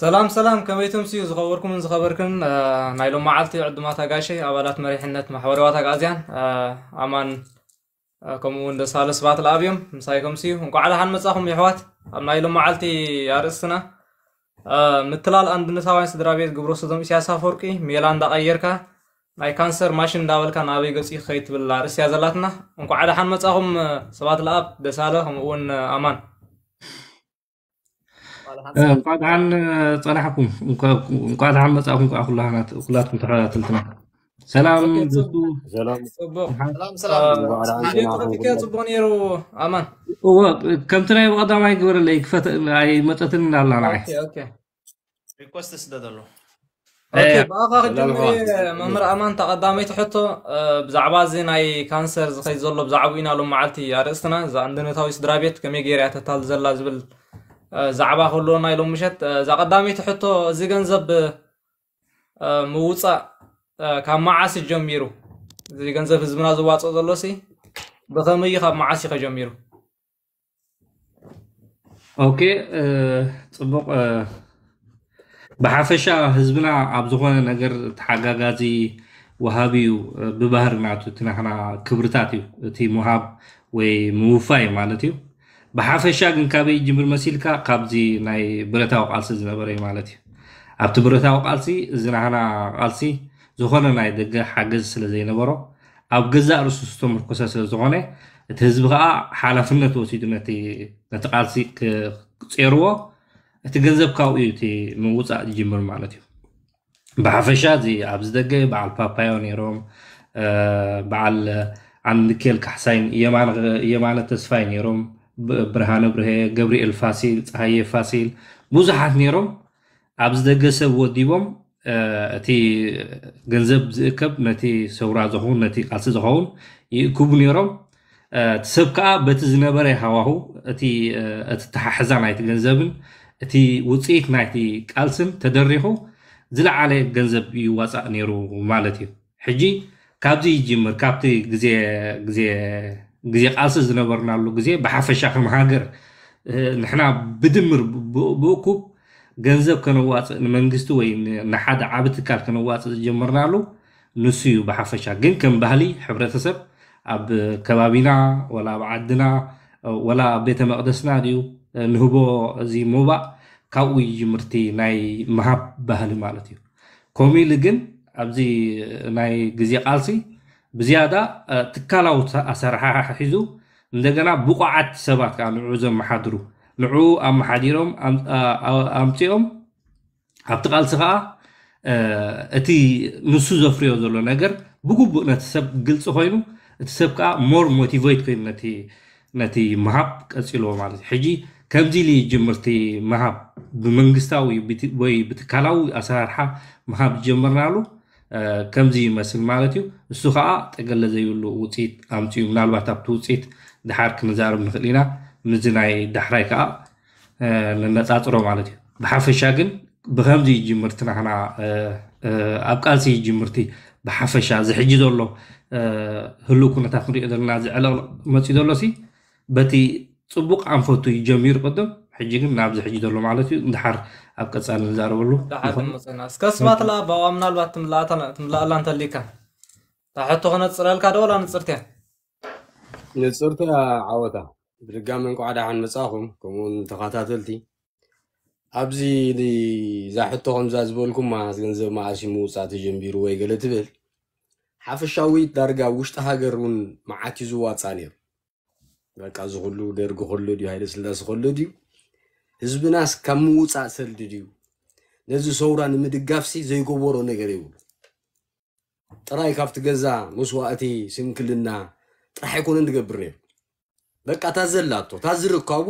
ሰላም ሰላም ከመይቶም ስዩ ዝኸበርኩምን ዝኸበርክን ናይሎም መዓልቲ ዕዱማ ታጋሸ ኣባላት መሪሕነት ማሕበራዊ ታጋዝያን ኣማን ከምኡ እውን ደሳለስ ባትል ኣብዮም ምሳይኩም ስዩ እንቋዕላሓን መጻኹም ይሕዋት ኣብ ናይሎም መዓልቲ ኣርእስትና ምትላል አንድነታውያን ስድራ ቤት ግብሮ ስዶም ኢሳያስ ኣፈወርቂ ሜላ እንዳቐየርካ ናይ ካንሰር ማሽን እንዳበልካ ናበይ ገፂ ከይትብል ኣርእስያ ዘላትና እንቋዕ ደሓን መጻኹም ሰባት ለኣብ ደሳለ ከምኡ እውን ኣማን سلام عن سلام سلام عن سلام سلام سلام سلام سلام سلام سلام سلام سلام سلام سلام سلام هو كم ترى وضع ما يقول سلام سلام اي سلام سلام سلام اوكي اوكي ريكوست سددلو آه، اوكي سلام جمعي ممر امان تقدامي تحطو آه، بزعبا زين اي كانسر سلام سلام بزعبو سلام سلام سلام يا رئيسنا سلام عندنا تاوي سدرابيت كمي سلام سلام زلا زبل ዛዕባ ክህልወና ኢሎም ምሸት እዛ ቀዳሚት ሕቶ እዚ ገንዘብ ምውፃእ ካብ መዓስ ጀሚሩ እዚ ገንዘብ ህዝብና ዝዋፅኦ ዘሎ ሲ ብከመይ ካብ መዓስ እዩ ከጀሚሩ ኦኬ ፅቡቅ ብሓፈሻ ህዝብና ኣብ ዝኾነ ነገር ተሓጋጋዚ ወሃቢ እዩ ብባህርናቱ እቲ ናሕና ክብርታት እዩ እቲ ምሃብ ወይ ምውፋይ ማለት እዩ ብሓፈሻ ግን ካበይ ጅምር መሲልካ ካብዚ ናይ ብረታዊ ቃልሲ ዝነበረ እዩ ማለት እዩ ኣብቲ ብረታዊ ቃልሲ እዚ ናህና ቃልሲ ዝኾነ ናይ ደገ ሓገዝ ስለዘይነበሮ ኣብ ገዛእ ርእሱ ዝተመርኮሰ ስለዝኾነ እቲ ህዝቢ ከዓ ሓላፍነት ወሲዱ ነቲ ቃልሲ ክፀርዎ እቲ ገንዘብ ካብኡ እዩ እቲ ምውፃእ ዝጅምር ማለት እዩ ብሓፈሻ እዚ ኣብ ዝደገ በዓል ፓፓዮ ነይሮም በዓል ዓንድኬል ካሕሳይን የማነ ተስፋይ ነይሮም ብርሃነ ብርሀ ገብርኤል ፋሲል ፀሓየ ፋሲል ብዙሓት ነይሮም ኣብ ዝደገ ሰብ ወዲቦም እቲ ገንዘብ ዝእከብ ነቲ ሰውራ ዝኸውን ነቲ ቃልሲ ዝኸውን ይእክቡ ነይሮም እቲ ሰብ ከዓ በቲ ዝነበረ ሃዋሁ እቲ ተሓሕዛ ናይቲ ገንዘብን እቲ ውፅኢት ናይቲ ቃልስን ተደሪኹ ዝለዓለ ገንዘብ ይዋፃእ ነይሩ ማለት እዩ ሕጂ ካብዚ ይጅምር ካብቲ ግዜ ግዜ ቃልሲ ዝነበርናሉ ግዜ ብሓፈሻ ከም ሃገር ንሕና ብድምር ብእኩብ ገንዘብ ከነዋፅእ ንመንግስቲ ወይ ንሓደ ዓብ ትካል ከነዋፅእ ዝጀመርናሉ ንሱ እዩ ብሓፈሻ ግን ከም ባህሊ ሕብረተሰብ ኣብ ከባቢና ወላ ኣብ ዓድና ወላ ቤተ መቅደስና ድዩ ንህቦ እዚ ምባእ ካብኡ ጅምርቲ ናይ ምሃብ ባህሊ ማለት እዩ ከምኡ ኢሉ ግን ኣብዚ ናይ ግዜ ቃልሲ ብዝያዳ ትካላዊ ኣሰራሓሓ ሒዙ እንደገና ብቑዓት ሰባት ከዓ ንዕኡ ዘመሓድሩ ንዕኡ ኣመሓዲሮም ኣምፂኦም ኣብቲ ቃልሲ ከዓ እቲ ንሱ ዘፍርዮ ዘሎ ነገር ብግቡእ ነቲ ሰብ ግልፂ ኮይኑ እቲ ሰብ ከዓ ሞር ሞቲቨት ኮይኑ ነቲ ምሃብ ቀፂልዎ ማለት እዩ ሕጂ ከምዚ ኢሉ ጅምርቲ ምሃብ ብመንግስታዊ ወይ ብትካላዊ ኣሰራርሓ ምሃብ ዝጀመርናሉ ከምዚ ይመስል ማለት እዩ ንሱ ከዓ ጠገለ ዘይብሉ ውፅኢት ኣምፅኡ ምናልባት ኣብቲ ውፅኢት ድሓር ክንዛርብ ንኽእል ኢና ምዚ ናይ ዳሕራይ ከዓ ነነፃፅሮ ማለት እዩ ብሓፈሻ ግን ብከምዚ ጅምርቲ ናሕና ኣብ ቃልሲ ጅምርቲ ብሓፈሻ ዝሕጂ ዘሎ ህሉ ኩነታት ንሪኦ ዘለና ዝዕለቕ መፅኡ ዘሎ ሲ በቲ ፅቡቅ ኣንፈቱ ጀሚሩ ቅድም ሕጂ ግን ናብዚ ሕጂ ዘሎ ማለት እዩ እንድሓር ኣብ ቀፃሊ ንዛረበሉ ስከስባትላ ብዋ ምናልባት ትምላእላ እንተሊካ ታሕቶ ክነፅረልካ ዶ ወላ ንፅርትያ ንፅርታ ዓወታ ብድጋሚ እንኳዕ ድሓን መፃኹም ከምኡውን ተኸታተልቲ ኣብዚ ዛሕቶ ከምዛ ዝበልኩማ ገንዘብ ማእሲ ምውፃእ ተጀንቢሩ ወይ ገለ ትብል ሓፈሻዊ ዳርጋ ውሽጢ ሃገር እውን መዓት እዩ ዝዋፃ ነይሩ በቃ ዝኩሉ ደርጊ ከሎ ድዩ ሃይለ ስላሴ ከሎ ድዩ ህዝብናስ ካብ ምውፃእ ሰልዲ ድዩ ነዚ ሰውራ ንምድጋፍሲ ዘይገበሮ ነገር ይብሉ ጥራይ ካብቲ ገዛ መስዋእቲ ስንክልና ጥራሕ ይኮነ ንገብር ነይሩ በቃ እታ ዘላቶ እታ ዝርከቡ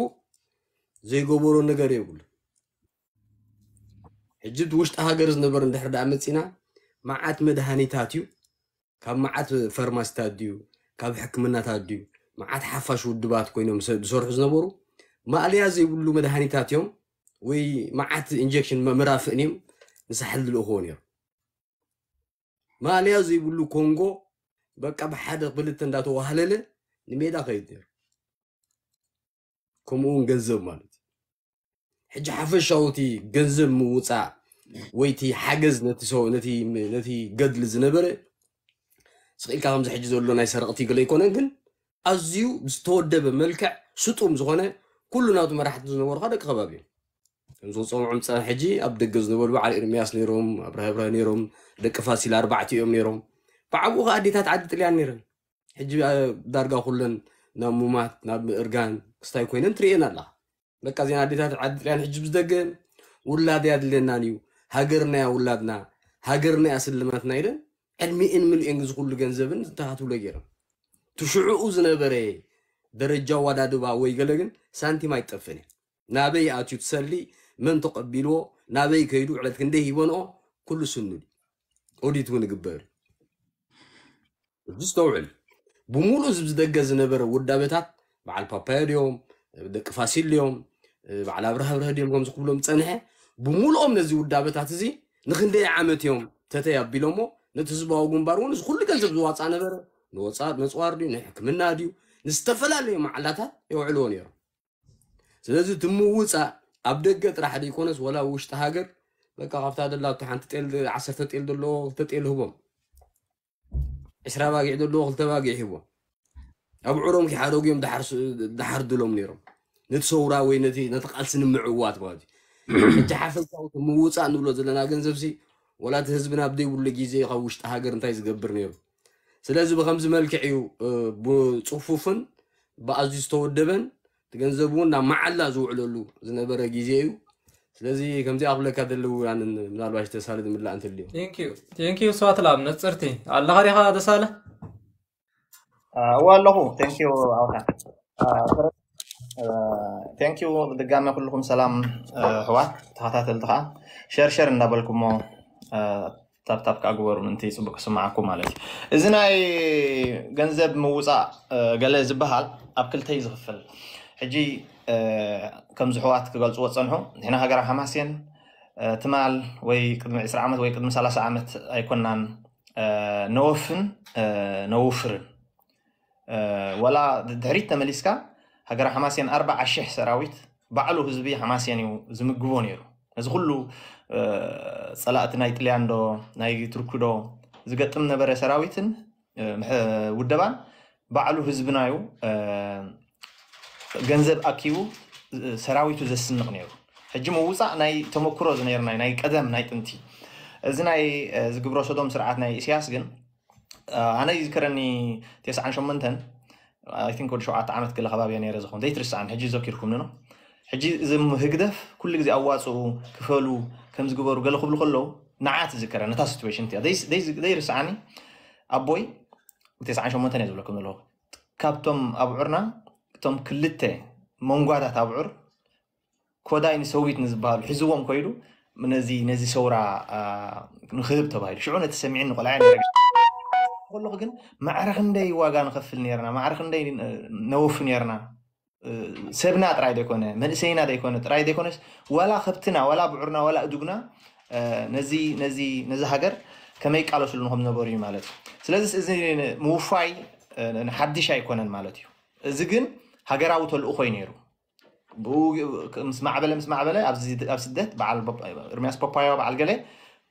ዘይገበሮ ነገር የብሉ ሕጂ እቲ ውሽጢ ሃገር ዝነበረ እንድሕር ዳኣ መፂና መዓት መድሃኒታት እዩ ካብ መዓት ፈርማሲታት ድዩ ካብ ሕክምናታት ድዩ መዓት ሓፋሽ ውድባት ኮይኖም ዝሰርሑ ዝነበሩ ما الياز يقولوا مدهنيتاتهم وي معت انجكشن مرافقنيم نسحل الاغونيا ما الياز يقولوا كونغو بقى بحد قبلت انداتو وهلل نميدا خيدير كمون ገንዘብ ማለት ሕጂ ሓፈሻውቲ ገንዘብ ምውፃእ ወይቲ ሓገዝ نتي ሰው ነቲ ነቲ ገድሊ ዝነበረ ስቂልካ ከምዚ ሕጂ ዘሎ ናይ ሰረቕቲ ገለ ኣይኮነን ግን ኣዝዩ ዝተወደበ መልክዕ ስጡም ኩሉ ናብቲ መራሕቲ ዝነበሩ ካ ደቂ ከባቢ እዩ እዞም ዝፀውዖም ፀ ሕጂ ኣብ ደገ ዝነበሩ በዓል እርምያስ ነይሮም ኣብረ ህብረ ነይሮም ደቂ ፋሲል ኣርባዕቲ እዮም ነይሮም ብዓብኡ ከ ኣዴታት ዓዲ ጥልያን ነይረን ሕጂ ዳርጋ ኩለን ናብ ሙማት ናብ ምእርጋን ክስታይ ኮይነን ትርእየን ኣላ በቃ እዚን ኣዴታት ዓዲ ጥልያን ሕጂ ብዝደገ ውላድ ያድለናን እዩ ሃገርና ያ ውላድና ሃገርና ያ ስልማትና ኢለን ዕድሚእን ምልኤን ዝኩሉ ገንዘብን ዝተካትብሎ ገይረን ትሽዑኡ ዝነበረ درجة ودادوبا ويقلقن سانتي ما يتفني نابي آتو تسلي من تقبلو نابي كيدو على تكنده يبانو كل سنو دي وديت من قبار زستوعل بمولو زبزدقة زنبر ودابتات مع البابايا اليوم بدك فاسيل اليوم بعل أبرها برها ديهم كم زقبلهم تصنحه بمولهم نزي ودابتات زي نخندي عامت يوم تتيابي لومو نتزباو قنبارون زخل كنزب زواطع نبر نوصاد نصوار ديو نحكمنا ديو ዝተፈላለዩ መዓላታት የውዕልዎ ነይሮም ስለዚ ትምውፃእ ኣብ ደገ ጥራሕ ደይኮነስ ወላ ውሽጢ ሃገር በቃ ካብታ ደላቱ ሓንቲ ጤል ዓሰርተ ጤል ዘለዎ ክልተ ጤል ህቦም ዕስራ ባጊዕ ዘለዎ ክልተ ባጊዕ ሂቦም ኣብ ዕሮም ክሓደጉ እዮም ዳሓር ድሎም ነይሮም ነቲ ሰውራ ወይ ነቲ ቃልሲ ንምዕዋት ማለት እዩ ሕጂ ሓፈሻዊ ምውፃእ ንብሎ ዘለና ገንዘብሲ ወላቲ ህዝብና ኣብ ዘይብሉ ግዜ ካብ ውሽጢ ሃገር እንታይ ዝገብር ነይሩ سلازو بخمس ملك عيو بصفوفا بأزي استودبا تجنزبون نعم على زو علولو زنا برا جيزيو سلازي كم زي أقبل كذا اللي هو عن من أربعة شتى سالد من الله أنت اليوم Thank you Thank you سوات لاب نصرتي الله غري هذا سالة والله Thank you أوكا Thank you دعامة كلكم سلام هوا تحت التلتها شر شر نقبلكم ታብ ታብ ክኣግበሩ ምንቲ ፅቡቅ ክስማዓኩም ማለት እዩ እዚ ናይ ገንዘብ ምውፃእ ገለ ዝበሃል ኣብ ክልተ እዩ ዝኽፍል ሕጂ ከምዚ ሕዋት ክገልፅዎ ፀንሑ ንሕና ሃገር ሓማስ እየን ትማል ወይ ቅድሚ 20 ዓመት ወይ ቅድሚ 30 ዓመት ኣይኮናን ነወፍን ነውፍርን ወላ ድሕሪት ተመሊስካ ሃገር ሓማስየን 40 ሽሕ ሰራዊት ባዕሉ ህዝቢ ሓማስየን እዩ ዝምግቦ ነይሩ ነዚ ኩሉ ፀላእቲ ናይ ጥልያን ዶ ናይ ትርኪ ዶ ዝገጥም ነበረ ሰራዊትን ውደባን ባዕሉ ህዝብና እዩ ገንዘብ ኣኪቡ ሰራዊቱ ዘስንቕ ነይሩ ሕጂ ምውፃእ ናይ ተመክሮ ዝነርና ናይ ቀደም ናይ ጥንቲ እዚ ናይ ዝግብሮ ሰዶም ስርዓት ናይ እስያስ ግን ኣነ እዩ ዝከረኒ 98 ወዲ 7 ዓመት ገለ ከባቢ ነረ ዝኸውን ዘይትርስዓን ሕጂ ዘኪርኩም ንኖ ሕጂ እዞም ህግደፍ ኩሉ ግዜ ኣዋፅኡ ክፈሉ ከም ዝግበሩ ገለ ክብሉ ከለዉ ንዓት ዝከረ ነታ ሲትዌሽን እያ ዘይርስዓኒ ኣቦይ 98 እየ ዝብለኩም ዘለኹ ካብቶም ኣብዑርና እቶም ክልተ መንጓዳት ኣብዑር ኮዳይ ንሰዊት ንዝበሃሉ ሒዝዎም ኮይዱ ነዚ ነዚ ሰውራ ንክህብ ተባሂሉ ሽዑ ነቲ ሰሚዒ ንቆልዓ ከለኹ ግን ማዕረ ክንደይ ዋጋ ንከፍል ነርና ማዕረ ክንደይ ነወፍ ነርና ሰብና ጥራይ ዘይኮነ መንእሰይና ዘይኮነ ጥራይ ዘይኮነስ ወላ ከብትና ወላ ብዑርና ወላ እዱግና ነዚ ነዚ ነዚ ሃገር ከመይ ቃለስሉ ንከም ዝነበሩ እዩ ማለት እዩ ስለዚ እዚ ምውፋይ ሓድሽ ኣይኮነን ማለት እዩ እዚ ግን ሃገራዊ ተልእኮ እዩ ነይሩ ብኡ ምስ ማዕበለ ምስ ማዕበለ ኣብ ስደት በዓል እርምያስ ፖፓዮ በዓል ገለ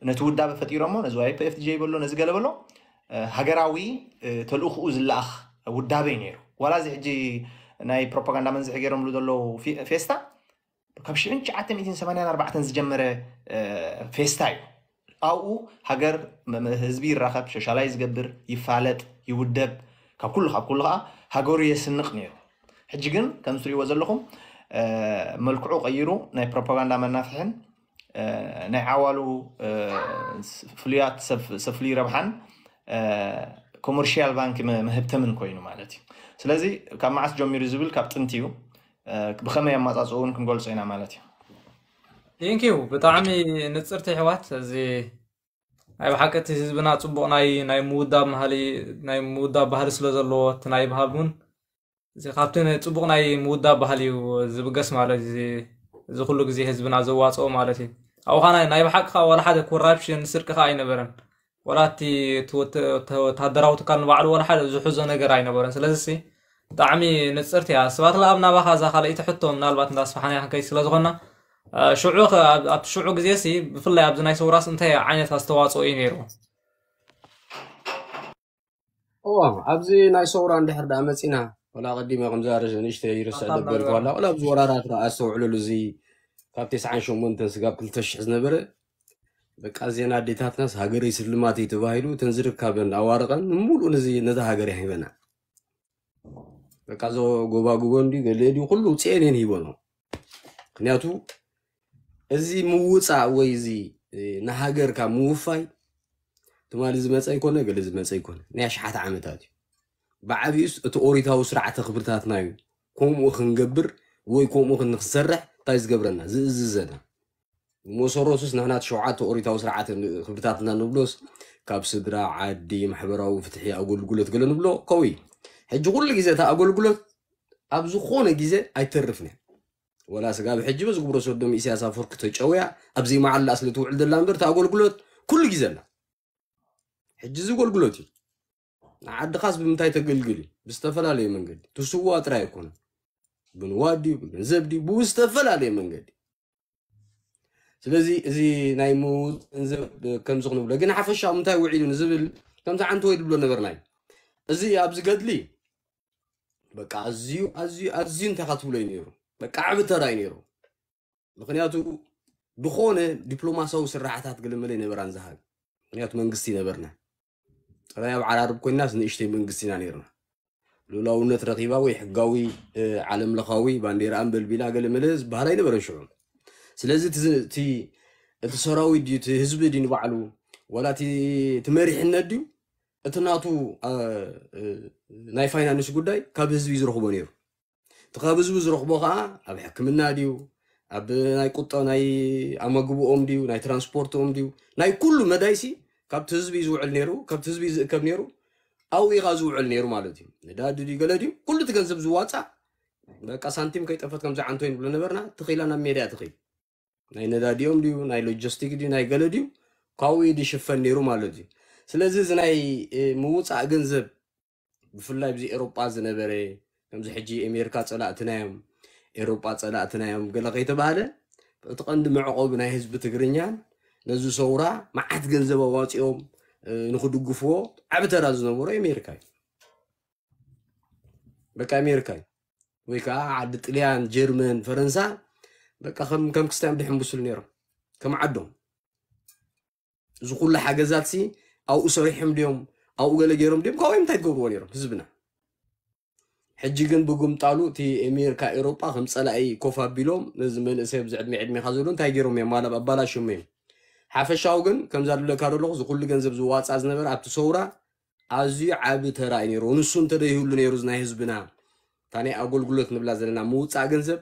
ነቲ ውዳበ ፈጢሮ ሞ ነዚ ዋይ ፒኤፍቲጀ ይበሎ ነዚ ገለ በሎ ሃገራዊ ተልእክኡ ዝለኣኽ ውዳበ እዩ ነይሩ ዋላ እዚ ሕጂ ناي بروباغندا منزح غيرهم لو دلو في فيستا كمش عن شعات ميتين سمانة أنا ربعتن زجمرة فيستا أو هجر مهزبي الرخب ششلايز جبر يفعلت يودب ككلها كلها هجر يسنق نير حجيجن كان سري وزل لكم ملكعو غيرو ناي بروباغندا من نافحن ناي عوالو فليات سف سفلي ربحن كوميرشال بانك مهبتمن كوينو مالتي ስለዚ ካብ መዓስ ጀሚሩ ዝብል ካብ ጥንቲ እዩ ብከመይ ኣማፃፅኡ እውን ክንገልፆ ኢና ማለት እዩ ቴንኪዩ ብጣዕሚ ንፅርቲ ኣሕዋት እዚ ናይ ብሓቂ እቲ ህዝብና ፅቡቅ ናይ ናይ ምውዳብ ባህሊ ናይ ምውዳብ ባህሊ ስለ ዘለዎ እቲ ናይ ባሃል እውን እዚ ካብቲ ፅቡቅ ናይ ምውዳብ ባህሊ እዩ ዝብገስ ማለት እዩ እዚ ኩሉ ግዜ ህዝብና ዘዋፅኦ ማለት እዩ ኣብኡ ከ ናይ ብሓቂ ከዓ ዋላ ሓደ ኮራፕሽን ስርቂ ከ ኣይነበረን ولاتي توت تهدرو تكان وعلو ولا حد زحوزة نجراينا برا سلزسي دعمي نصرتي يا سبات لا أبنا بخا زا خلي تحطه من البات ناس فحنا يا كيس لزغنا شعوق أب شعوق زيسي بفلا أب زناي سوراس أنت يا عيني تستواص وينيرو أوه أبزي ناي سورا عند حرد أمتينا ولا قديم يا غمزة رجل نشتي يرسع دبر ولا ولا بزورا راك رأسو علو لزي كابتس عن شو منتس قبل تشحز نبره በቃ ዜና አዴታትናስ ሀገሬ ስልማት የተባሂሉ ተንዝርካበን አዋርቀን ሙሉ ነዚ ነዚ ሀገር ሂበና በቃ ዞ ጎባጉቦ እንዲ ገሌዲ ኩሉ ውፅአንን ሂቦ ነው ምክንያቱ እዚ ምውፃእ ወይ እዚ ንሃገር ካብ ምውፋይ ትማሊ ዝመፀ ይኮነ ገለ ዝመፀ ይኮነ ናይ ሸሓተ ዓመታት እዩ ብዓብዩስ እቲ ኦሪታዊ ስርዓተ ክብርታትና እዩ ከምኡ ክንገብር ወይ ከምኡ ክንክሰርሕ እንታይ ዝገብረና ዝእዝዘና መሰረቱስ ንሕና ሸውዓተ ኦሪታዊ ስርዓት ክብርታትና ንብሎስ ካብ ስድራ ዓዲ ማሕበራዊ ፍትሒ ኣገልግሎት ገለ ንብሎ ከውይ ሕጂ ኩሉ ግዜ እታ ኣገልግሎት ኣብ ዝኾነ ግዜ ኣይተርፍን ወላ ስጋብ ሕጂ ብዝግብሮ ሰዶም ኢሳያስ ኣፈወርቂ ተጨውያ ኣብዚ መዓላ ስለ ትውዕል ዘላ እምበር እታ ኣገልግሎት ኩሉ ግዜ ኣላ ሕጂ እዚ ኣገልግሎት እዩ ንዓድኻስ ብምንታይ ተገልግል እዩ ብዝተፈላለየ መንገዲ ትስዋ ጥራይ ኣይኮነ ብንዋዲ ብገንዘብ ዲ ብዝተፈላለየ መንገዲ ስለዚ እዚ ናይ ምውጥ ከምዚ ክንብሎ ግን ሓፈሻ ምንታይ ውዒሉ ንዝብል ከምዚ ዓንቲ ወይ ድብሎ ነበርና እዩ እዚ ኣብዚ ገድሊ በቃ ኣዝዩ ኣዝዩ ኣዝዩ እንታይ ካ ትብሎ እዩ ነይሩ በቃ ዕብ ተራ እዩ ነይሩ ምክንያቱ ብኾነ ዲፕሎማሲያዊ ስራሕታት ግልመለ ይነበራን ዝሃብ ምክንያቱ መንግስቲ ይነበርና ጥራይ ኣብ ዓራርብ ኮይናስ ንእሽተይ መንግስቲ ኢና ነርና ልኡላውነት ረኺባ ወይ ሕጋዊ ዓለም ለኻዊ ባንዴራ ኣንበልቢላ ገለ መለ ዝበሃል ኣይነበረን ሽዑ سلازي تي تسراوي دي تهزب دي نبعلو ولا تي تمريح النادي اتناتو اه اه ناي فاينانس قداي كاب هزب يزرخو بنيرو تقاب هزب يزرخو بقا ابي حكم النادي اب ناي قطة ناي امقبو ام ديو ناي ترانسبورت ام ديو ناي كل مدايسي كاب تهزب يزوع النيرو كاب تهزب يزرخو نيرو او يغازو على النيرو مالتي نداد دي قلدي كل تكنسب زواتا بقى سنتيم كيتفات كم زعنتوين بلا نبرنا تخيل انا ميريا تخيل ናይ ነዳዲኦም ድዩ ናይ ሎጂስቲክ ድዩ ናይ ገለ ድዩ ካብኡ እዩ ድሽፈን ነይሩ ማለት እዩ ስለዚ እዚ ናይ ምውፃእ ገንዘብ ብፍላይ ብዚ ኤሮጳ ዝነበረ ከምዚ ሕጂ ኣሜሪካ ፀላእትናዮም ኤሮጳ ፀላእትናዮም ገለ ከይተባሃለ እቲ ቀንዲ መዕቆብ ናይ ህዝቢ ትግርኛን ነዚ ሰውራ መዓት ገንዘብ ኣዋፂኦም ንክድግፍዎ ዓብ ተራ ዝነበሮ ኣሜሪካ እዩ በቃ ኣሜሪካ እዩ ወይ ከዓ ዓዲ ጥልያን ጀርመን ፈረንሳ بقى خم كم كستان بدي حمبوس النيرة كم عدهم زو كل حاجة ذات سي أو أسوي حمد يوم أو قال جيرم ديم كاويم تاي قبر ونيرة حزبنا حجي جن بقوم تالو تي أمير كا أوروبا خمسة لا أي كوفا بيلوم نزمن أسيب زعد معد مخازلون تاي جيرم يوم ما نبى بلا شميم حافة شاوجن كم زاد له كارلوس زو كل جنزب زوات زو أزنبر عبت صورة أزي عبد ترى إني رونسون تري هولو نيروز نهزبنا تاني أقول قلت نبلا زلنا موت ساعة جنزب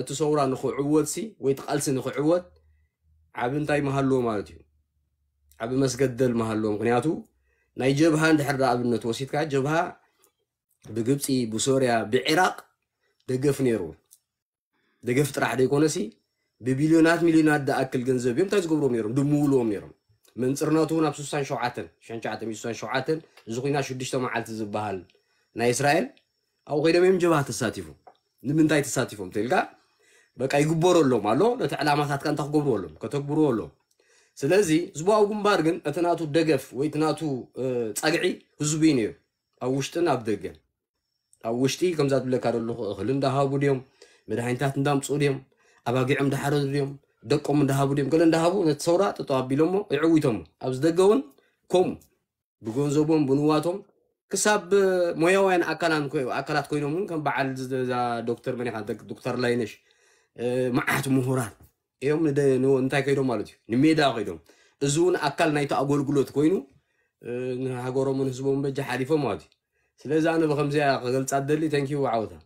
እቲ ሰውራ ንኽዕወት ሲ ወይ ቲ ንኽዕወት ዓብ እንታይ መሃለዎ ማለት እዩ ዓብ መስገደል መሃለዎ ምክንያቱ ናይ ጀብሃ እንድሕር ኣብነት ወሲድካ ጀብሃ ብግብፂ ብሶርያ ብዒራቅ ደገፍ ነይሩ ደገፍ ጥራሕ ደይኮነሲ ብቢልዮናት ሚልዮናት ዳኣክል ገንዘብ እዮም እንታይ ዝገብሮም ነይሮም ድምውልዎም ነይሮም መንፅርነቱ ናብ 67 እዚ ኮይና 6 መዓልቲ ዝበሃል ናይ እስራኤል ኣብኡ ኮይዶም እዮም ጀብሃ ተሳቲፉ ንምንታይ ተሳቲፎም ትልካ በቃ ይግበሩ ኣሎም ኣሎ ነቲ ዕላማታት እንታይ ክገብሩ ኣሎም ስለዚ ህዝባዊ ግንባር ግን እቲ ናቱ ደገፍ ወይ እቲ ናቱ ፀግዒ ህዝቢ ነይሩ ኣብ ውሽጥን ኣብ ደገን ኣብ ውሽጢ ከምዛ ትብለካ ዘለኹ እኽሊ እንዳሃቡ ድዮም መድሃኒታት እንዳምፁ ድዮም ኣባጊዖም እንዳሓረዱ ድዮም ደቆም እንዳሃቡ ድዮም ገለ እንዳሃቡ ነቲ ሰውራ ጥጦ ኣቢሎሞ ይዕውቶሞ ኣብ ደገ እውን ከምኡ ብገንዘቦም ብንዋቶም ክሳብ ሞያውያን ኣካላት ኮይኖም ከም በዓል ዶክተር መኒኻ ዶክተር ላይነሽ معهات مهوران يوم ندا نو نتاي كيدو مالوتي نميدا كيدو زون اكل نايتا اغول غلوت كوينو نهاغورو من حزبون بجا حليفو مالوتي سلاز انا بخمزه يا قلت صدلي ثانك يو عاودا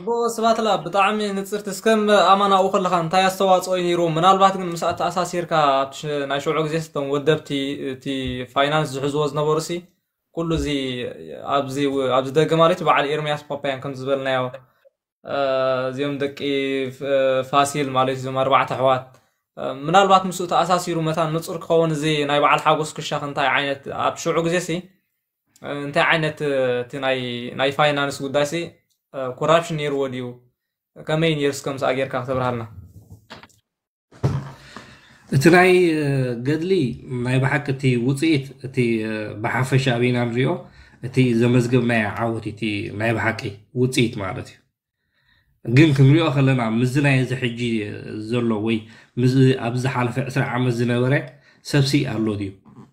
بو سبات لا بطعمي نصرت اسكم امانا اوخل لخان تاي استوا صوي نيرو منال بات من مسات اساسير كا ناي شو عوغزي ستون ودبتي تي فاينانس حزوز نبرسي كل زي ابزي ابز دغ مالتي بعد ارمياس بابا كم زبلنا زيوم دكي فاسيل مالي زيوم أربعة أحوات من البات مسوء تأساسي رو مثلا نصر كون زي ناي بعال حاقوس كشاخ انتاي عينت أبشوعو كزيسي انتاي عينت تناي ناي فاينانس قداسي كورابشن نير وديو كمين يرس كمس أغير كاختبر هالنا اتناي قدلي ناي بحاك تي وطيت تي بحافش أبينا الريو تي زمزقب ناي عاوتي تي ناي بحاكي وطيت مالتي ግን ክንሪኦ ከለና ምዝ ናይ እዚ ሕጂ ዘሎ ወይ ኣብ ዝሓለፈ 20 ዓመት ዝነበረ ሰብሲ ኣሎ ድዩ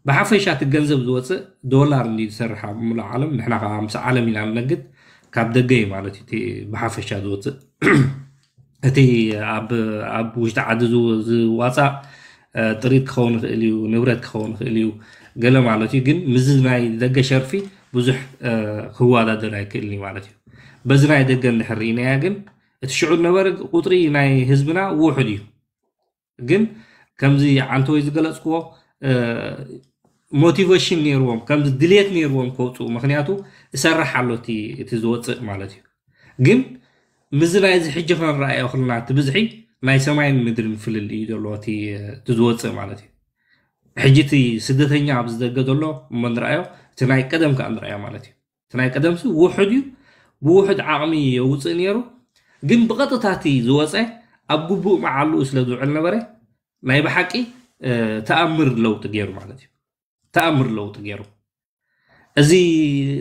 ብሓፈሻ እቲ ገንዘብ ዝወፅእ ዶላር እንዲ ዝሰርሕ ኣብ ሙሉ ዓለም ንሕና ከዓ ምስ ዓለም ኢና ንነግድ ካብ ደገ እዩ ማለት እዩ እቲ ብሓፈሻ ዝወፅእ እቲ ኣብ ውሽጢ ዓዲ ዝዋፃእ ጥሪት ክኸውን ይኽእል እዩ ንብረት ክኸውን ይኽእል እዩ ገለ ማለት እዩ ግን ምዝ ናይ ደገ ሸርፊ ብዙሕ ክዋዳደር ኣይክእልኒ ማለት እዩ በዚ ናይ ደገ እንድሕር ርኢናያ ግን እቲ ሽዑ ዝነበረ ቁጥሪ ናይ ህዝብና ውሑድ እዩ ግን ከምዚ ዓንተወይ ዝገለፅክዎ ሞቲቨሽን ነይርዎም ከምዚ ድሌት ነይርዎም ከውፅኡ ምክንያቱ እሰርሕ ኣሎ እቲ ዝወፅእ ማለት እዩ ግን ምዝ ናይ ዝሕጂ ክንረኣዮ ክልና እቲ ብዝሒ ናይ ሰማይን ምድርን ፍልል እዩ ዘሎ እቲ ዝወፅእ ማለት እዩ ሕጂ እቲ ስደተኛ ኣብ ዝደገ ዘሎ እሞ ንረኣዮ እቲ ናይ ቀደም ከዓ ንረኣዮ ማለት እዩ እቲ ናይ ቀደምሲ ውሕድ እዩ ብውሕድ ዓቕሚ የውፅእ ነይሩ ግን ብቐጥታቲ ዝወፀ ኣብ ግቡእ መዓልኡ ስለ ዝውዕል ነበረ ናይ ብሓቂ ተኣምር ለውጢ ገይሩ ማለት እዩ ተኣምር ለውጢ ገይሩ እዚ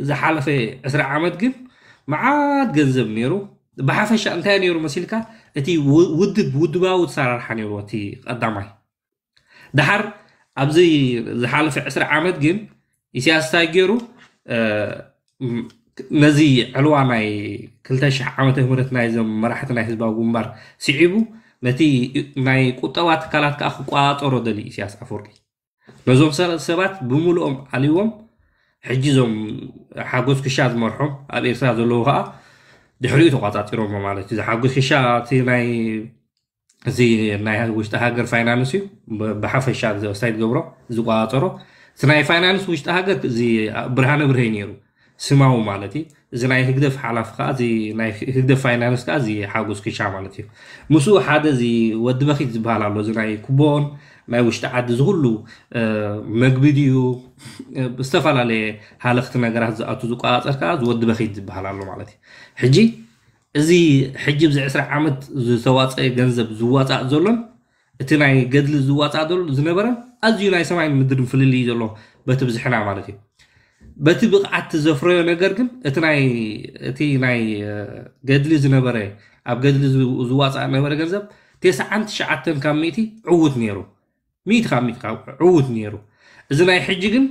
ዝሓለፈ 20 ዓመት ግን መዓት ገንዘብ ነይሩ ብሓፈሻ እንታይ ነይሩ መሲልካ እቲ ውድብ ውድባዊ ተሰራርሓ ነይሩ እቲ ቀዳማይ ድሓር ኣብዚ ዝሓለፈ 20 ዓመት ግን ኢሳያስ እንታይ ገይሩ ነዚ ዕልዋ ናይ 200 ዓመተ ምህረት ናይ ዞም መራሕቲ ናይ ህዝባዊ ግንባር ስዒቡ ነቲ ናይ ቁጠባ ትካላት ከዓ ክቋፀሮ ደሊ ኢሳያስ ኣፈወርቂ ነዞም ሰባት ብምሉኦም ኣልይዎም ሕጂ ዞም ሓጎስ ክሻ ዝመርሖም ኣብ ኤርትራ ዘለዉ ከዓ ድሕሪኡ ተቋፃፂሮሞ ማለት እዩ እዚ ሓጎስ ክሻ እቲ ናይ እዚ ናይ ውሽጢ ሃገር ፋይናንስ እዩ ብሓፈሻ ወሳይ ትገብሮ ዝቋፀሮ እቲ ናይ ፋይናንስ ውሽጢ ሃገር እዚ ብርሃነ ብርሀ ነይሩ ስማው ማለት እዩ እዚ ናይ ህግደፍ ሓላፊ ከዓ እዚ ናይ ህግደፍ ፋይናንስ ከዓ እዚ ሓጎስ ክሻ ማለት እዩ ምስ ሓደ እዚ ወዲ በኪት ዝበሃል ኣሎ እዚ ናይ ኩቦን ናይ ውሽጢ ዓዲ ዝኩሉ መግቢድ እዩ ዝተፈላለየ ሃለክቲ ነገራት ዝኣቱ ዝቋፀር ከዓ ዝወዲ በኪት ዝበሃል ኣሎ ማለት እዩ ሕጂ እዚ ሕጂ ብዚ 2ስ ዓመት ዝተዋፀአ ገንዘብ ዝዋፃእ ዘሎን እቲ ናይ ገድሊ ዝዋፃእ ዘሎ ዝነበረ ኣዝዩ ናይ ሰማይን ምድርን ፍልል እዩ ዘሎ በቲ ብዝሕና ማለት እዩ በቲ ብቕዓት ትዘፍረዮ ነገር ግን እቲ ናይ ገድሊ ዝነበረ ኣብ ገድሊ ዝዋፃእ ነበረ ገንዘብ 99 ካብ ሚእቲ ዕውት ነይሩ ሚእቲ ካብ ሚኢት ዕውት ነይሩ እዚ ናይ ሕጂ ግን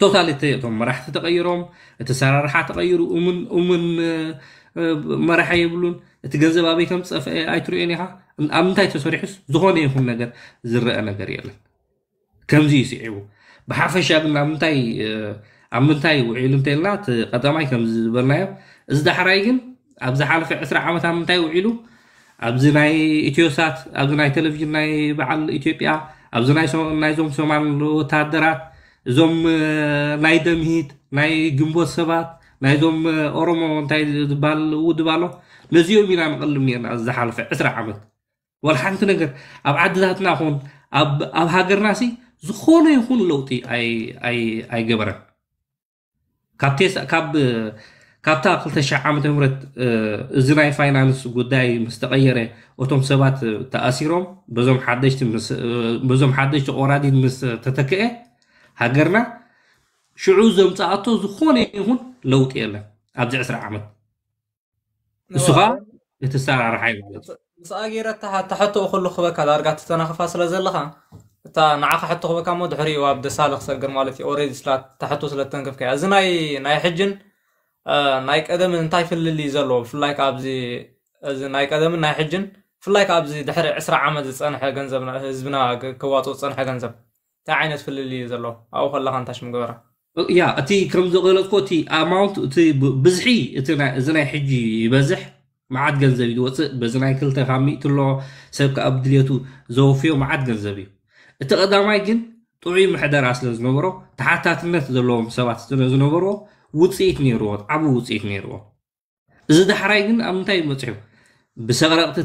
ቶታል እቶም መራሕቲ ተቐይሮም እቲ ሰራርሓ ተቐይሩ እሙን መራሒ የብሉን እቲ ገንዘብ ኣበይ ከም ዝፀፍአ ኣይትሪኦን ኢኻ ኣብ ምንታይ ተሰሪሑስ ዝኾነ ይኹን ነገር ዝረአ ነገር የለን ከምዚ ይስዒቡ ብሓፈሻ ግን ኣብ ምንታይ ኣብ ምንታይ ውዒሉ እንተልና ቀዳማይ ከም ዝበልናዮ እዚ ዳሕራይ ግን ኣብ ዝሓለፈ 20 ዓመት ኣብ ምንታይ ውዒሉ ኣብዚ ናይ ኢትዮሳት ኣብዚ ናይ ቴሌቭዥን ናይ በዓል ኢትዮጵያ ኣብዚ ናይዞም ሶማል ወታደራት እዞም ናይ ደምሂት ናይ ግንቦት ሰባት ናይዞም ኦሮሞ እንታይ ዝበሃል ውድባሎ ነዚኦም ኢና ንቐልም ነርና ዝሓለፈ 20 ዓመት ወላ ሓንቲ ነገር ኣብ ዓድታትና ኹን ኣብ ሃገርና ሲ زخون يخون لوتي اي اي اي جبره كابتيس كاب كابتا قلت شع عام تمرت زناي فاينانس قداي مستغيرة وتم سبات تأثيرهم بزوم حدش مس بزوم حدش أورادي مس تتكئ هجرنا شعو زوم تأتو زخون يهون لو تيلا أبدع سرع عام السخاء يتسارع رحيم مس أجيرة تحت تحتو خبك على أرجعت تنا خفاص لزلها تا نعاق حتى خوبك مود حري وابد سالق سرقر مالتي أوريد سلا تحتو تنقف كي أزنا ناي ناي حجن آه، تايف اللي انتاي فللي في فلاي كابزي از ناي من ناي حجن لايك أبزي دحر 10 عمد زنح غنزبنا حزبنا كواطو زنح غنزب تا عينت فللي زلو او خلا خنتاش مغبره ያ እቲ ከም ዝገለጥኮ እቲ ኣማውንት እቲ ብዝሒ እዚ ናይ ሕጂ ይበዝሕ መዓት ገንዘብ እዩ ዝወፅእ በዚ ናይ ክልተ ካብ ሚእቲ ኣሎ ሰብ ከዓ ብድልቱ ዘወፍዮ መዓት እቲ ቀዳማይ ግን ጥዑይ ምሕደራ ስለ ዝነበሮ ተሓታትነት ዘለዎም ሰባት ስለ ዝነበርዎ ውፅኢት ነይርዎ ዓብ ውፅኢት ነይርዎ እዚ ዳሕራይ ግን ኣብ ምንታይ መፅሑ ብሰቕረቕቲ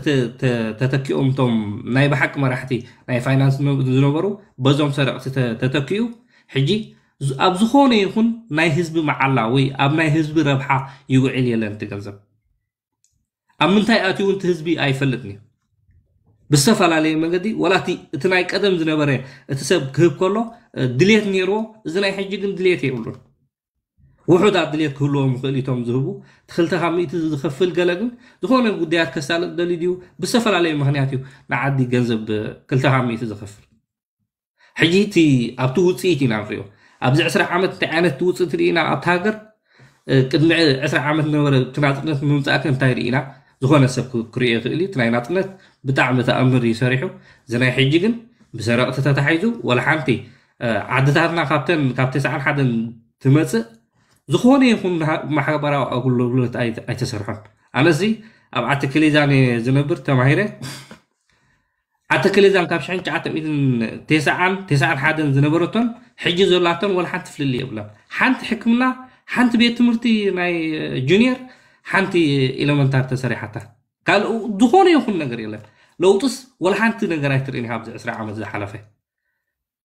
ተተኪኦም እቶም ናይ ብሓቂ መራሕቲ ናይ ፋይናንስ ዝነበሩ በዞም ሰረቕቲ ተተኪኡ ሕጂ ኣብ ዝኾነ ይኹን ናይ ህዝቢ መዓላ ወይ ኣብ ናይ ህዝቢ ረብሓ ይውዕል የለን ትገንዘብ ኣብ ምንታይ ኣትዩ እንቲ ህዝቢ ኣይፈልጥን እዩ بالسفلالي مجدي ولاتي تناي قدم زنبره اتسب كهب كله دليت نيرو زناي حجي كم دليت يقولون وحود عبد دليت كلهم خليتهم ذهبوا تخلت خميت زخفل قلقن دخولنا القديات كسال دليديو بالسفلالي مهنياتيو نعدي جنزب كلت خميت زخفل حجيتي ابتو وصيتي نعرفيو ابز 10 عمت تعانت توصيت رينا ابتاجر قدم 10 عمت نور تناطنت ممتاكن تايرينا ዝኾነ ሰብ ክሪኦ ይኽእል እዩ እቲ ናይ ናፅነት ብጣዕሚ ተኣምር እዩ ሰሪሑ እዚ ናይ ሕጂ ግን ብሰረቕቲ ተታሒዙ ወላ ሓንቲ ዓድታትና ካብተን ካብ ትስዓን ሓደን ትመፅእ ዝኾነ ይኹን ማሕበራዊ ኣገልግሎት ኣይተሰርሖን ኣነ እዚ ኣብ ዓተ ክሊዛን ዝነብር ተማሂረ ዓተ ክሊዛን ካብ ሽሕን ሸዓተ ሚትን ሓደን ዝነበረቶን ሕጂ ዘላቶን ወላ ሓንቲ ፍልል የብላን ሓንቲ ሕክምና ሓንቲ ቤት ትምህርቲ ናይ ጁኒየር حانتي إلمنتار تسري حتى قال دخول يخون نقري له لو تس ولا حانتي نقري تر إني هابز أسرع عمز حلفة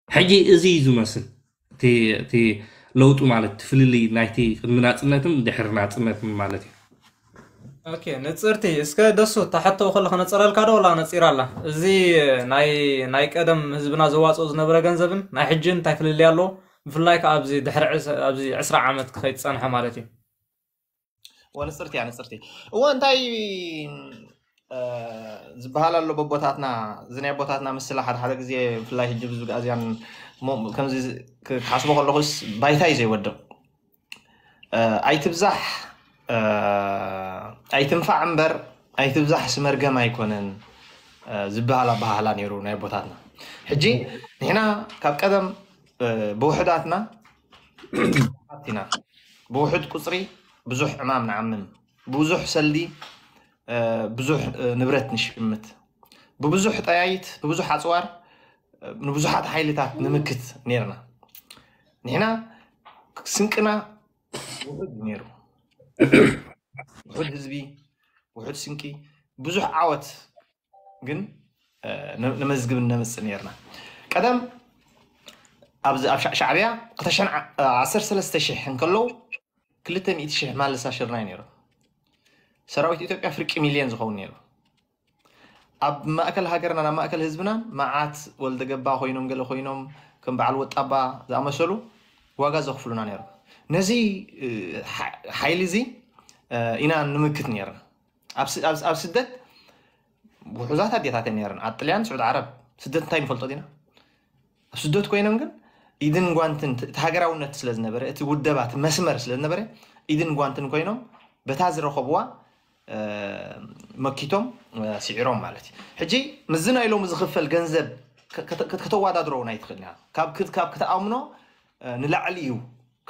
حجي إزيزو مثلا تي تي لو تو مالت تفلي لي نايتي خدمنات سنتم دحر نات سنتم مالتي اوكي نصرتي اسكا دسو تحت وخل خنا نصر الكاد ولا نصير الله زي ناي ناي قدم حزبنا زواصو زنبره غنزبن ناي حجن تايفل لي يالو بفلايك ابزي دحر ابزي 10 عامت خيت صنحه مالتي وانا ስርቲ ኣነ ስርቲ እዎ እንታይ ዝበሃል ኣሎ በቦታትና እዚ ናይ ቦታትና ምስላ ሓደ ሓደ ግዜ ብፍላይ ሕጂ ብዙ ኣዝያን ከምዚ ክሓስቦ ከለኩስ ባይታ እዩ ዘይወድቕ ኣይትብዛሕ ኣይትንፋዕ እምበር ኣይትብዛሕ ስመርገም ኣይኮነን ዝበሃል ኣባህላ ነይሩ ናይ ቦታትና ሕጂ ንሕና ካብ ቀደም ብውሕዳትና ኢና ብውሕድ ቁፅሪ بزح عمام نعمم بزح سلدي بزح نبرت نشمت ببزح طيايت ببزح عصوار نبزح حيلتات نمكت نيرنا نحنا سنكنا وحد نيرو وحد هزبي وحد سنكي بزح عوت جن نمزق من نمس نيرنا كدم أبز شعبيا قتشن عصر سلستشي حنكلو كلتا مئة شح مال ساشرنا نيرو سراويت إثيوبيا فرق مليون زخون نيرو أب ما أكل هاجرنا ما أكل هزبنا معات ولد جبا خوينهم قالوا خوينهم كم بعلوة أبا ذا مسلو واجا زخفلنا نيرو نزي حيلي زي إنا نمكت نيرن أب سدت وحوزات هديتات نيرن عطليان سعود عرب سدت تايم فلطة دينا سدت كوينم قل ኢድን ጓንትን ሃገራውነት ስለ ዝነበረ እቲ ውደባት መስመር ስለ ዝነበረ ኢድን ጓንትን ኮይኖም በታ ዝረኸብዋ መኪቶም ስዒሮም ማለት እዩ ሕጂ ምዝና ኢሎም ዝኽፈል ገንዘብ ከተዋዳድሮ እውን ኣይትኽእል ኢና ካብ ክተኣምኖ ንላዕሊ እዩ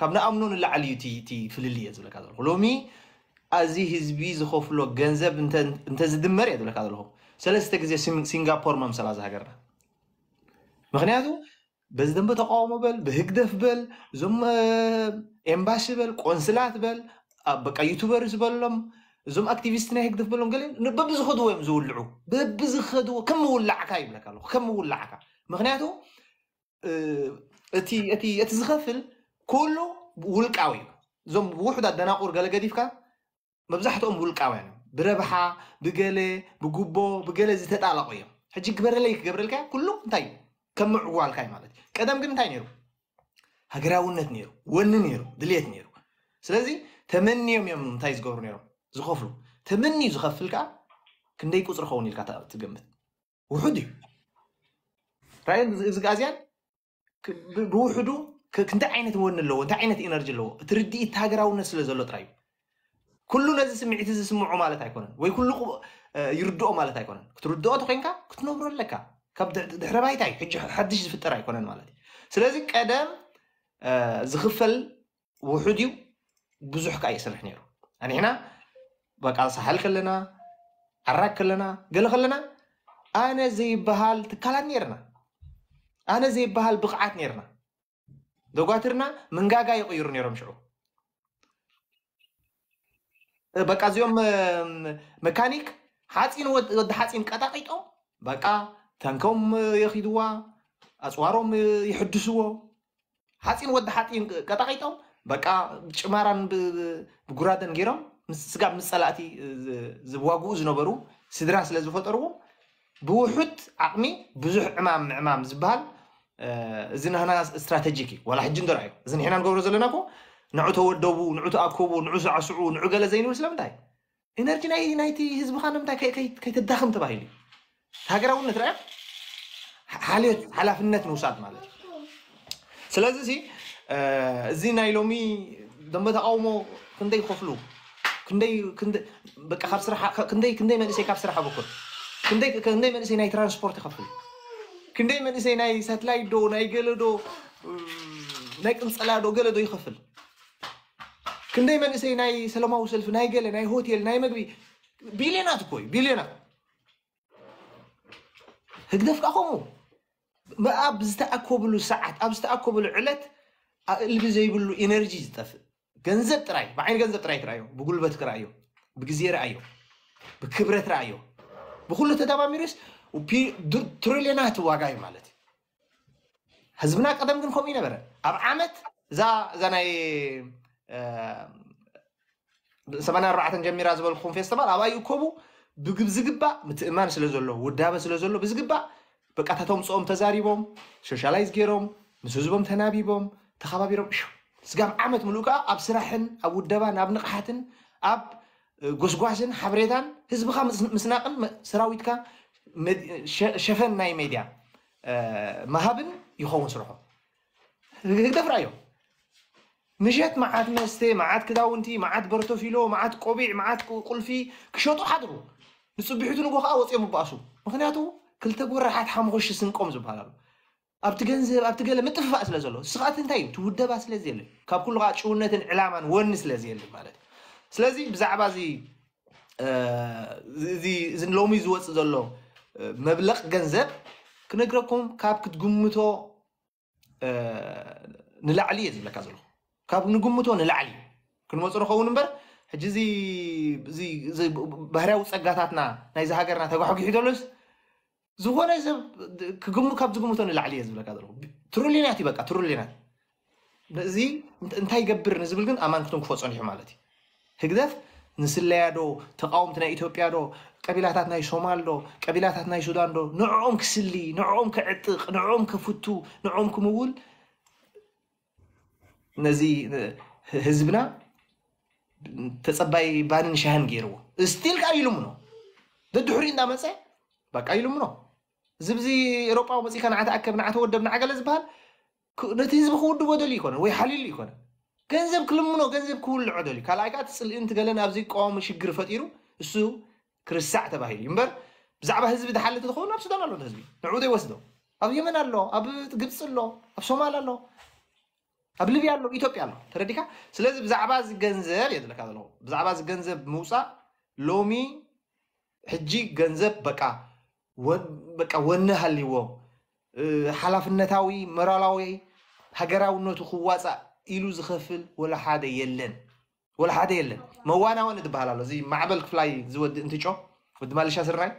ካብ ንኣምኖ ንላዕሊ እዩ እቲ ፍልል እየ ዝብለካ ዘለኹ ሎሚ ኣዚ ህዝቢ ዝኸፍሎ ገንዘብ እንተዝድመር እየ ዝብለካ ዘለኹ ሰለስተ ግዜ ሲንጋፖር መምሰላ ዝሃገርና ምክንያቱ بس دم بتقاومه بل بهجدف بل زم امباشي آه، بل كونسلات بل آه، بقى يوتيوبرز بلهم زم اكتيفيستنا هجدف بلهم قالين نببز خدوا يم زولعوا ببز خدوا كم ولع كايب لك الله كم ولع كا مغنياتو آه، اتي اتي اتي زخفل كله ولقاوي زم وحدة دنا قور قال قديفكا مبزحت ام ولقاوي يعني. بربحه بقله بقبو بقله زي يم حجي قبر ليك كله طيب ከም ዕጉ ኣልካይ ማለት እዩ ቀደም ግን እንታይ ነይሩ ሃገራውነት ነይሩ ወኒ ነይሩ ድሌት ነይሩ ስለዚ ተመኒዮም እዮም እንታይ ዝገብሩ ነይሮም ዝኸፍሉ ተመኒ ዝኸፍል ከዓ ክንደይ ቁፅሪ ኸውን ኢልካ ትገምት ውሑድ እዩ ራእዮ እዚ ጋዝያን ብውሕዱ ክንታይ ዓይነት ወኒ ኣለዎ እንታይ ዓይነት ኢነርጂ ኣለዎ እቲ ርድኢት ሃገራውነት ስለ ዘሎ ጥራይ እዩ ኩሉ ነዚ ስምዒት ዝስምዖ ማለት ኣይኮነን ወይ ኩሉ ይርድኦ ማለት ኣይኮነን ክትርድኦ ተኮንካ ክትነብሮ ኣለካ كاب دحر بايت اي حدش زفتر اي كونن مالتي سلازي قدام زخفل وحديو بزح كاي سرح نيرو يعني هنا بقى صحل كلنا عراك كلنا قال خلنا انا زي بحال تكال نيرنا انا زي بحال بقعات نيرنا دوغاترنا من غاغا يغير نيرهم شعو بقى زيوم ميكانيك حاتين ود حاتين قطا قيطو بقى ተንከም የኺድዋ ኣፅዋሮም ይሕድስዎ ሓፂን ወዲ ሓፂን ቀጠቂጦም በቃ ጭማራን ብጉራደን ገይሮም ስጋ ምስ ፀላእቲ ዝዋግኡ ዝነበሩ ስድራ ስለ ዝፈጠርዎ ብውሑድ ዓቕሚ ብዙሕ ዕማም ምዕማም ዝበሃል እዚ ንሕና ስትራቴጂክ እዩ ዋላ ሕጂ እንተረኣዩ እዚ ንሕና ንገብሮ ዘለና ኮ ንዑ ተወደቡ ንዑ ተኣከቡ ንዑ ሳዕስዑ ንዑ ገለ ዘይንብል ስለምንታይ ኢነርጂ ናይቲ ህዝብካ ንምንታይ ከይተዳኽም ተባሂሉ እዩ ሃገራውነት ርአ ሓልዮት ሓላፍነት ምውሳድ ማለት እዩ ስለዚ እዚ እዚ ናይ ሎሚ ደንበ ተቃውሞ ክንደይ ክኸፍሉ ክንደይ መንእሰይ ካብ ስራሕ በኩር ክንደይ መንእሰይ ናይ ትራንስፖርት ይኸፍሉ ክንደይ መንእሰይ ናይ ሳትላይት ዶ ናይ ገለዶ ናይ ቅንፀላ ዶ ገለዶ ይኸፍል ክንደይ መንእሰይ ናይ ሰለማዊ ሰልፊ ናይ ገለ ናይ ሆቴል ናይ መግቢ ቢልዮናት እኮ እዩ ቢልዮናት ህግደፍካ ከምኡ ኣብ ዝተኣከብሉ ሰዓት ኣብ ዝተኣከብሉ ዕለት ልቢ ዘይብሉ ኤነርጂ ዝጠፍእ ገንዘብ ጥራይ ብዓይነ ገንዘብ ጥራይ ትርኣዮ ብጉልበት ክርኣዮ ብግዜ ርኣዮ ብክብረት ረኣዮ ብኩሉ ተደማሚሮስ ትሪልዮናት ዋጋ እዩ ማለት እዩ ህዝብና ቀደም ግን ከምኡ ይነበረ ኣብ ዓመት እዛ እዛ ናይ ሰማንያ ኣርባዕተን ጀሚራ ዝበልኩም ፌስቲቫል ኣብኣይ እከቡ بجب زجبا متأمان سلزولو ودابا سلزولو بزجبا بقى تهتم صوم تزاري بوم سوشياليز جيروم مسوزبوم تنابي بوم تخابا بيروم شو سقام عمت ملوكا اب سرحن اب ودابا ناب نقحتن اب غزغوازن حبريتان هزبخا مسناقن سراويتكا شفن ناي ميديا مهابن يخون سرحو هكذا فرايو نجات معاد نستي معاد كداونتي معاد برتوفيلو معاد قبيع معاد قلفي كشوطو حضرو ንፅቢሒቱ ንጎ ከዓ ወፂኦም ይበኣሱ ምክንያቱ ክልተ ጎራሓት ሓመኮሽ ስንቆም ዝበሃል ኣብቲ ገንዘብ ኣብቲ ገለ ምጥፍፋእ ስለ ዘሎ ስኻት እንታይ እዩ ትውደባ ስለ ካብ ኩሉ ከዓ ጭውነትን ዕላማን ወኒ ስለ ማለት እዩ ስለዚ ብዛዕባ እዚ እዚ ሎሚ ዝወፅእ ዘሎ መብለቕ ገንዘብ ክነግረኩም ካብ ክትግምቶ ንላዕሊ እየ ዝብለካ ዘለኹ ካብ ንግምቶ ንላዕሊ እዩ ክንመፁ ንኸውን እምበር ሕጂ እዚ ባህርያዊ ፀጋታትና ናይዚ ሃገርና ተጓሕጊሑ ተሎስ ዝኾነ ሰብ ክግሙ ካብ ዝግምቶ ንላዕሊ እየ ዝብለካ ዘለኹ ትሩሊናት ይበቃ በቃ ትሩሊናት እዚ እንታይ ይገብር ንዝብል ግን ኣማንክቶም ክፈ ፀኒሑ ማለት እዩ ህግደፍ ንስለያ ዶ ተቃውምቲ ናይ ኢትዮጵያ ዶ ቀቢላታት ናይ ሶማል ዶ ቀቢላታት ናይ ሱዳን ዶ ንዕኦም ክስሊ ንዕኦም ክዕጥቅ ንዕኦም ክፍቱ ንዕኦም ክምውል ነዚ ህዝብና ተጸባይ ባንን ሻህን ገይርዎ ስቲል ከዓ ይልምኖ ደድሕሪ እናመፀ በቃ ይልምኖ እዚ ብዚ ኤሮጳዊ መፅኢካ ንዓተኣከብ ንዓተወደብ ንዓገለ ዝበሃል ነቲ ህዝቢ ክውድቦ ደልዩ ይኮነን ወይ ሓሊሉ ይኮነን ገንዘብ ክልምኖ ገንዘብ ክውልዖ ደልዩ ካልኣይ ከዓ ትፅልእንቲ ገለን ኣብዚ ቀዋሚ ሽግር ፈጢሩ እሱ ክርስሳዕ ተባሂሉ እዩ እምበር ብዛዕባ ህዝቢ ተሓልቲ ዝኸውን ኣብ ሱዳን ኣሎ ህዝቢ ንዕኡ ዘይወስዶ ኣብ የመን ኣሎ ኣብ ግብፂ ኣሎ ኣብ ሶማል ኣሎ أبلي يالو لو إثيوبيا لو ترديكا سلز زعباز جنزب يدلك هذا لو زعباز جنزب موسى لومي حجي جنزب بكا ون بكا وو حلف النتاوي مرالاوي ونو خواصة إلو زخفل ولا حدا يلن ولا حدا يلن موانا وانا دبها لالو زي معبل كفلاي زود انت شو ود مالش اسراي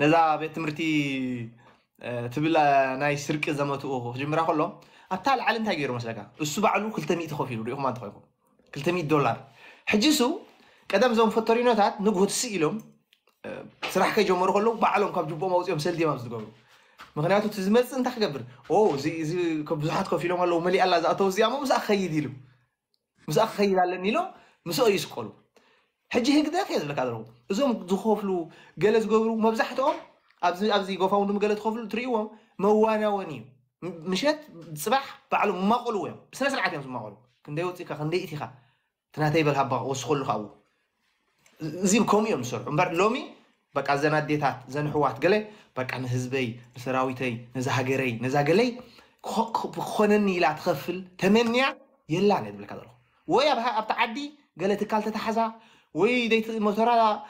نذا بيت مرتي تبلا ناي سرقة زمتو جمرا كلهم ኣብታ ላዕሊ እንታይ ገይሩ መስለካ እሱ ባዕሉ 200 ኮፍ ኢሉ ሪኢኹም እንተ ኮይኹም 200 ዶላር ሕጂ ሱ ቀደም ዞም ፈተሪኖታት ንግሆትሲ ኢሎም ስራሕ ከጀመሩ ከለዉ ባዕሎም ካብ ጅቦኦም ኣውፅኦም ሰልዲማም ዝገብሩ ምክንያቱ እቲ ዝመፅእ እንታይ ክገብር እዚ ብዙሓት ኮፍ ኢሎም ኣለዉ መሊእ ኣላ ዝኣተው እዚኣሞ ምስኣ ክኸይድ ኢሉ ምስኣ ክኸይድ ኣለኒ ኢሎም ምስኦ ይስቀሉ ሕጂ ህግደት እየ ዝብለካ ዘለኹ እዞም ዝኸፍሉ ገለ ዝገብሩ መብዛሕትኦም ኣብዚ ጎፋውንድም ገለ ትኸፍሉ ትርእይዎም መዋናወን እዩ مشات صباح بعلو ما قولو يوم بس نسرع كيم ما قولو كندي وتي كا كندي اتي خا تناتي بالها با وسخول خاو زيم كوم يوم سر امبار لومي بقى زنا ديتا زن حوات قلي بقى نهزبي نسراويتي نزهغري نزاغلي خونني لا تخفل تمنيا يلا نيت بلا كادرو ويا بها ابتا عدي قال تكال تتحزا وي ديت موتورا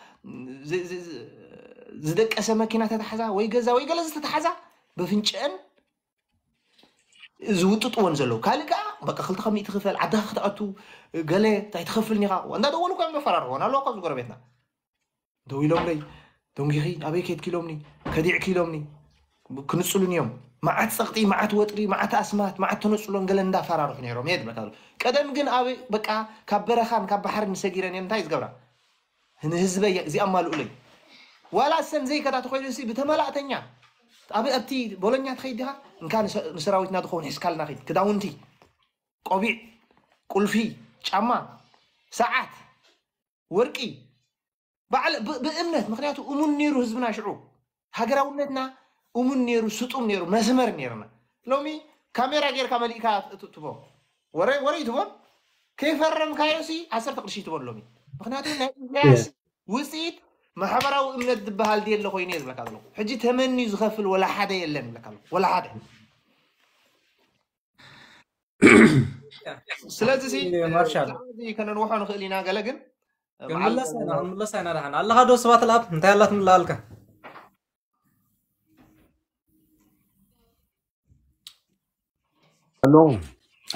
زدك اسا ماكينه تتحزا وي غزا وي قال تتحزا بفنشان ዝውጥጥዎን ዘለዉ ካልእ ከዓ በቃ ክልተ ከም ትክፈል ዓድካ ክትኣቱ ገለ እንታይ ትኸፍልኒ ኢኻ እንዳደወሉ ኮ መፈራርሕዎን ኣለዎ ካብዚ ጎረቤትና ደው ኢሎምለይ ዶንጊኺ ኣበይ ከይድ ኪሎምኒ ከዲዕ ኪሎምኒ ክንፅሉን እዮም መዓት ፀቕጢ መዓት ወጥሪ መዓት ኣስማት መዓት ተነፅሎን ገለ እንዳፈራርሑ ነይሮም እየ ድመታ ቀደም ግን ኣበይ በቃ ካብ በረኻን ካብ ባሕርን ሰጊረን እየን እንታይ ዝገብራ ንህዝበ እዚኣ ማልኡለይ ዋላ ሰን ዘይከታተኮይኑ ብተመላእተኛ ኣብይ ኣብቲ ቦሎኛ ትኸይድ ዲኻ እንካ ንሰራዊትና ዝኸውን ሒዝካልና ኸይድ ክዳውንቲ ቆቢዕ ቁልፊ ጫማ ሰዓት ወርቂ ብእምነት ምክንያቱ እሙን ነይሩ ህዝብና ሽዑ ሃገራውነትና እሙን ነይሩ ስጡም ነይሩ መስመር ነይርና ሎሚ ካሜራ ጌርካ መሊእካ ትቦ ወረይ ትቦን ከይፈረምካዮሲ ዓሰርተ ቅርሺ ትቦን ሎሚ ምክንያቱ ናይ ኢሳያስ ውፅኢት ማሕበራዊ እምነት ዝበሃል ድየ ኣሎ ኮይኑ እየ ዝብለካ ዘለኹ ሕጂ ተመኒ ዝኸፍል ወላ ሓደ የለን ይብለካ ኣለኹ ወላ ሓደ ስለዚ ከነንውሖ ንኽእል ኢና ገለ ግን ክንምለሳ ኢና ድሓን ኣለኻ ዶ ሰባት ልኣብ እንታይ ኣላ ትምልሃልካ ኣሎ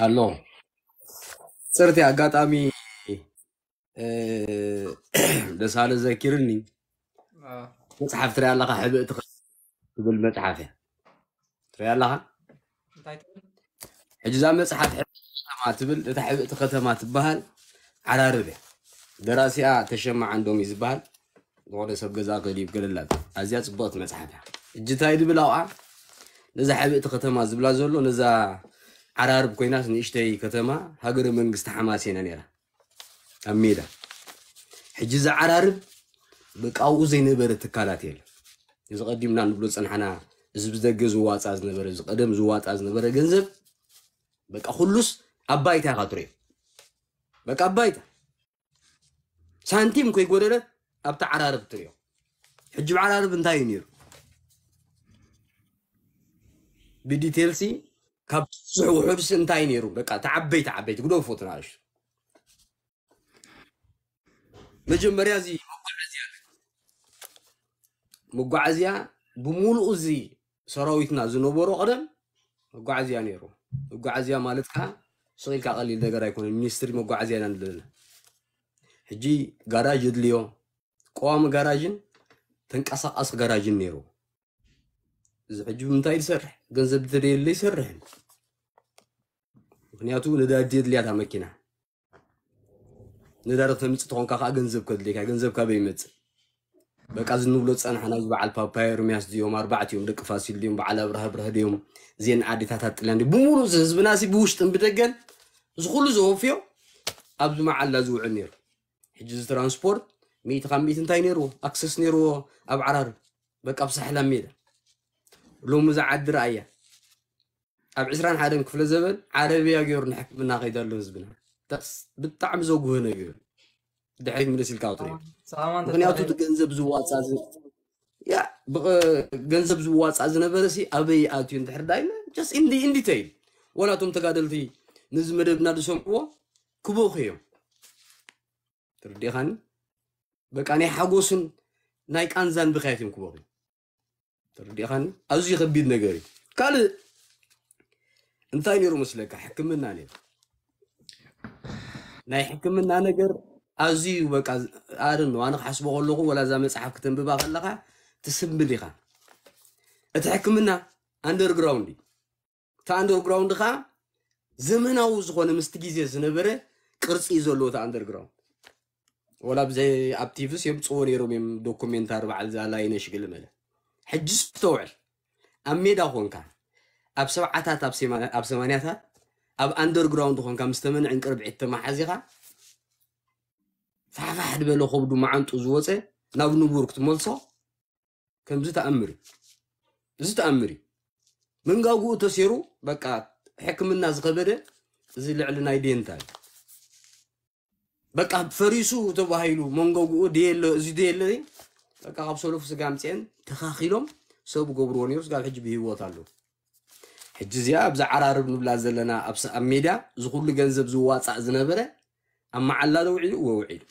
ኣሎ ፅርቲ ኣጋጣሚ ደሳለ ዘኪርኒ آه. متحف تري الله حب تقول متحف يعني. تري الله حجزا متحف ما تبل تحب تقتها ما تبهل على ربع دراسي آه تشمع عندهم يزبال نور سب جزا قريب كل اللات أزيات بوت متحف يعني. جت هاي دبل أوعى آه. نزح حب تقتها ما زبلا زولو نزح عرارب كويناس نشتي كتما هاجر من قست حماسين أنيرا أميرة حجزا عرارب ብቃውኡ ዘይነበረ ትካላት የለን እዚ ቀዲምና ንብሎ ፀንሐና እዚ ብዘገ ዝዋፃ ዝነበረ እዚ ቀደም ዝዋፃ ዝነበረ ገንዘብ በቃ ኩሉስ ኣባይታ ኢኻ ትሪኦ በቃ ኣባይታ ሳንቲም ኮይጎደለ ኣብቲ ዓራርብ ትሪኦ ሕጂ ብዓራርብ እንታይ እዩ ነይሩ ብዲቴልሲ ካብ ብዙሕ ውሑድሲ እንታይ ነይሩ በቃ እቲ ዓበይቲ ዓበይቲ ግደፎ ትናለሽ መጀመርያ እዚ መጓዓዝያ ብሙሉእ እዚ ሰራዊትና ዝነበሮ ቀደም መጓዓዝያ ነይሩ መጓዓዝያ ማለት ከዓ ስቂልካ ቀሊል ነገር ኣይኮነ ሚኒስትሪ መጓዓዝያ ኢና ንለለና ሕጂ ጋራጅ የድልዮ ቀዋሚ ጋራጅን ተንቀሳቃሲ ጋራጅን ነይሩ እዚ ሕጂ ብምንታይ ዝሰርሕ ገንዘብ ተደየለ ይሰርሕ ምክንያቱ ነዳዲ የድልያታ መኪና ነዳዲ ተምፅእ ትኾንካ ከዓ ገንዘብ ከድልየካ ገንዘብካ በይመፅእ بقى زنبلو تصنحنا يبع الباباي رمياس ديوم أربعة يوم دك فاسيل ديوم بعلى بره بره ديوم زين عادي تحت تلان دي بمولو زهز بناسي بوشتن بدقن زخولو زوفيو ابز مع الله زو عنير حجز ترانسبورت ميت خميت انتاي نيرو أكسس نيرو أب عرار بك اب بصح لميدا لو مزع عد رأيه أب عسران حدا كفل زبل عربية جور نحكمنا غيدا لو زبنا بتعم هنا جور دحين من السلكاوترين ምክንያቱ ገንዘብ ዝዋፃ ያ ገንዘብ ዝዋፃ ዝነበረ ሲ ኣበይ ኣትዩ እንድሕር ዳይነ ጀስ ኢንዲቴይል ወላቶም ተጋደልቲ ነዚ መደብና ዝሰምዕዎ ክቦኹ እዮም ትርዲኻኒ በቃ ናይ ሓጎስን ናይ ቃንዛን ብካየት እዮም ክቦኹ ትርዲኻኒ ኣዝዩ ከቢድ ነገር እዩ ካልእ እንታይ ነይሩ መስለካ ሕክምና ነይሩ ናይ ሕክምና ነገር ኣዝዩ በቃ ኣርን ኣነ ክሓስቦ ከለኹ ወላ እዛ መፅሓፍ ክተንብባ ከለካ ትስምብል ኢኻ እቲ ሕክምና ኣንደርግራውንድ እቲ ኣንደርግራውንድ ከዓ ዘመናዊ ዝኾነ ምስቲ ግዜ ዝነበረ ቅርፂ ዘለዎ እቲ ኣንደርግራውንድ ወላ ብዘ ኣብ ቲቪስ የምፅዎ ነይሮም እዮም ዶኩሜንታር በዓል ዛላይነ ሽግል መለ ሕጂ ዝተውዕል ኣብ ሜዳ ኮንካ ኣብ ሰብዓታት ኣብ ሰማንያታት ኣብ ኣንደርግራውንድ ኮንካ ምስተመንዕን ተመንዕን ቅርብዒት ተማሓዚኻ ፋፋሕ ድበለ ከብዱ መዓንጡ ዝወፀ ናብ ንቡር ክትመልሶ ከምዚ ተኣምር እዩ እዚ ተኣምር እዩ መንጋግኡ ተሰይሩ በቃ ሕክምና ዝከበደ እዚ ልዕሊ ናይ ደንታ እዩ በቃ ፈሪሱ ተባሂሉ መንጋግኡ ደየለ እዚ ደየለ በቃ ካብ ሰለፉ ስጋ ምፅአን ተኻኺሎም ሰብ ገብርዎ ነይሩ ስጋብ ሕጂ ብሂወት ኣለዉ ሕጂ እዚኣ ኣብዛ ዓራርብ ንብላ ዘለና ኣብ ሜዳ እዚ ኩሉ ገንዘብ ዝዋፃእ ዝነበረ ኣብ መዓላ ደውዒሉ ወውዒሉ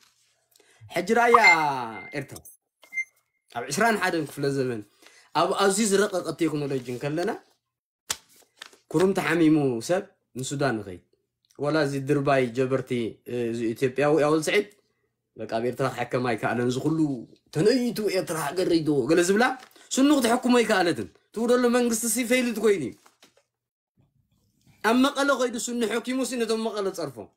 ሕጂ ራያ ኤርትራ ኣብ 21 ክፍለ ዘመን ኣብ ኣዝዩ ዝረቐቐ ቴክኖሎጂ ከለና ኩሩም ተሓሚሙ ሰብ ንሱዳን ንኸይድ ወላ እዚ ድርባይ ጀበርቲ ኢትዮጵያዊ ኣወልስዒድ በቃ ኣብ ኤርትራ ክሕከማ ኣይከኣለን ዝኩሉ ተነይቱ ኤርትራ ሃገር ይዶ ገለ ዝብላ ስኑ ክትሕኩሞ ኣይከኣለትን ትውደሎ መንግስቲ ሲ ፈይልት ኮይኑ እዩ ኣብ መቐለ ኮይዱ ስኒ ሕኪሙ ሲ ነቶም መቐለ ፀርፎም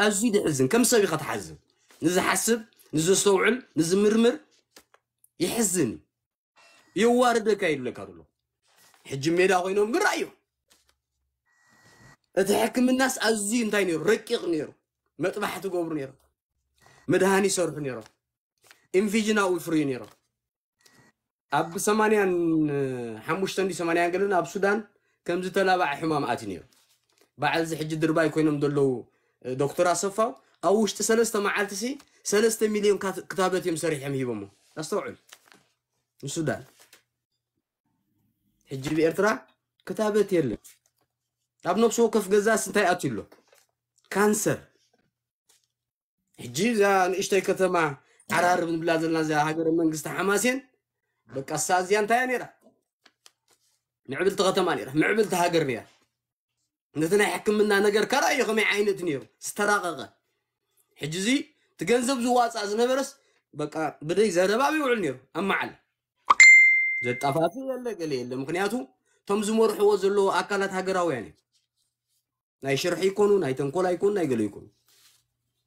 ازيد حزن كم سبيقه تحزن نزي حسب نزي استوعل نزي مرمر يحزن يوارد لك يقول لك هذا حج ميدا غينوم غرايو اتحكم الناس ازي انت نيرو رقيق نيرو مطبح تغبر نيرو مدهاني صرف نيرو انفيجنا وفري نيرو اب 80 حموشتن دي 80 غلن اب السودان كم زي تلابع حمام اتنيو بعد زي درباي كوينم دولو دكتور أصفى أو وش تسلست مع عالتسي سلست مليون كتابة يوم سريح يمهيبهم أستوعب السودان حجي بإرترا كتابة يلي أبنو بسو كف غزا سنتاي أتيلو كانسر حجي زا إشتاي كتما عرار بن بلادنا زا هاقر من قصة حماسين بكاسازيان زيان تايا نيرا نعبل تغتما نيرا معبل تهاجر نيرا ነተን ኣይሕክምና ነገር ካልኣዮ ከመይ ዓይነት ነይሩ ዝተራቐቐ ሕጂ እዚ እቲ ገንዘብ ዝዋፃእ ዝነበረስ በቃ ብደይ ዘረባብ ይውዕል ነይሩ ኣብ መዓል ዘጣፋፊ የለ ገለ የለ ምክንያቱ እቶም ዝመርሕዎ ዘለዎ ኣካላት ሃገራውያን እዩ ናይ ሽርሒ ይኮኑ ናይ ተንኮላ ይኮኑ ናይ ገለ ይኮኑ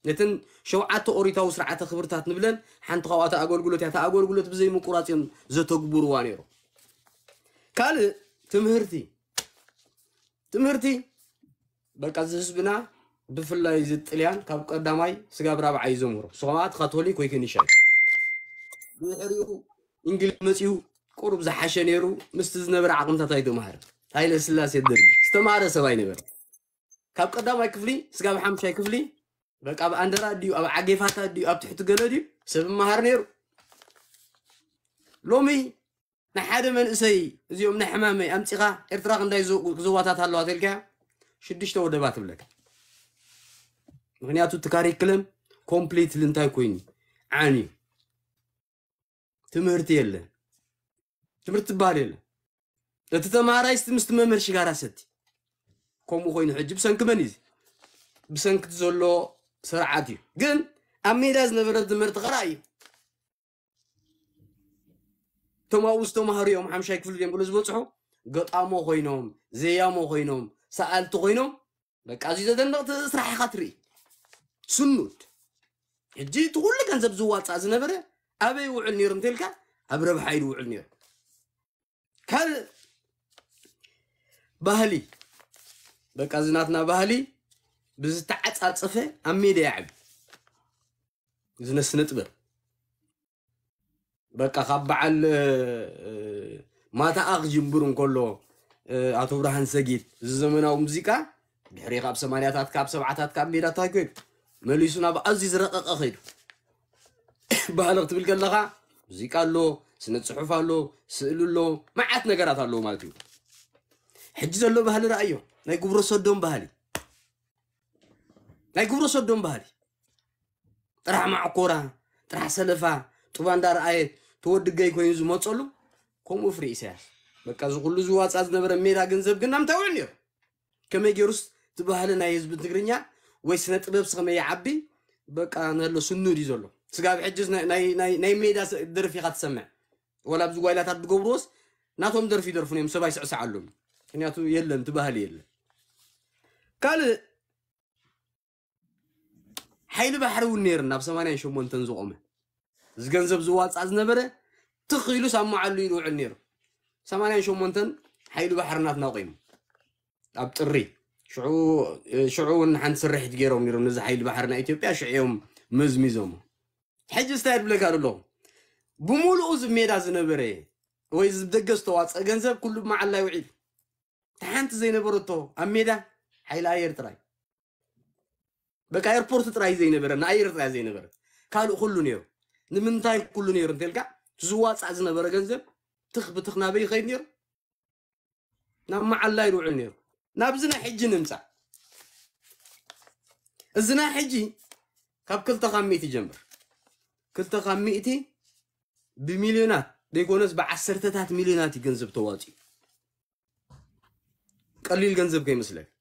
ነተን ሸውዓተ ኦሪታዊ ስርዓተ ክብርታት ንብለን ሓንቲ ካብኣታ ኣገልግሎት እያ እታ ኣገልግሎት ብዘይምቁራፅ እዮም ዘተግብርዋ ነይሩ ካልእ ትምህርቲ ትምህርቲ بركزس بنا بفلاي زتليان كاب قداماي سغا براب عايزو مرو سومات كاثوليك وي بيحريو انجل مسيو قرب زحاشا نيرو مستز نبر عقمتا مهر هاي لسلاس يدرج استمارة سباي نبر كاب قداماي كفلي سغا بحمشاي كفلي بك اندرا ديو اب عقيفاتا ديو اب تحتو قلو ديو سب مهر نيرو لومي نحادي من اسي زيوم نحمامي امتقا ارتراق اندايزو زواتات هالواتيلكا ሽዱሽተ ወደባት ብለካ ምክንያቱ እቲ ካሪክለም ኮምፕሊት ልንታይ ኮይኑ ዓን እዩ ትምህርቲ የለን ትምህርቲ ዝበሃል የለን እቲ ተምሃራይ ምስቲ መምህር ሽጋራ ሰቲ ከምኡ ኮይኑ ሕጂ ብሰንኪ መን እዩ ብሰንኪ ዘሎ ስርዓት እዩ ግን ኣብ ሜዳ ዝነበረ ትምህርቲ ኸራ እዩ እቶም ኣብኡ ዝተምሃሩ እዮም ሓምሻይ ክፍሊ እዮም ብሎ ዝበፅሑ ገጣሞ ኮይኖም ዘያሞ ኮይኖም سألت غينو بك أزي زدنغت سرح خطري سنود يجي تقول لك أنزب زوات سازنا بره أبي وعل نيرم تلك أبرا بحايل وعل نير كال بهلي بك أزناتنا بهلي بز تعت أتصفى أمي دي عب زنا سنتبر بك أخب على آه، ما تأخ جنبرون كله አቶ ብርሃን ሰጊድ እዚ ዘመናዊ ሙዚቃ ድሕሪ ካብ ሰማንያታት ካብ ሰብዓታት ካብ ሜዳ ታይ ኮይኑ መሊሱ ናብ ኣዝዩ ዝረቐቐ ኸይዱ ባህሊ ክትብል ከለካ ሙዚቃ ኣሎ ስነ ፅሑፍ ኣሎ ስእሊ ኣሎ መዓት ነገራት ኣለዎ ማለት እዩ ሕጂ ዘሎ ባህሊ ርኣዮ ናይ ግብሮ ሰዶም ባህሊ ናይ ግብሮ ሰዶም ባህሊ ጥራሕ ማዕኮራ ጥራሕ ሰለፋ ጡባ እንዳረኣየት ተወድገይ ኮይኑ ዝመፀሉ ከምኡ ፍሪ ኢሳያስ በቃ ዝኩሉ ዝዋፃ ዝነበረ ሜዳ ገንዘብ ግን ናምታዊ ነሩ ከመይ ገይሩስ ውስጥ ባህሊ ናይ ህዝቢ ትግርኛ ወይ ስነ ጥበብ ስከመይ ይዓቢ በቃ ነሎ ስኑድ እዩ ዘሎ ስጋብ ሕጂ ናይ ሜዳ ደርፊ ኢካ ትሰምዕ ወላ ብዚ ጓይላታት ብገብርዎስ ናቶም ደርፊ ይደርፉን እዮም ሰባይ ስዕሳዕ ኣሎም ምክንያቱ የለን ትባህል ባህሊ የለን ካልእ ሓይሊ ባሕሪ እውን ነርና ኣብ 88 ዝቆመ ዝገንዘብ ገንዘብ ዝዋፃ ዝነበረ ትኽ ኢሉ ሳብ መዓሉ ኢሉ ውዕል ነይሩ ሰማንያን ሸሞንተን ሓይሉ ባሕርናት ናቂሙ ኣብ ጥሪ ሽዑ እውን ሓንቲ ስርሒት ገይሮም ነይሮም ነዚ ሓይሊ ባሕሪ ናይ ኢትዮጵያ ሽዕዮም መዝሚዞሞ ሕጂ ስታይድ ብለካ ኣለኹ ብሙሉኡ ዝ ሜዳ ዝነበረ ወይ ዝደገ ዝተዋፀ ገንዘብ ኩሉ መዓላይ ውዒል ተሓንቲ ዘይነበረቶ ኣብ ሜዳ ሓይሊ ኣየር ጥራይ በቃ ኤርፖርት ጥራይ ዘይነበረ ንኣየር ጥራይ ዘይነበረ ካልእ ኩሉ ነይሩ ንምንታይ ኩሉ ነይሩ እንተልካ ዝዋፃእ ዝነበረ ገንዘብ تخبط خنابي خير نير نعم مع الله يروع نير نابزنا حجي نمسع الزنا حجي كاب كل تغميتي جمر كل تغميتي بمليونات ديكونس بعشرة تات مليونات جنزب تواجي قليل جنزب كي مسلك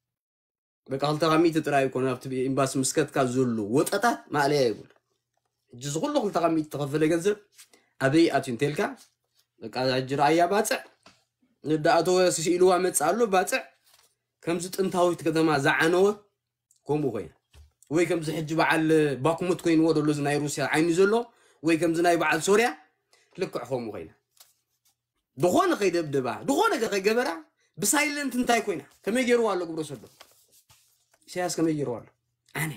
بك هل تغميت تراي يكون تبي امباس مسكت كازولو وطاطا ما عليه يقول جزغلو تغميت تغفل جنزب ابي اتين تلكا በቃ ዛጅር አያ ባፅዕ ንዳእቶ ስኢልዋ መፅእ ኣሎ ባፅዕ ከምዚ ጥንታዊት ከተማ ዝዓነወ ከምኡ ኮይና ወይ ከምዚ ሕጂ በዓል ባኩሙት ኮይንዎ ደሎ እዚ ናይ ሩስያ ዓይኒ ዘሎ ወይ ከምዚ ናይ በዓል ሶርያ ልክዕ ከምኡ ኮይና ድኾነ ከይደብድባ ድኾነ ከይገበራ ብሳይለንት እንታይ ኮይና ከመይ ገይርዋ ኣሎ ግብሮ ሰዶ ኢሳያስ ከመይ ገይርዋ ኣሎ ኣነ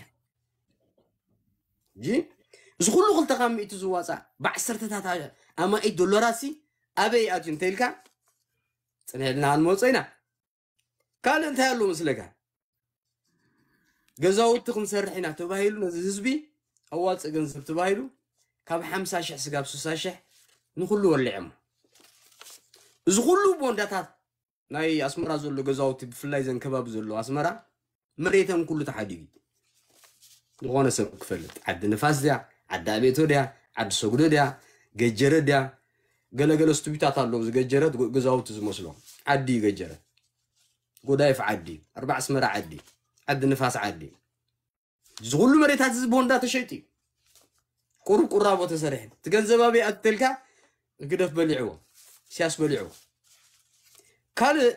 እዚ ኩሉ ክልተኻ ሚእቲ ዝዋፃእ ብዓሰርተታት ኣማኢት ዶሎራሲ أبي أجن تلك تنهلنا الموصينا قال انت هلو مسلكا ገዛውትኩም ሰርሕና ተባሂሉ ነዚ ህዝቢ ኣዋፅእ ገንዘብ ተባሂሉ ካብ 50 ሽሕ ስጋብ 60 ሽሕ ንኩሉ ወሊዖሞ እዚ ኩሉ ቦንዳታት ናይ ኣስመራ ዘሎ ገዛውቲ ብፍላይ ዘን ከባቢ ዘሎ ኣስመራ መሬተን ኩሉ ተሓዲጉ ዝኾነ ሰብ ክፈልጥ ዓዲ ንፋስ ድያ ዓዲ ኣቤቶ ድያ ዓዲ ሰጉዶ ድያ ገጀረ ድያ ገለገለ ቢታት ኣለዉ ዝገጀረት ገዛውቲ ዝመስሎ ዓዲ ይገጀረ ጎዳይፍ ዓዲ ኣርባዕ ስመራ ዓዲ ዓዲ ንፋስ ዓዲ ዝኩሉ መሬታት እዚ ቦንዳ ተሸጢ ቁሩብ ቁራቦ ተሰርሐ እቲ ገንዘባብ ኣትተልካ ግደፍ በሊዕዎ ስያስ በሊዕዎ ካልእ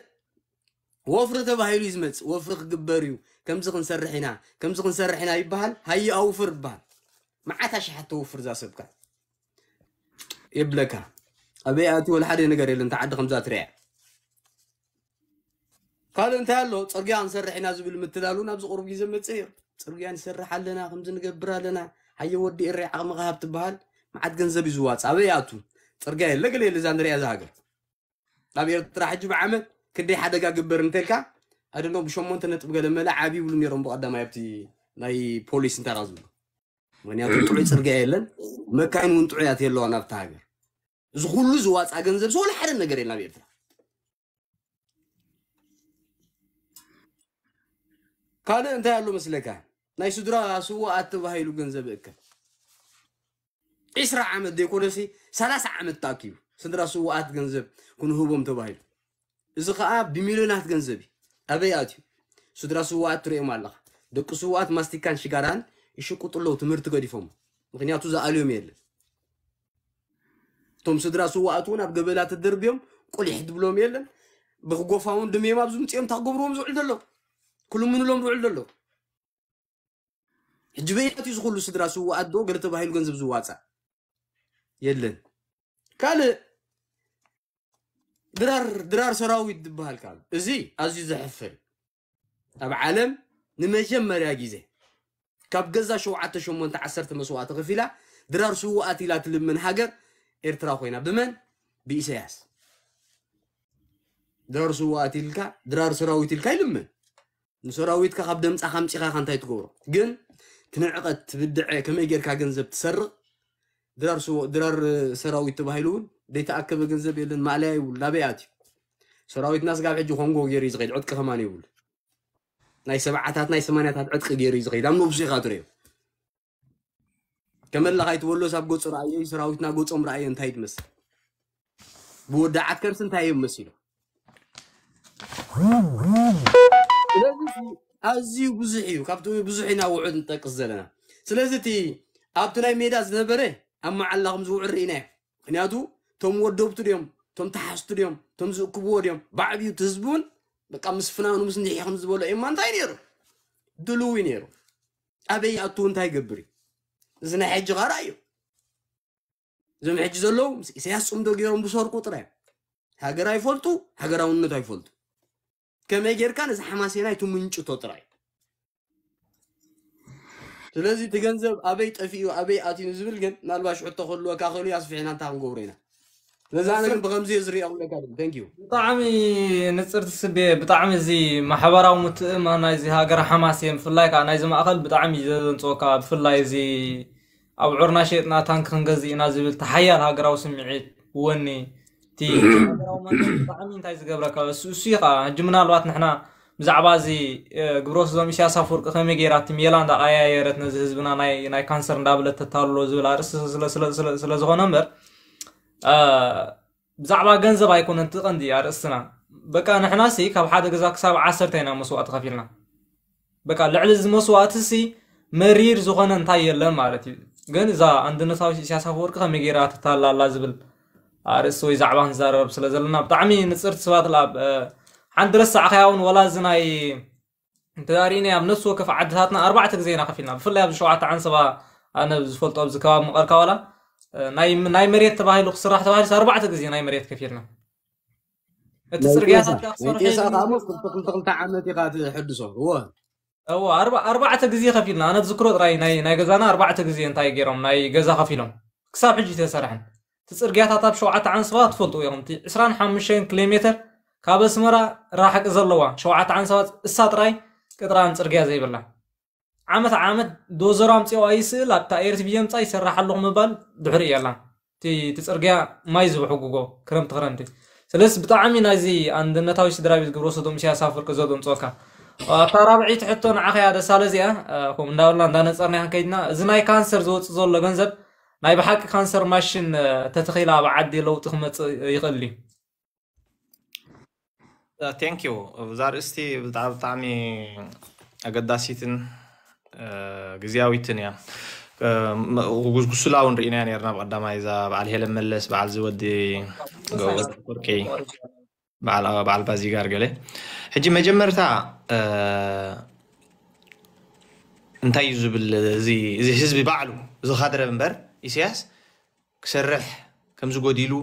ወፍሪ ተባሂሉ እዩ ዝመፅ ወፍሪ ክግበር እዩ ከምዚ ክንሰርሕ ኢና ከምዚ ክንሰርሕ ኢና ይበሃል ሃይ ኣውፍር ይበሃል መዓታ ሸሓተ ወፍር ዛሰብካ የብለካ أتي ولا حد ينقر اللي أنت عد خمسات ريع قال أنت هلو ترجع نسرح ناس بالمتدالون أبز قرب جزم متصير ترجع نسرح لنا خمسة نقبر لنا هيا ودي الريع ما غاب تبهال ما عاد بزوات أبي أتو ترجع لك اللي اللي زان ريع زاقر أبي يطرح جب عمل كدي حدا قبر نتلكا هذا نو بشمون تنتبقى لما لعب يقولون يرم بقدام يبتي ناي بوليس انت رازبو ምክንያቱም ጥዑይ ፅርግያ የለን መካይን እውን ጥዑያት የለዋ أنا ሃገር እዚ ኩሉ ዝዋፃእ ገንዘብ ሰብለ ሓደ ነገር የለና ብኤርትራ ካልእ እንታይ ኣሎ መስለካ ናይ ስድራ ስዎ ኣተባሂሉ ገንዘብ እክብ ዒስራ ዓመት ዘይኮነሲ ሰላሳ ዓመት ተኣኪቡ ስድራ ስዋኣት ገንዘብ ክንህቦም ተባሂሉ እዚ ከዓ ብሚልዮናት ገንዘብ እዩ ኣበይ ኣትዩ ስድራ ስዋኣት ትሪኦም ኣለካ ደቂ ስዋኣት ማስቲካን ሽጋራን ይሽቁጥለው ትምህርቲ ገዲፎም ምክንያቱ ዝኣልዮም የለን እቶም ስድራ ስዋእትውን ኣብ ገበላ ተደርብዮም ቆሊሕ ድብሎም የለን ብክጎፋውን ድሜም ኣብዚ ምፅኦም ታገብርዎም ዝውዕል ዘሎ ክልምንሎም ዝውዕል ዘሎ ሕጂ በኢናት እዩ ዝኩሉ ስድራ ስዋኣት ዶ ገለ ተባሂሉ ገንዘብ ዝዋፃእ የለን ካልእ ድራር ድራር ሰራዊት ዝበሃል ካብ እዚ ኣዝዩ ዘሕፍር ኣብ ዓለም ንመጀመርያ ግዜ ካብ ገዛ 7 8 1 መስዋእቲ ከፊላ ድራር ስዋኣት ኢላ ትልምን ሃገር ارترا خوينا بمن بإسياس درسوا تلك درار سراوي تلك يلم نسراوي تك خبدم تخم تخا خان تايت قور جن تنعقد تبدع كم يجر كاجن زب تسر درار سو درار سراوي تبهيلون دي تأكل جن يلن معلاي ولا بياتي سراوي ناس قاعد يجوا خنقو يريز غيد عد كهمان يقول ناي سبعة ناي ثمانية تات عد غيد أم نبصي خاطريه كملخيت ولو ساب قوص رأيي سراويتنا قوصهم رأيي انتهيد مس بود عكر سنتهي مسيلو ኣዝዩ ብዙሕ እዩ ካብቲ ብዙሕ ኢና ውዑድ ንጠቅስ ዘለና ስለዚ እቲ ኣብቲ ናይ ሜዳ ዝነበረ ኣብ መዓላ ከም ዝውዕል ርኢና እዩ ምክንያቱ እቶም ወደብቱ ድዮም እቶም ተሓስቱ ድዮም እቶም ዝእክብዎ ድዮም ባዕብዩ እቲ ህዝቢ እውን በቃ ምስ ፍናኑ ምስ ንሒ ከም ዝበሎ እዮማ እንታይ ነይሩ ድልው ነይሩ ኣበይ ኣቱ እንታይ ገብር እዩ ዝና ሕጂ ኻራ እዩ እዞም ሕጂ ዘለዉ ምስ ኢሳያስ ፅምዶ ገይሮም ብሰርቁ ጥራይ ሃገር ኣይፈልጡ ሃገራውነት ኣይፈልጡ ከመይ ጌርካ ነዚ ሓማሴና እቲ ምንጭቶ ጥራይ ስለዚ እቲ ገንዘብ ኣበይ ጠፊኡ ኣበይ ኣትዩ ዝብል ግን ምናልባሽ ሕቶ ከልወካ ክእሉ ኣስፊሕና እንታይ ክንገብሮ ኢና زين بغمزي يزري اقول لك ثانك يو بطعمي نصر تسبي بطعمي زي محبراو متأمنا زي هاجر حماس فلاي كان زي ما اخل بطعمي زنصوكا فلاي زي او عرنا شيطنا تانك كنغزي انا زبل تحيا هاجراو سمعيت وني تي بطعمي انتاي زغبرك سوسيقا جمنا الوقت نحنا ብዛዕባ እዚ ግብሮስ ዞም ኢሳያስ ኣፈወርቂ ከመይ ጌራ እቲ ሜላ እንዳቀያየረት ነዚ ህዝብና ናይ ካንሰር እንዳብለት ተታልሎ ዝብል ኣርእሲ ስለዝኾነ بزعبا جنزب هيكون انتقن دي أرسنا بقى نحنا سي كاب حادة قزاك ساب عصر تينا مسوات خفيلنا بقى لعلز مسوات سي مرير زغن انتاي يلن مالتي جن زا عندنا ساو سياسة فورك خميقيرات تالا لازبل أرسوي زعبا هنزار ربسل زلنا بتعمي نصر سوات لاب عند رسع خياون ولا زناي انت داريني اب نسو كف اربعة زينا خفيلنا بفلي اب شوعات عن سبا انا بزفلت اب زكاب مقر كوالا ناي ناي مريت تباهي لخسر راح تباهي صار بعد تجزي ناي مريت كفيرنا هو أربعة أربعة تجزي خفيلنا أنا تذكرت راي ناي ناي جزانا أربعة تجزي أنت هاي جيرم ناي جزا خفيلهم كساب حجي تسرحن تصير جاتا طاب شو عت عن سوات فوت ويوم تي إسران حمشين كيلومتر كابس مرة راح أزلوا شو عت عن سوات السات راي كدران تصير جاتا زي بالله عمت عمت دوزر عمت او ايس لاب تا ايرت بي ام تا يسرح اللغم بال دحري يلا تي تسرقا ما يزو حقوقو كرم تغرم تي سلس بتعامي نازي عند النتاوي سدرابي تقبرو صدو مشي اسافر كزودو مصوكا تا رابعي تحطو نعاقي هذا سالزي اه هم داولان دانا سرني هنكيدنا زناي كانسر زود زول لغنزب ناي بحاك كانسر ماشين تتخيل عدي لو تخمت يغلي ثانك يو زار استي بتعامي اقداسيتن ግዜያዊትን እያ ጉስላው ንሪኢና ነርና ብቀዳማይ እዛ በዓል ሄለ መለስ በዓል ዝወዲ ወርቂ በዓል ባዚ ጋር ገለ ሕጂ መጀመርታ እንታይ እዩ ዝብል እዚ ህዝቢ ባዕሉ ዝኻድረ እምበር ኢሳያስ ክሰርሕ ከም ዝጎዲሉ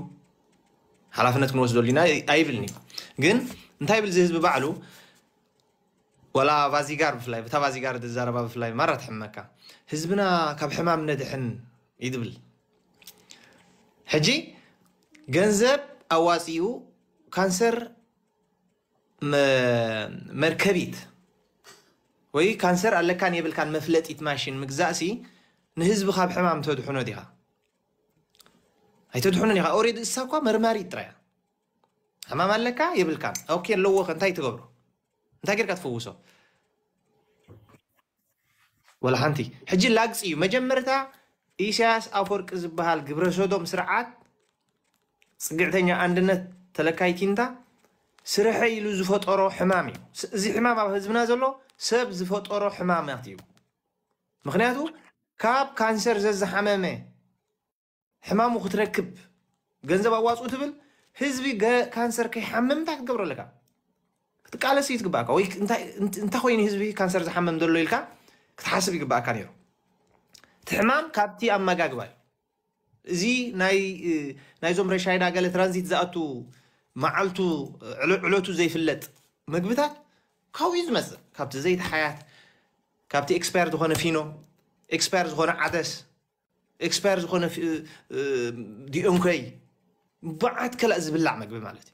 ሓላፍነት ክንወስደሉ ኢና ኣይብልኒ ግን እንታይ ብል እዚ ህዝቢ ባዕሉ ولا فازيغار بفلاي بتا فازيغار دزارة بفلاي مرة تحمكا هزبنا كاب حمام ندحن يدبل حجي جنزب أواسيو كانسر م... مركبيت وي كانسر اللي كان يبل كان مفلت إتماشين مقزاسي نهزب خاب حمام تودحونو ديها هاي تودحونو ديها أوريد إساكوا مرماري ترايا حمام اللي كان يبل كان أوكي اللوخ انتاي تقبرو እንታይ ትፈውሶ ወላ ሓንቲ ሕጂ ላግፂ እዩ መጀመርታ ኢሳያስ ኣፈወርቂ ዝበሃል ግብረ ሶዶም ስርዓት ፅግዕተኛ አንድነት ተለካይቲንታ ስርሐ ኢሉ ዝፈጠሮ ሕማም እዩ እዚ ሕማም ኣብ ህዝብና ዘሎ ሰብ ዝፈጠሮ ሕማማት እዩ ምክንያቱ ካብ ካንሰር ዘዝሓመመ ሕማሙ ክትረክብ ገንዘብ ኣዋፅኡ ትብል ህዝቢ ካንሰር ከይሓምም እንታይ ክትገብረ ኣለካ ጥቃለሲ ይትግባእካ ወይ እንታይ ኮይኑ ህዝቢ ካንሰር ዝሓመም ዘሎ ኢልካ ክትሓስብ ይግባእካ ነይሩ እቲ ሕማም ካብቲ ኣመጋግባ እዩ እዚ ናይዞም ረሻይና ገለ ትራንዚት ዝኣቱ መዓልቱ ዕለቱ ዘይፍለጥ ምግብታት ካብኡ እዩ ዝመፅእ ካብቲ ዘይተሓያት ካብቲ ኤክስፓየር ዝኾነ ፊኖ ኤክስፓየር ዝኾነ ዓደስ ኤክስፓየር ዝኾነ ዲኦንኮይ በዓት ከላእ ዝብላዕ ምግቢ ማለት እዩ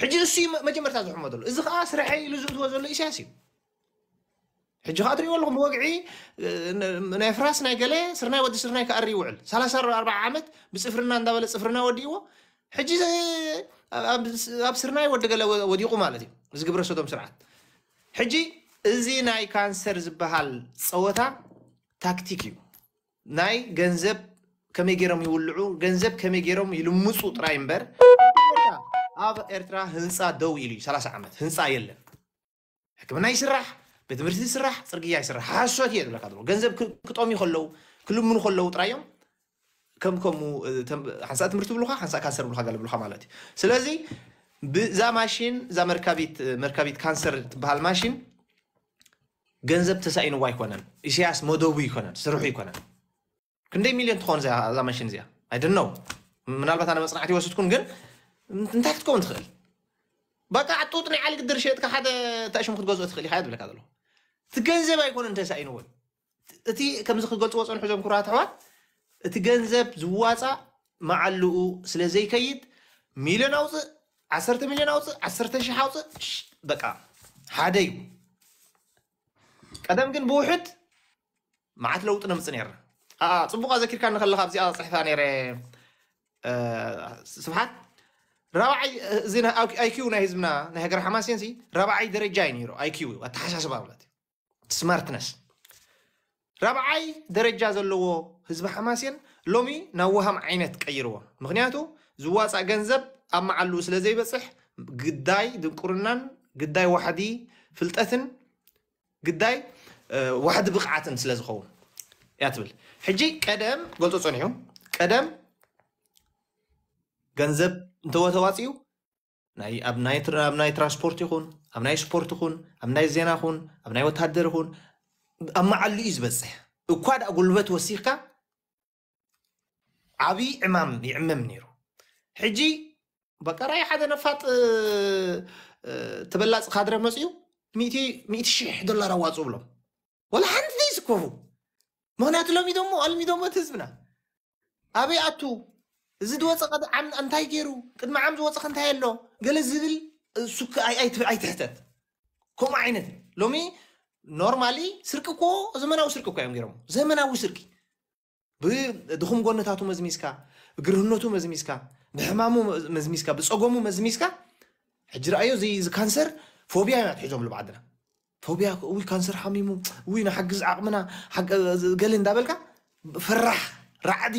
حجي السي مجمرتاز محمد الله إذا خاص آه، رحي لزوت وزول إيشاسي حجي خاطري والله موقعي آه، نافراس ناي قلي سرناي ودي سرناي كأري وعل سالة سر أربع عامت بسفرنا ندابل سفرنا وديو حجي آه، أب سرناي ودي قلي وديو قمالتي إذا قبر سودهم سرعات حجي إزي ناي كانسر زبهال صوتا تاكتيكيو ناي جنزب كمي جيرم يولعو جنزب كمي جيرم يلمسو ترايمبر ኣብ ኤርትራ ህንፃ ደው ኢሉ እዩ 30 ዓመት ህንፃ የለን ሕክምና ይስራሕ ቤት ትምህርቲ ይስራሕ ፅርግያ ይስራሕ ሓሶት እየ ዝብለካ ዘሎ ገንዘብ ክጠምዩ ከለዉ ክልምኑ ከለዉ ጥራይ እዮም ከም ከምኡ ሓንሳእ ትምህርቲ ብሉካ ሓንሳእ ካንሰር ብሉካ ጋለብሉካ ማለት እዩ ስለዚ ብዛ ማሽን እዛ መርካቢት መርካቢት ካንሰር ትበሃል ማሽን ገንዘብ ተሳኢንዋ ኣይኮነን እስያስ መደቡ ይኮነን ስርሑ ይኮነን ክንደይ ሚልዮን ትኾን እዛ ማሽን እዚኣ ኣይደነው ምናልባት ኣነ መፅናዕቲ ይወስድኩን ግን من تحت تكون تخيل بقى عطوتني عليك دير شيء تك حدا تعيش مخد جوز تخيل حياة بلا كذا تجنزب يكون انت ساين وين تي كم زخ قلت واسون حجم كرات حوات تجنزب زواسا مع اللو سلازي كيد مليون اوز عشرة مليون اوز عشرة شي حوز بقى حادي قدام كن بوحد ما عاد لو تنا مسنير اه تصبوا ذكر كان خلخ ابزي اه صح ثاني ري آه سبحان رابعي زين اي كيو ناهز منا نهجر حماس ينسي رابعي درجة نيرو يعني اي كيو اتحسس بابلتي سمارتنس رابعي درجة زلو هزب حماسين لومي نوهم عينت كيروا مغنياتو زواصع جنزب اما علو سلازي بصح قداي دنقرنان قداي وحدي فلتتن قداي واحد آه، وحد بقعتن سلازخون يا تبل حجي قدم قلتو صنيو قدم غنزب እንተዎ ተዋፂኡ ኣብ ናይ ትራንስፖርት ይኹን ኣብ ናይ ስፖርት ይኹን ኣብ ናይ ዜና ይኹን ኣብ ናይ ወታደር ይኹን ኣብ መዓሉ እዩ ዝበፅሕ እኳ ዳ ጉልበት ወሲኽካ ዓብይ ዕማም ይዕምም ነይሩ ሕጂ በቀራይ ሓደ ነፋጥ ተበላፅ ካድረ መፅኡ ሚእቲ ሽሕ ዶላር ኣዋፅኡ ብሎም ወላ ሓንቲ ዘይስከፉ ምክንያቱ ሎሚ ዶሞ ኣልሚ ዶሞ እቲ ህዝብና ኣበይ ኣቱ እዚ ድወፀ እንታይ ገይሩ ቅድሚ ዓም ዝወፀ እንታይ ኣሎ ገለ ዝብል እሱ ኣይትሕተት ከምኡ ዓይነት ሎሚ ኖርማሊ ስርቂ ኮ ዘመናዊ ስርቂ እኳ እዮም ገይሮም ዘመናዊ ስርቂ ብድኹም ጎነታቱ መዝሚዝካ ብግርህነቱ መዝሚዝካ ብሕማሙ መዝሚዝካ ብፀጎሙ መዝሚዝካ ሕጂ ረኣዮ እዚ ካንሰር ፎቢያ እዮም ኣትሒዞም ሉ ብዓድና ፎቢያ ውይ ካንሰር ሓሚሙ ውይ ንሓግዝ ዓቕምና ገለ እንዳበልካ ፍራሕ ራዕዲ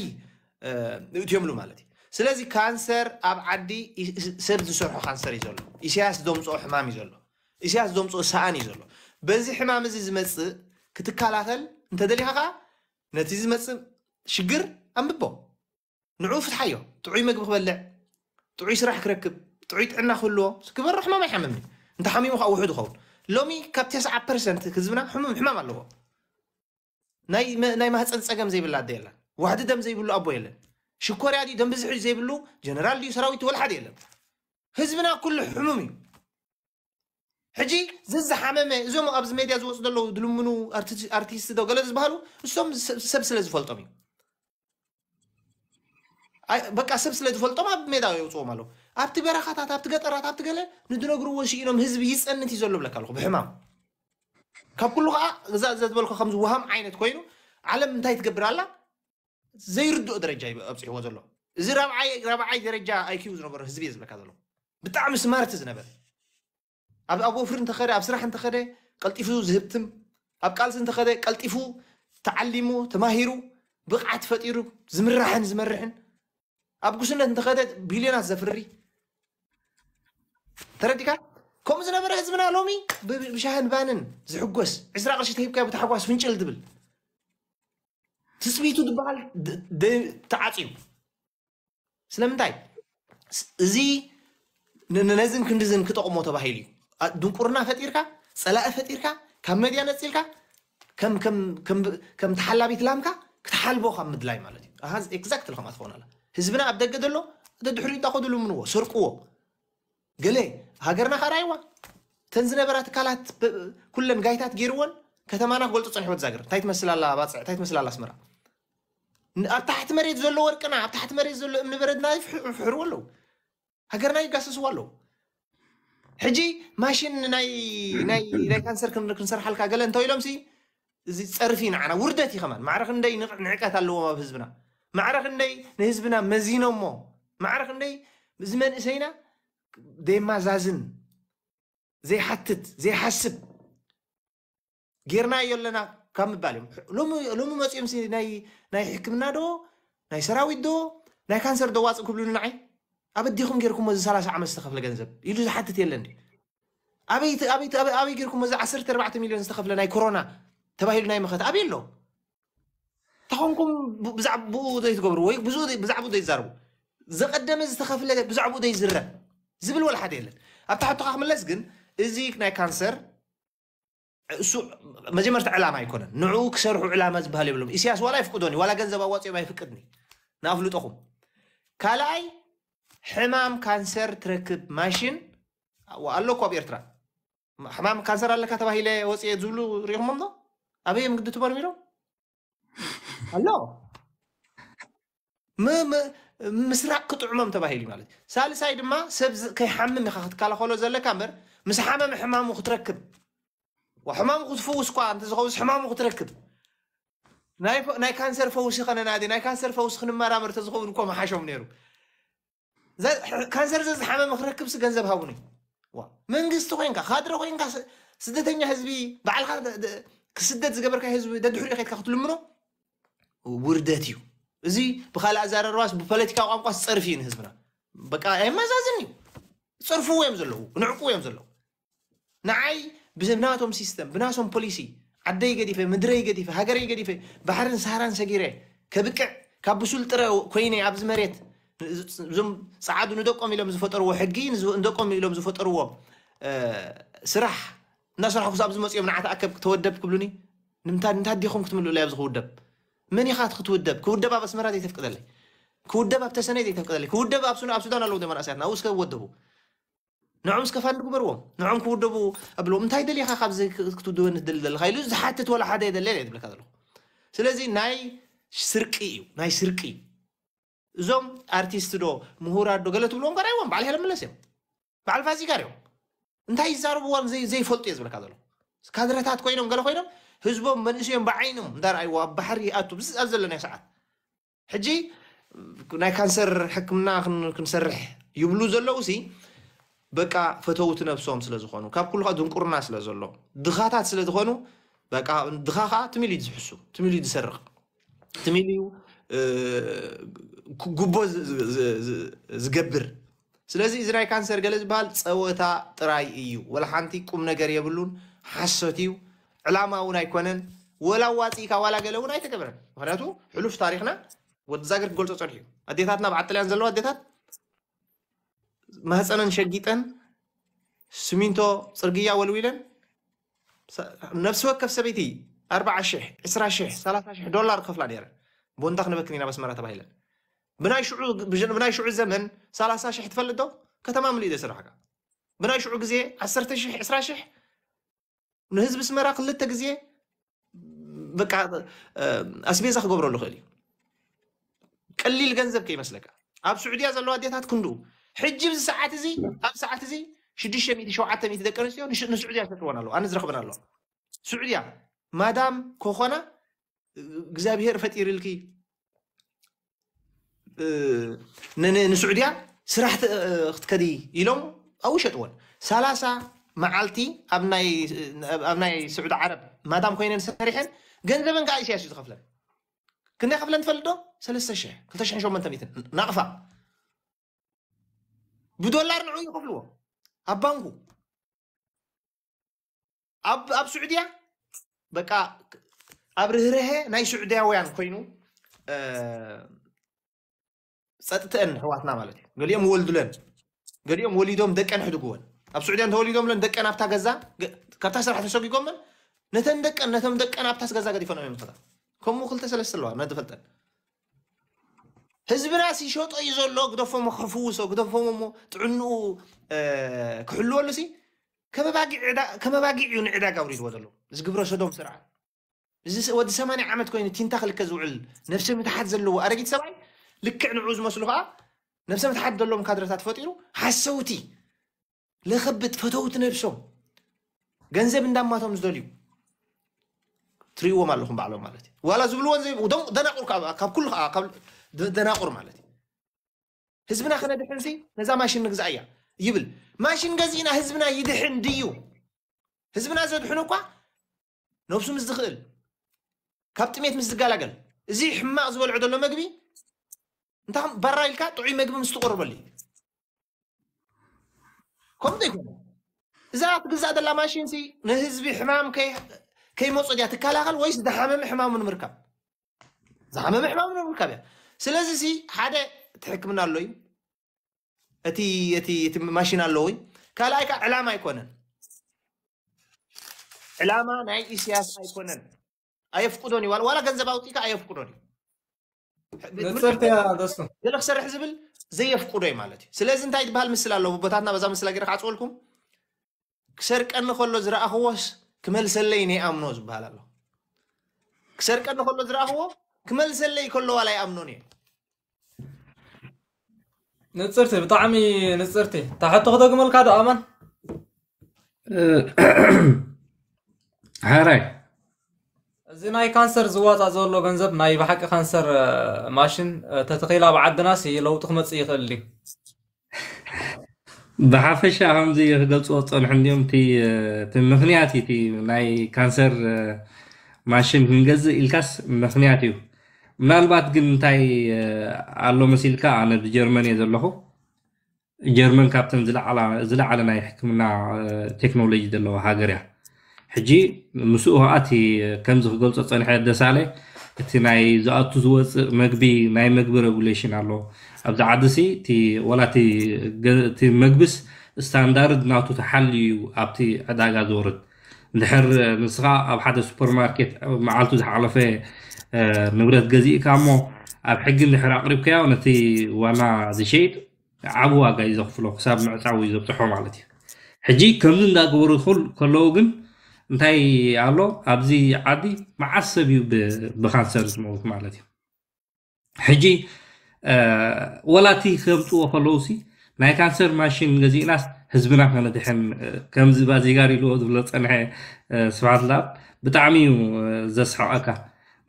እትዮም ማለት እዩ ስለዚ ካንሰር ኣብ ዓዲ ሰብ ዝሰርሖ ካንሰር እዩ ዘሎ እስያስ ደምፅኦ ሕማም እዩ ዘሎ እስያስ ደምፅኦ ሰኣን እዩ ዘሎ በዚ ሕማም እዚ ዝመፅእ ክትከላኸል እንተደሊኻ ከዓ ነቲ ዝመፅእ ሽግር ኣንብቦ ንዑ ፍትሓዮ ጥዑይ ምግቢ ክበልዕ ጥዑይ ስራሕ ክረክብ ጥዑይ ጥዕና ክህልዎ ክበርቕ ሕማም ኣይሓምምን እንተሓሚሙ ከዓ ውሑድ ይኸውን ሎሚ ካብ 9 ፐርሰንት ህዝብና ሕማም ኣለዎ ናይ ማህፀን ፀገም ዘይብላ ኣደ የላን واحد دم زي بلو أبو يلا شكور دي دم بزح زي بلو جنرال دي سراويت ولا حد يلا هزبنا كل حمومي حجي زز حمامة زوم أبز ميديا زوس دلو دلمنو أرتيست دو قلت زبهلو سوم سبسلة زفلطمي በቃ ሰብ ስለዝፈልጦም ኣብ ሜዳ የውፅኦ ማለት ኣብቲ በረኻታት ኣብቲ ገጠራት ኣብቲ ገለ ንድነግርዎ ሽኢኖም ህዝቢ ይፀንት እዩ ዘሎ ብለካ كاب ብሕማም ካብ ኩሉ ከዓ እዛ ዝበልኮ ከምዝወሃም ዓይነት ኮይኑ ዓለም እንታይ ትገብር الله ዘይርድኦ ደረጃእዩ ኣብፅሕዎ ዘሎ እዚ ራብዓይ ደረጃ ኣይኪዩ ዝነበሩ ህዝቢ እየ ዝብለካ ዘሎ ብጣዕሚ ስማርት ዝነበረ ኣብ ወፍሪ እንተኸደ ኣብ ስራሕ እንተኸደ ቀልጢፉ ዝህብትም ኣብ ቃልሲ እንተኸደ ቀልጢፉ ተዓሊሙ ተማሂሩ ብቕዓት ፈጢሩ ዝምራሕን ዝመርሕን ኣብ ጉስነት እንተኸደ ቢልዮናት ዘፍሪ ተረዲካ ከምኡ ዝነበረ ህዝብና ሎሚ ብሻህን ባንን ዝሕጎስ 20 ቅርሺ ተሂብካ ብተሓጓስ ፍንጭል ትብል ትፅቢቱ ዝበሃል ተዓፂዩ ስለምንታይ እዚ ነዝን ክንዲዝን ክጠቕሞ ተባሂሉ እዩ ድንቁርና ፈጢርካ ፀላእ ፈጢርካ ካብ መድያ ነፂልካ ከም ተሓላቢት ላምካ ክትሓልቦ ካብ ምድላይ ማለት እዩ ኣሃዝ ኤግዛክት ልከማ ትኾናላ ህዝብና ኣብ ደገ ዘሎ እተ ድሕሪኡ ዳኮዱ ልምንዎ ሰርቅዎ ገለ ሃገርና ከዓ ኣይዋ ተን ዝነበራ ትካላት ኩለን ጋይታት ገይርዎን كتمانا قلت تصنيح بتزاجر تايت مسلا لا بات تايت مسلا لا سمرة تحت مريض زلو وركنا تحت مريض زلو من برد نايف حر ولو هجر نايف قاسس ولو حجي ماشين ناي ناي إذا كان سر كن كن سر حلك قال أنت ويلهم سي زي تعرفين أنا وردتي خمان ما عرف إندي نعكة اللو ما بزبنا ما عرف إندي نهزبنا مزينة ما ما عرف إندي زمان إسينا ديما زازن زي حتت زي حسب ጌርና እዩ ኣለና ካብ ምባል እዮም ሎሚ መፂኦም ናይ ሕክምና ዶ ናይ ሰራዊት ዶ ናይ ካንሰር ዶ ዋፅእ ክብሉ ንንዓይ ኣብ ኣዲኹም ጌርኩም እዚ 30 ዓመት ዝተኸፍለ ገንዘብ ኢሉ ዝሓትት የለን ኣበይ ጌርኩም እዚ 14 ሚሊዮን ዝተኸፍለ ናይ ኮሮና ተባሂሉ ናይ መኸት ኣበይ ኣሎ እንተኾንኩም ብዛዕብኡ ዘይትገብሩ ወይ ብዛዕብኡ ዘይትዛርቡ ዘቐደመ ዝተኸፍለ ብዛዕብኡ ዘይዝረብ ዝብል ወላ ሓደ የለን ኣብ ታሕቱ ካ ክምለስ ግን እዚ ናይ ካንሰር እሱ መጀመርታ ዕላማ ኣይኮነን ንዕኡ ክሰርሑ ዕላማ ዝበሃል የብሎም እስያስ ዋላ ይፍቅዶኒ ዋላ ገንዘብ ኣዋፂኦም ኣይፍቅድኒ ንኣፍልጠኹም ካልኣይ ሕማም ካንሰር ትረክብ ማሽን ኣሎ እኮ ኣብ ኤርትራ ሕማም ካንሰር ኣለካ ተባሂለ ወፅየ ዝብሉ ሪኢኹሞም ዶ ኣበየ ምግዲ ትመርሚሮም ኣሎ ምስራቅ ክጥዕሞም ተባሂሉ እዩ ማለት እዩ ሳልሳይ ድማ ሰብ ከይሓምም ኢካ ክትከላኸሎ ዘለካ እምበር ምስ ሓመም ሕማሙ ክትረክብ وحمامك تفوس كوا انت تغوز حمامك تركض ناي ف... ناي كانسر فوسي خنا نادي ناي كانسر فوسي خنا مرا مر تزغون كوا ما حاشو منيرو ز كانسر ز حمام مخركب سي غنزب هاوني وا من غست وينكا خادر وينكا س... سدتني حزبي بعل خاد د... كسدت زغبر كاي حزبي دد حري خيت كختلو منو وبرداتيو زي بخال ازار الراس بفلتيكا قامقا صرفين حزبنا بقى اي مزازني صرفو يمزلو نعقو يمزلو نعي ብናቶም ሲስተም ብናቶም ፖሊሲ ዓደይ ገዲፈ ምድረይ ገዲፈ ሃገረይ ገዲፈ ባሕርን ሳሃራን ሰጊረ ከብቅዕ ካብ ብሱል ጥረ ኮይነ ኣብዚ መሬት እዞም ፀዓዱ ንደቆም ኢሎም ዝፈጠርዎ ሕጊ ንደቆም ኢሎም ዝፈጠርዎ ስራሕ እናሰርሑ ክሳብ ዝመፅኦም ንዓተኣከብ ክተወደብ ክብሉኒ ንምንታይ ዲኹም ክትምልእለይ ኣብዚ ክውደብ መን ኢኻ ክትውደብ ክውደብ ኣብ ኣስመራ ዘይተፍቅደለይ ክውደብ ኣብ ተሰነይ ዘይተፍቅደለይ ክውደብ ኣብ ሱዳን ኣለዉ ደመናእስያት ናብኡ ስከ ወደቡ نعم سكفان دكبروا نعم كودبو قبلوا متى يدل يا خابز كتودو ندل دل خيلو زحتة ولا حدا يدل لا يدبل كذا له سلزي ناي سرقي ناي سرقي زوم أرتيست دو مهورا دو قلت بلون قرأي وان بعلي هلا ملسيو بعل فازي قرأيو انتا يزارو بوان زي زي فلطي يزبل كذا له كادرة تات كوينهم قلو خوينهم هزبو منسيو بعينهم دار ايوا بحري اتو بس ازل لنا ساعات حجي ناي كانسر حكمنا كنسرح يبلو زلو سي በቃ ፈተውቲ ነብሶም ስለ ዝኾኑ ካብ ኩሉ ከዓ ድንቁርና ስለ ዘሎ ድኻታት ስለ ዝኾኑ በቃ ድኻ ከዓ ትሚል እዩ ዝሕሱ ትሚል እዩ ዝሰርቕ ትሚል እዩ ጉቦ ዝገብር ስለዚ እዚ ናይ ካንሰር ገለ ዝበሃል ፀወታ ጥራይ እዩ ወላ ሓንቲ ቁም ነገር የብሉን ሓሶት እዩ ዕላማ እውን ኣይኮነን ወላ ዋፂኢካ ዋላ ገለ እውን ኣይተገብረን ምክንያቱ ሕሉፍ ታሪክና ወዲ ዛገር ክገልፆ ፀኒሑ እዩ ኣዴታትና ብዓጥልያን ዘለዋ ኣዴታት مهزنا شقيتا سمينتو صرقية والويلا نفس وقف سبيتي أربعة شح عشرة شح ثلاثة شح دولار كفلا ديرا بونتخ نبكنينا بس مرة تبايلا بناي شعور بجن بناي شعور زمن ثلاثة شح تفلدو كتمام اللي يدسر حقا بناي شعور قزية عشرة شح عشرة شح نهز بس مرة قلت تقزية بكا أسبيزة خبرو اللي خلي قليل جنزب كي مسلكة أب سعودية زلوا ديتات كندو ሕጂ ብዚ ሰዓት እዚ ኣብ ሰዓት እዚ 6ሸ7 ደቂ ኣንስትዮ ንስዑድያ ሰጥዎን ኣለዋ ኣነ ዝረኽበን ኣለዋ ስዑድያ ማዳም ክኾና እግዚኣብሔር ፈጢሩ ኢልኪ ንስዑድያ ስራሕ ክትከዲ ኢሎም ኣብኡ ሸጥዎን ሳላሳ መዓልቲ ኣብ ናይ ስዑድ ዓረብ ማዳም ኮይነን ሰሪሐን ገንዘበን ከዓ እሽያ ዝኸፍለን ክንደይ ከፍለን ትፈልጥ ዶ 3 2 ናቕፋ ብዶላር ንዑ ይኸፍልዎ ኣብ ባንኩ ኣብ ስዑድያ በቃ ኣብ ርህርሀ ናይ ስዑድያውያን ኮይኑ ፀጥተአን ኣሕዋትና ማለት እዩ ገሊኦም ወልዱለን ገሊኦም ወሊዶም ደቀን ሕድግወን ኣብ ስዑድያ እንተወሊዶምለን ደቀን ኣብታ ገዛ ካብታ ስራሕ ተሰጊጎምን ነተን ደቀን ነቶም ደቀን ኣብታስ ገዛ ገዲፈኖም እዮም ከምኡ ክልተ ሰለስተ ኣለዋ ነተፈልጠን هزبنا سي شوط اي زلو قدفو مخفوس وقدفو مو تعنو كحلو ولا سي كما باقي عدا كما باقي عيون عدا قاوريد ودلو زقبرو شدوم سرعه زي ود سماني عمت كوين تين تاخل كزوعل نفسه متحد زلو ارقيت سبعي لك نعوز مسلوها نفسه متحد دلو مكادرات فوتيرو حسوتي لخبت فتوت نفسه جنزب ندم ما توم زدليو تريو ما لهم بعلو مالتي ولا زبلون زي ودم دنا قول كاب كل قبل ደናቑር ማለት እዩ ህዝብና ከነድሕን ሲ ነዛ ማሽን ንግዛእ እያ ይብል ማሽን ገዚእና ህዝብና ይድሕን ድዩ ህዝብና ዘድሕን እኳ ነብሱ ምስ ዝኽእል ካብ ጥሜት ምስ ዝጋላገል እዚ ሕማቕ ዝበልዑ ዘሎ መግቢ እንታ ባራ ኢልካ ጥዑይ መግቢ ምስ ትቆርበሉ እዩ ከምኡ ዘይኮነ እዛ ትግዛእ ዘላ ማሽን ሲ ንህዝቢ ሕማም ከይመፆ ድያ ትከላኸል ወይስ ዝሓመመ ሕማሙ ንምርካብ ዝሓመመ ሕማሙ ንምርካብ እያ ስለዚ ሲ ሓደ እቲ ሕክምና ኣሎ እዩ እቲ እቲ እቲ ማሽን ኣለዎ ወይ ካልኣይ ከዓ ዕላማ ኣይኮነን ዕላማ ናይ ኢስያስ ኣይኮነን ኣየፍቅዶን እዩ ዋላ ገንዘብ ኣውጢካ ኣየፍቅዶን እዩ ገለ ክሰርሕ ዝብል ዘየፍቅዶ እዩ ማለት እዩ ስለዚ እንታይ ትበሃል ምስል ኣለዎ ቦታትና በዛ ምስላ ገይረ ክዓፅወልኩም ክሰርቀኒ ከሎ ዝረኣኽዎስ ክመልሰለይ ነይኣምኖ ዝበሃል ኣሎ ክሰርቀኒ ከሎ ዝረኣኽዎ ክመልሰለይ ከሎ ዋላ ይኣምኖን እየ نصرتي بطعمي نصرتي تحت تخدق ملك هذا أمان هاري زي ناي كانسر زوات أزور لو جنزب ناي بحق كانسر آه، ماشين آه، تتخيل أبو عد ناس هي لو تخمت سيخ أهم زي قلت صوت الحمد يوم تي آه، تي تي ناي كانسر ماشين هنجز الكاس مخنياتيو ምናልባት ግን እንታይ ኣሎ መሲልካ ኣነ ብጀርመን እየ ዘለኹ ጀርመን ካብተን ዝለዓለ ናይ ሕክምና ቴክኖሎጂ ዘለዎ ሃገር እያ ሕጂ ምስኡ ከኣቲ ከምዚ ክገልፆ ፀኒሐ ደሳለ እቲ ናይ ዝኣቱ ዝወፅእ መግቢ ናይ መግቢ ሬጉሌሽን ኣሎ ኣብዚ ዓዲ ሲ እቲ ወላ እቲ መግብስ ስታንዳርድ ናቱ ተሓልዩ ኣብቲ ዕዳጋ ዝወርድ እንድሕር ንስኻ ኣብ ሓደ ሱፐርማርኬት መዓልቱ ዝሓለፈ መብረት ገዚእካ እሞ ኣብ ሕጊ እንድሕር ኣቕሪብከዮ ነቲ ዋና ዝሸይጥ ዓብ ዋጋ እዩ ዘኽፍሎ ክሳብ ምዕፃው እዩ ዘብፅሖ ማለት እዩ ሕጂ ከምዚ እንዳገበሩ ይኽእል ከለዉ ግን እንታይ ኣሎ ኣብዚ ዓዲ መዓስ ሰብ እዩ ብካንሰር ዝመውት ማለት እዩ ሕጂ ወላ እቲ ከምፅዎ ከለዉ ሲ ናይ ካንሰር ማሽን ገዚእናስ ህዝብና ከነድሕን ከምዚ ባዜጋር ኢልዎ ዝብሎ ፀንሐ ስብሓት ብጣዕሚ እዩ ዘስሐቀካ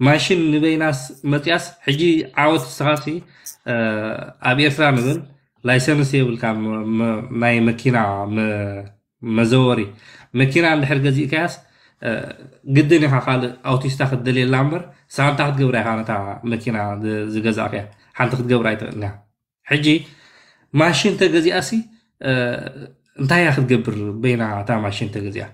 ማሽን ንበይናስ መፅያስ ሕጂ ዓወት ስኻሲ ኣብ ኤርትራ ንብል ላይሰንስ የብልካ ናይ መኪና መዘወሪ መኪና እንድሕር ገዚእካያስ ግድን ኢኻ ካልእ ኣውቲስታ ክትደልየላ እምበር ሳንታ ክትገብራ ኢኻ ነታ መኪና ዝገዛእክያ ሓንቲ ክትገብራ ይትኽእልና ሕጂ ማሽን ተገዚኣሲ እንታይ እያ ክትገብር በይና እታ ማሽን ተገዚኣ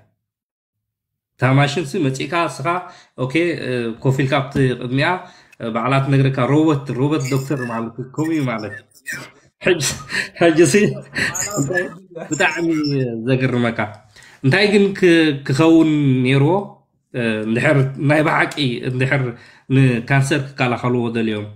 ماشين سي متيكا سرا اوكي كوفيل كابت قدميا بعلات نغركا روبوت روبوت دكتور معلك كومي معلك حج حجسي بتعمي زقر مكا انت يمكن كخون نيرو ندحر ناي باقي ندحر كانسر كالا خلو ود اليوم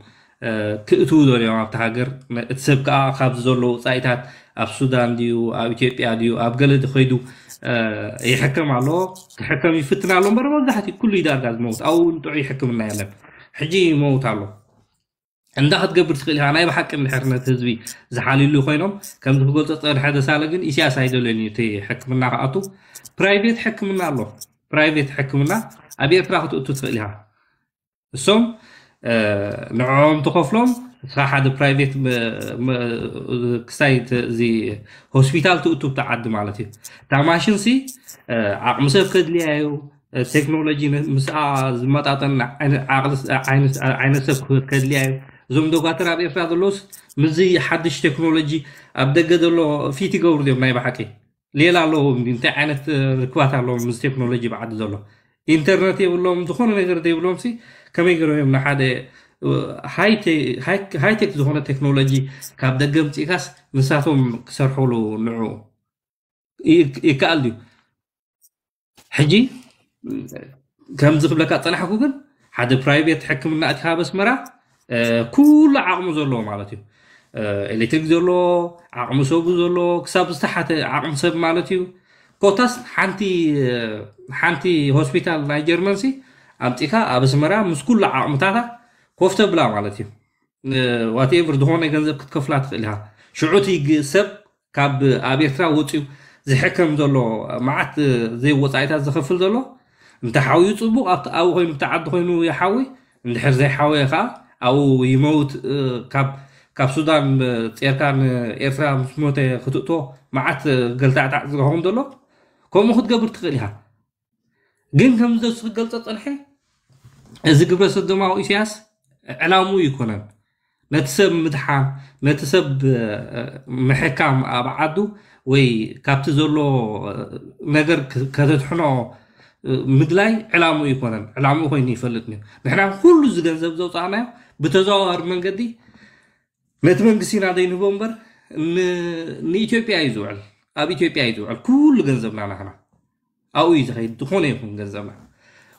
كتو دول يوم افتح هاجر اتسبك اخاب زولو سايتات اب سودان ديو اب ايثيوبيا ديو اب غلد خيدو آه يحكم على تحكم يفتن على مرة ذهتي كل يدار قاعد موت أو تعي يحكم لنا يلعب حجي موت على عند أحد قبر تخليها أنا بحق إن حرنا تزبي زحالي اللي خينهم كم تقول تطير حدا سالقين إيش أسعد لين يتي حكم لنا عاطو برايفت حكم لنا الله برايفت حكم لنا أبي أفرح تقول تخليها ثم آه نعم تقفلهم فحد برايفيت كسايت زي هوسبيتال تو تو تعد مالتي تاع ماشين سي مسف قد لي ايو تكنولوجي مسا زمطاطن عقل عين عين سف قد لي زوم دو كاتر ابي فاد لوس مزي حدش تكنولوجي ابدا قد لو في تي غور دي ماي بحكي ليلا لو انت عينت ركوات لو مز تكنولوجي بعد زلو انترنت يولو مزخون غير دي كم يقروا من حاجه ሃይቴክ ዝኾነ ቴክኖሎጂ ካብ ደገ ምፅኢካስ ንሳቶም ክሰርሕሉ ንዑ ይከኣል ድዩ ሕጂ ከምዚ ክብለካ ፀናሕኩ ግን ሓደ ፕራይቬት ሕክምና እቲካ በስመራ ኩሉ ዓቕሚ ዘለዎ ማለት እዩ ኤሌክትሪክ ዘሎ ዓቕሚ ሰቡ ዘሎ ክሳብ ዝተሓተ ዓቕሚ ሰብ ማለት እዩ ኮታስ ሓንቲ ሆስፒታል ናይ ጀርመንሲ ኣምፂካ ኣብ ኣስመራ ምስ ኩሉ ዓቕምታታ كوفته بلا مالتي وات ايفر دهون غنزب كتكفلات لها شعوتي سب كاب ابيترا وطيو زي حكم دولو معت زي وصايتا زخفل دولو انت حاوي يطلبو او هو متعد هو يا حاوي اللي حر زي حاوي خا او يموت كاب كاب سودان تيركان ايفرا مسموت خطوتو معت قلتا تاع زهم دولو كوم خد قبل تخليها جن كم زو سجلت طلحي اذا قبل صدمه او اسياس اعلامو يكونن نتسب مدحان نتسب آه، محكام ابعدو وي كابت زولو آه، نقر كتتحنو آه، مدلاي اعلامو يكونن اعلامو هيني يفلتني نحنا كل زغن زب زو صانا بتزوار من قدي نتمن بسين عدي نوفمبر نيتيوبيا يزوعل ابي تيوبيا يزوعل كل غنزبنا نحنا او يزغي دخوني يكون غنزبنا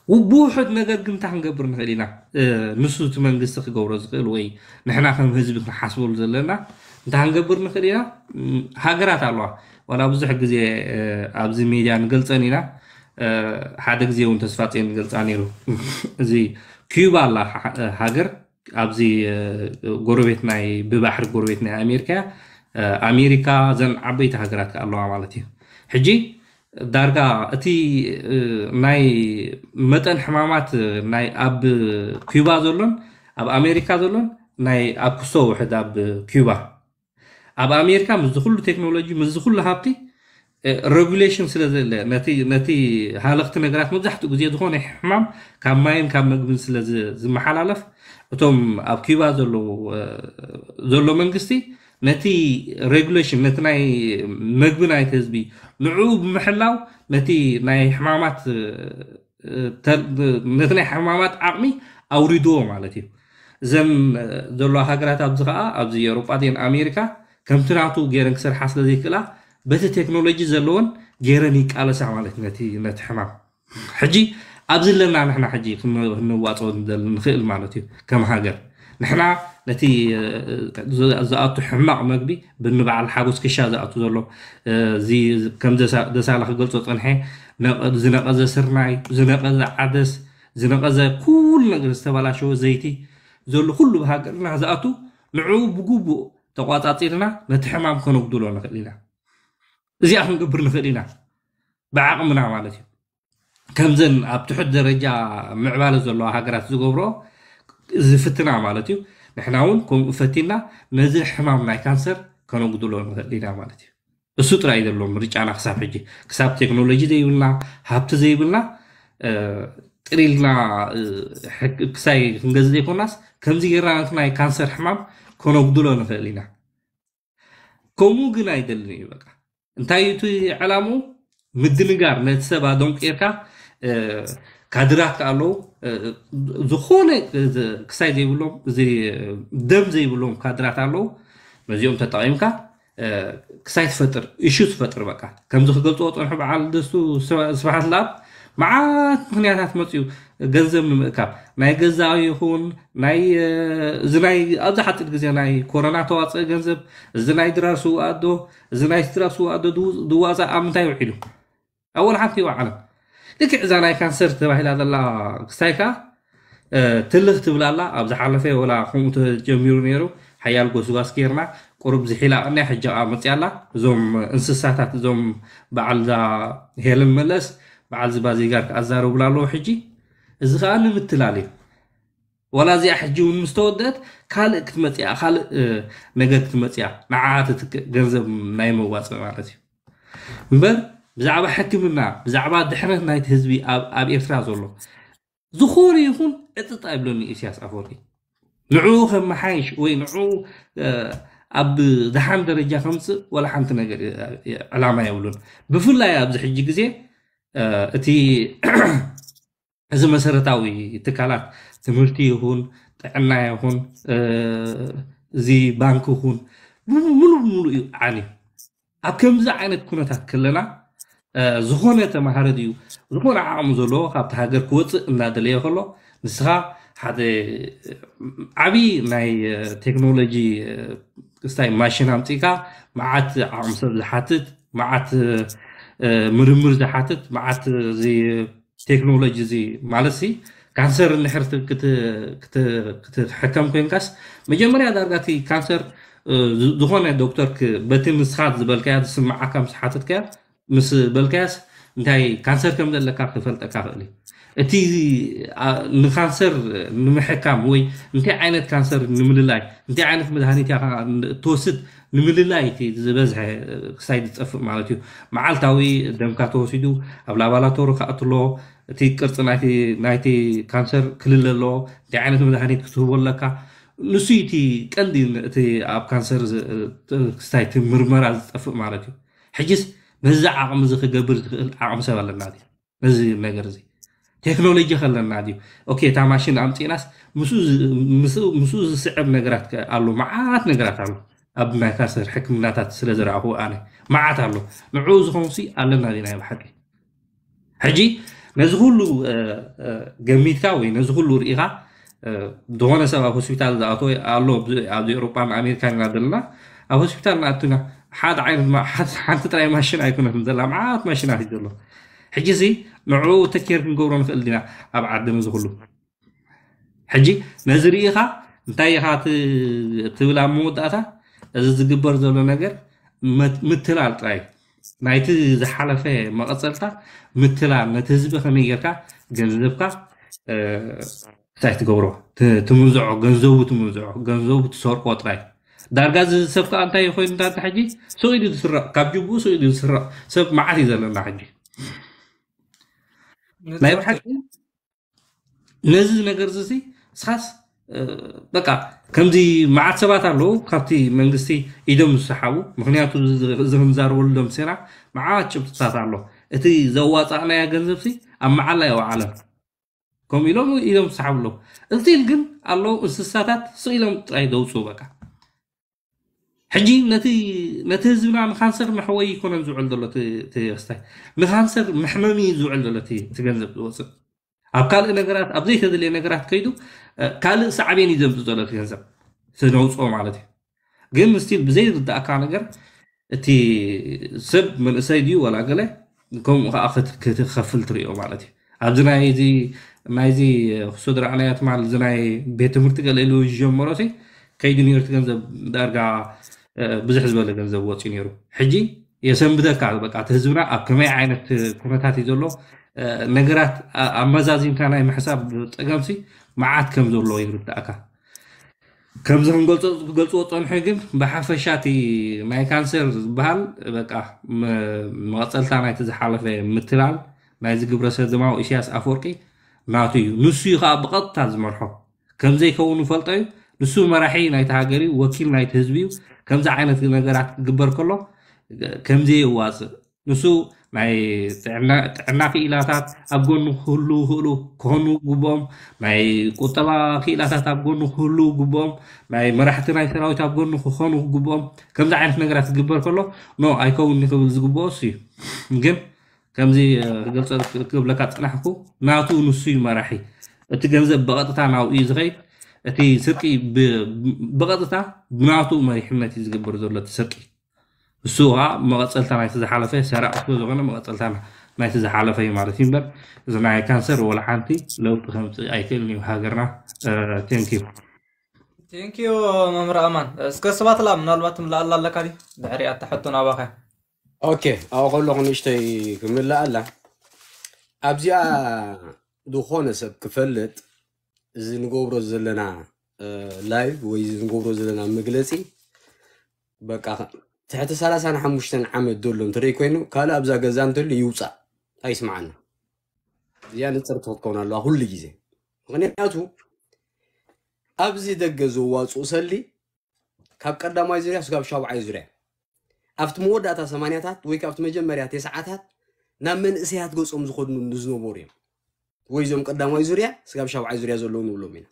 وبوحد نقدر قمت نقبر نخلينا أه نسو تمن قصة قورة زخيل وي نحنا خم هزبك نحاسبو لزلنا انت نقبر نخلينا هاقرات الله ولا بزح قزي أه ابزي ميديا نقلت انينا أه حادك زي وانت صفاتي نقلت انيرو زي كيوبا الله هاقر ابزي قربتنا أه ببحر قربتنا امريكا أه امريكا زن عبيت هاقرات الله مالتي حجي ዳርጋ እቲ ናይ መጠን ሕማማት ናይ ኣብ ኩባ ዘሎን ኣብ ኣሜሪካ ዘሎን ናይ ኣብ ክሶ ውሕድ ኣብ ኩባ ኣብ ኣሜሪካ ምዝ ኩሉ ቴክኖሎጂ ምዝ ኩሉ ሃብቲ ሬጉሌሽን ስለ ዘለ ነቲ ሃለክቲ ነገራት መብዛሕትኡ ግዜ ዝኮነ ሕማም ካብ ማይን ካብ መግብን ስለ ዝመሓላለፍ እቶም ኣብ ኩባ ዘሎ መንግስቲ نتي ريجوليشن نتي ناي مغبي ناي تزبي نعوب محلاو نتي ناي حمامات نتي ناي حمامات عقمي اوريدو مالتي زم دولو هاجرات ابزغا ابزي يوروبا دين امريكا كم تراتو غيرن كسر حاصل ذيك لا بس تكنولوجي زلون غيرن يقال ساع مالتي نتي نتي حمام حجي ابزلنا نحنا حجي نواطو نخيل مالتي كم هاجر نحنا ነቲ ዝኣቱ ሕማቕ መግቢ ብንበዓል ሓጎስ ክሻ ዝኣቱ ዘሎ እዚ ከም ደሳላ ክገልፆ ፀንሐ ዝነቐዘ ስርናይ ዝነቐዘ ዓደስ ዝነቐዘ ኩሉ ነገር ዝተበላሸወ ዘይቲ ዘሎ ኩሉ ብሃገርና ዝኣቱ ንዕኡ ብግቡእ ተቋፃፂርና ነቲ ሕማም ከነጉድሎ ንኽእል ኢና እዚኣ ክንገብር ንኽእል ኢና ብዓቕምና ማለት እዩ ከምዘን ኣብ ትሑት ደረጃ ምዕባለ ዘለዎ ሃገራት ዝገብሮ ዝፍትና ማለት እዩ ንሕና እውን ከምኡ ፈቲና ነዚ ሕማም ናይ ካንሰር ከነጉድሎ ንኽእል ኢና ማለት እዩ እሱ ጥራይ ዘሎ ምርጫና ክሳብ ሕጂ ክሳብ ቴክኖሎጂ ዘይብልና ሃብቲ ዘይብልና ጥሪልና ክሳይ ክንገዝ ዘይኮናስ ከምዚ ጌርና ናይ ካንሰር ሕማም ከነጉድሎ ንኽእል ኢና ከምኡ ግን ኣይደልን እዩ በቃ እንታይ እቲ ዕላሙ ምድንጋር ነቲ ሰብ ኣዶንቄርካ كادرات قالوا زخونه كساي زي بلوم زي دم زي بلوم كادرات قالوا مزيوم تطعيمك كساي فتر ايشو فتر بقى كم زخ قلت وطن حب على دسو سبحان الله مع تقنياتات مصيو جزم كا ناي جزا يهون ناي زناي ابدا حتى الجزيه ناي كورونا تواصل جنزب زناي دراسو ادو زناي دراسو ادو دو دوازا دو امتاي وحيدو اول حاجه في ልክዕ እዛ ናይ ካንሰር ተባሂላ ዘላ ክስታይ ከዓ ትልኽ ትብላ ኣላ ኣብ ዝሓለፈ ወላ ከምኡ ተጀሚሩ ነይሩ ሓያል ጎስጓስ ገይርና ቁርብ ዝሒላ ናይ ሕጂ ኣ መፅያ ኣላ እዞም እንስሳታት እዞም በዓል ዛ ሄልን መለስ በዓል ዝባዜጋር ክኣዛረቡላ ኣለዎ ሕጂ እዚ ከዓ ንምትላል እዩ ወላ እዚኣ ሕጂ እውን ምስ ተወደአት ካልእ ክትመፅያ ካልእ ነገር ክትመፅያ ንዓዓት ገንዘብ ናይ መዋፅእ ማለት እዩ እምበር ብዛዕባ ሕክምና ብዛዕባ ድሕረት ናይቲ ህዝቢ ኣብ ኤርትራ ዘሎ ዝኾነ ይኹን ዕጥጣ ይብለኒ ኢሳያስ ኣፈወርቂ ንዕኡ ከመሓይሽ ወይ ንዕኡ ኣብ ዝሓን ደረጃ ከምፅእ ወላ ሓንቲ ነገር ዕላማ የብሉን ብፍላይ ኣብዚ ሕጂ ግዜ እቲ እዚ መሰረታዊ ትካላት ትምህርቲ ይኹን ጥዕና ይኹን እዚ ባንኪ ይኹን ሙሉእ ሙሉእ እዩ ዓንዩ ኣብ ከምዚ ዓይነት ኩነታት ከለና ዝኾነ ተማሃረ ድዩ ዝኾነ ዓቕሚ ዘለዎ ካብቲ ሃገር ክወፅእ እናደለየ ከሎ ንስኻ ሓደ ዓብዪ ናይ ቴክኖሎጂ ክስታይ ማሽን ኣምፂኢካ መዓት ዓቕሚ ሰብ ዝሓትት መዓት ምርምር ዝሓትት መዓት እዚ ቴክኖሎጂ እዚ ማለት ሲ ካንሰር እንድሕር ክትሕከም ኮይንካስ መጀመርያ ዳርጋቲ ካንሰር ዝኾነ ዶክተር በቲ ንስኻ ዝበልካያ ዝስማዓካ ምስ ሓትትከያ مس بلكاس انتي كانسر كم ده لك تفلت كافلي اتي نكانسر نمحكام وي انتي عينت كانسر نمللاي انتي عينت مدهاني تيا توسد نمللاي تي زبزح سايد تصف معناتي معالتاوي دم كاتو سيدو ابلا بالا تور خاطلو اتي قرص نايتي نايتي كانسر كللو انتي عينت مدهاني كتو لك نسيتي قلدي اتي اب كانسر سايت مرمرال تصف معناتي حجس ነዚ ዓቕሚ እዚ ክገብር ዝኽእል ዓቕሚ ሰብ ኣለና ድዩ ነዚ ነገር እዚ ቴክኖሎጂ ከለና ድዩ እታ ማሽን ኣምፂናስ ምስኡ ዝስዕብ ነገራት ኣሎ መዓት ነገራት ኣሎ ኣብ ናይ ካንሰር ሕክምናታት ስለ ዝረኣኹ ኣነ መዓት ኣሎ ንዑ ዝኸውን ኣለና ድና ብሓቂ ሕጂ ነዚ ኩሉ ገሚትካ ወይ ነዚ ኩሉ ርኢኻ ዝኾነ ሰብ ኣብ ሆስፒታል ዝኣተወ ኣሎ ኣብዚ ኤሮጳን ኣሜሪካ ኢና ዘለና ኣብ ሆስፒታል ንኣቱና ሓደ عين ما حاد حاد ترى ماشين عيكون في مدلع معات ماشين عاد يدلو حجزي نعو تكير ዲና ኣብ ዓድና ዝኽሉ ሕጂ ነዚ ርኢኻ እንታይ ኢኻ ትብላ መወዳእታ እዚ ዝግበር ዘሎ ነገር ምትላል ጥራይ ናይቲ ዝሓለፈ መቐፀልታ ምትላል ነቲ ህዝቢ ከመይ ጌርካ ገንዘብካ እንታይ ትገብሮ ትምንዝዖ ገንዘቡ ትምንዝዖ ገንዘቡ ትሰርቆ ጥራይ ዳርጋ ሰብ ከዓ እንታይ ኮይኑ እንታ ሓጂ ሰው ኢሉ ዝስራዕ ካብ ጅቡ ሰው ኢሉ ዝስራዕ ሰብ መዓት እዩ ዘለና ሓጂ ናይ ብሓቂ ነዚ ነገር እዚ ስኻስ በቃ ከምዚ መዓት ሰባት ኣለዉ ካብቲ መንግስቲ ኢዶም ዝሰሓቡ ምክንያቱ እዚ ክንዛረበሎም ሴና መዓት ጭብጥታት ኣሎ እቲ ዘዋፃእናያ ገንዘብሲ ኣብ መዓላ የውዓለም ከምኡ ኢሎም ኢዶም ዝሰሓቡ ኣለዉ እዚ ግን ኣለዉ እንስሳታት ስኢሎም ጥራይ ዘውፅኡ በቃ حجي نتي نتي زبنا مخانسر محوي يكون زعل دلو تي تي استاي مخانسر محمامي زعل دلو تي تجنب الوسط اب قال انا قرات ابديت هذا اللي انا قرات كيدو قال صعبين يذم دلو تي زب سنو صو معناتي جيم ستيل بزيد ضد اكا نجر تي سب من اسايد يو ولا قال كوم اخذ كت خفل تريو معناتي ابزنا يزي ما يزي خصود رعنايات مع الزناي بيت مرتقل الو جمراتي كيدو نيرتقل دارقا ብዙሕ ዝበለ ገንዘብ ወፅኡ ነይሩ ሕጂ የሰንብደካ በቃ እቲ ህዝብና ኣብ ከመይ ዓይነት ኩነታት እዩ ዘሎ ነገራት ኣመዛዚንካ ናይ ምሕሳብ ጠቀምሲ መዓት ከም ዘሎ ይርዳእካ ከምዚ ክንገልፅዎ ፀንሑ ግን ብሓፈሻ እቲ ናይ ካንሰር ዝበሃል በቃ መቐፀልታ ናይቲ ዝሓለፈ ምትላል ናይዚ ግብረ ሰዶማዊ እስያስ ኣፈወርቂ ናቱ እዩ ንሱ እዩ ከዓ ብቐጥታ ዝመርሖ ከምዘይከውን ፈልጦ እዩ ንሱ መራሒ ናይቲ ሃገር እዩ ወኪል ናይቲ ህዝቢ እዩ ከምዚ ዓይነት ነገራት ክግበር ከሎ ከምዚ ይዋስእ ንሱ ናይ ጥዕና ክኢላታት ኣብ ጎኑ ክህሉ ክእሉ ክኾኑ ግብኦም ናይ ቁጠባ ክኢላታት ኣብ ጎኑ ክህሉ ግብኦም ናይ መራሕቲ ናይ ሰራዊት ኣብ ጎኑ ክኾኑ ግብኦም ከምዚ ዓይነት ነገራት ዝግበር ከሎ ኖ ኣይከውን ክብል ዝግብኦስ እዩ ግን ከምዚ ክገልፀ ክብለካ ፅናሕኩ ናቱ ንሱ እዩ መራሒ እቲ ገንዘብ ብቐጥታ ናብኡ እዩ ዝኸይድ እቲ ስርቂ ብቐጥታ ብናቱ መሪሕነት እዩ ዝግበር ዘሎ እቲ ስርቂ እሱ ከዓ መቐፀልታ ናይቲ ዝሓለፈ ሰራቅ ስለ ዝኾነ መቐፀልታ ናይቲ ዝሓለፈ እዩ ማለት እዩ እምበር እዚ ናይ ካንሰር ወላ ሓንቲ ለውጢ ከምፅእ ኣይክእልን እዩ ሃገርና ቴንኪዩ ቴንኪዩ መምህር ኣማን እስከ ሰባት ላ ምናልባት ምላኣላ ኣለካ ዲ ድሕሪ ኣታሕቶ ናባኸ ኦኬ ኣብኡ ከለኹ ንእሽተይ ክምላእ ኣላ ኣብዚኣ ዝኾነ ሰብ ክፈልጥ እዚ ንገብሮ ዘለና ላይቭ ወይ እዚ ንገብሮ ዘለና መግለፂ በቃ ትሕቲ 35 ዓመት ዘሎ እንትርኢ ኮይኑ ካልእ ኣብዛ ገዛ እንተሉ ይውፃእ ኣይስማዓና እዚኣ ንፅር ትኽትከውን ኣለዋ ኩሉ ግዜ ምክንያቱ ኣብዚ ደገ ዘዋፅኡ ሰሊ ካብ ቀዳማይ ዙርያ ስጋብ ሻውዓይ ዙርያ ኣብቲ መወዳእታ ሰማንያታት ወይ ካብቲ መጀመርያ ተስዓታት ናብ መንእሰያት ገፆም ዝኮኑ ዝነበሩ እዮም ويزوم قدام ويزوريا سكاب شاو عايزوريا زلون ولو مينا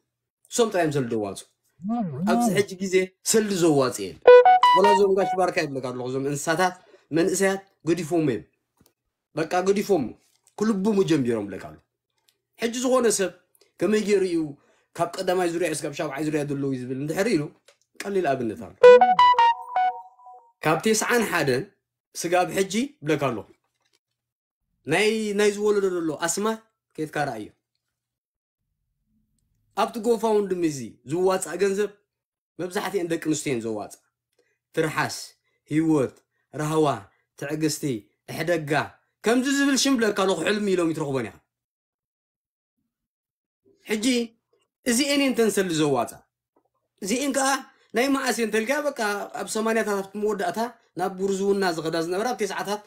سوم تايم سل دواتو أبس حج جيزي سل زواتين ولا زوم قاش باركا يبلك الله زوم إنساتات من اسات قدي فومي بكا قدي فومي كل بوم جنبيرهم لك الله حج زغون سب كم يجيريو كاب قدام ويزوريا سكاب شاو عايزوريا دلو يزبل ندحريلو قليل لابن ثان كاب تسعان حدا سكاب حجي بلك الله ناي ناي زولو دلو أسمه كيت كارأيو أبت قوفاون دمزي زوات اغنزب مبزحتي عندك نستين زوات ترحس هيوت رهوا تعقستي احدقا كم تزبل شمبلة كالوخ علمي لو مترخبوني حجي ازي اني انت نسل زواتا زي إن كا ناي ما أسين تلقا بقى اب تات تاع أتا نبورزون ناس غدا زنبرا نبره تات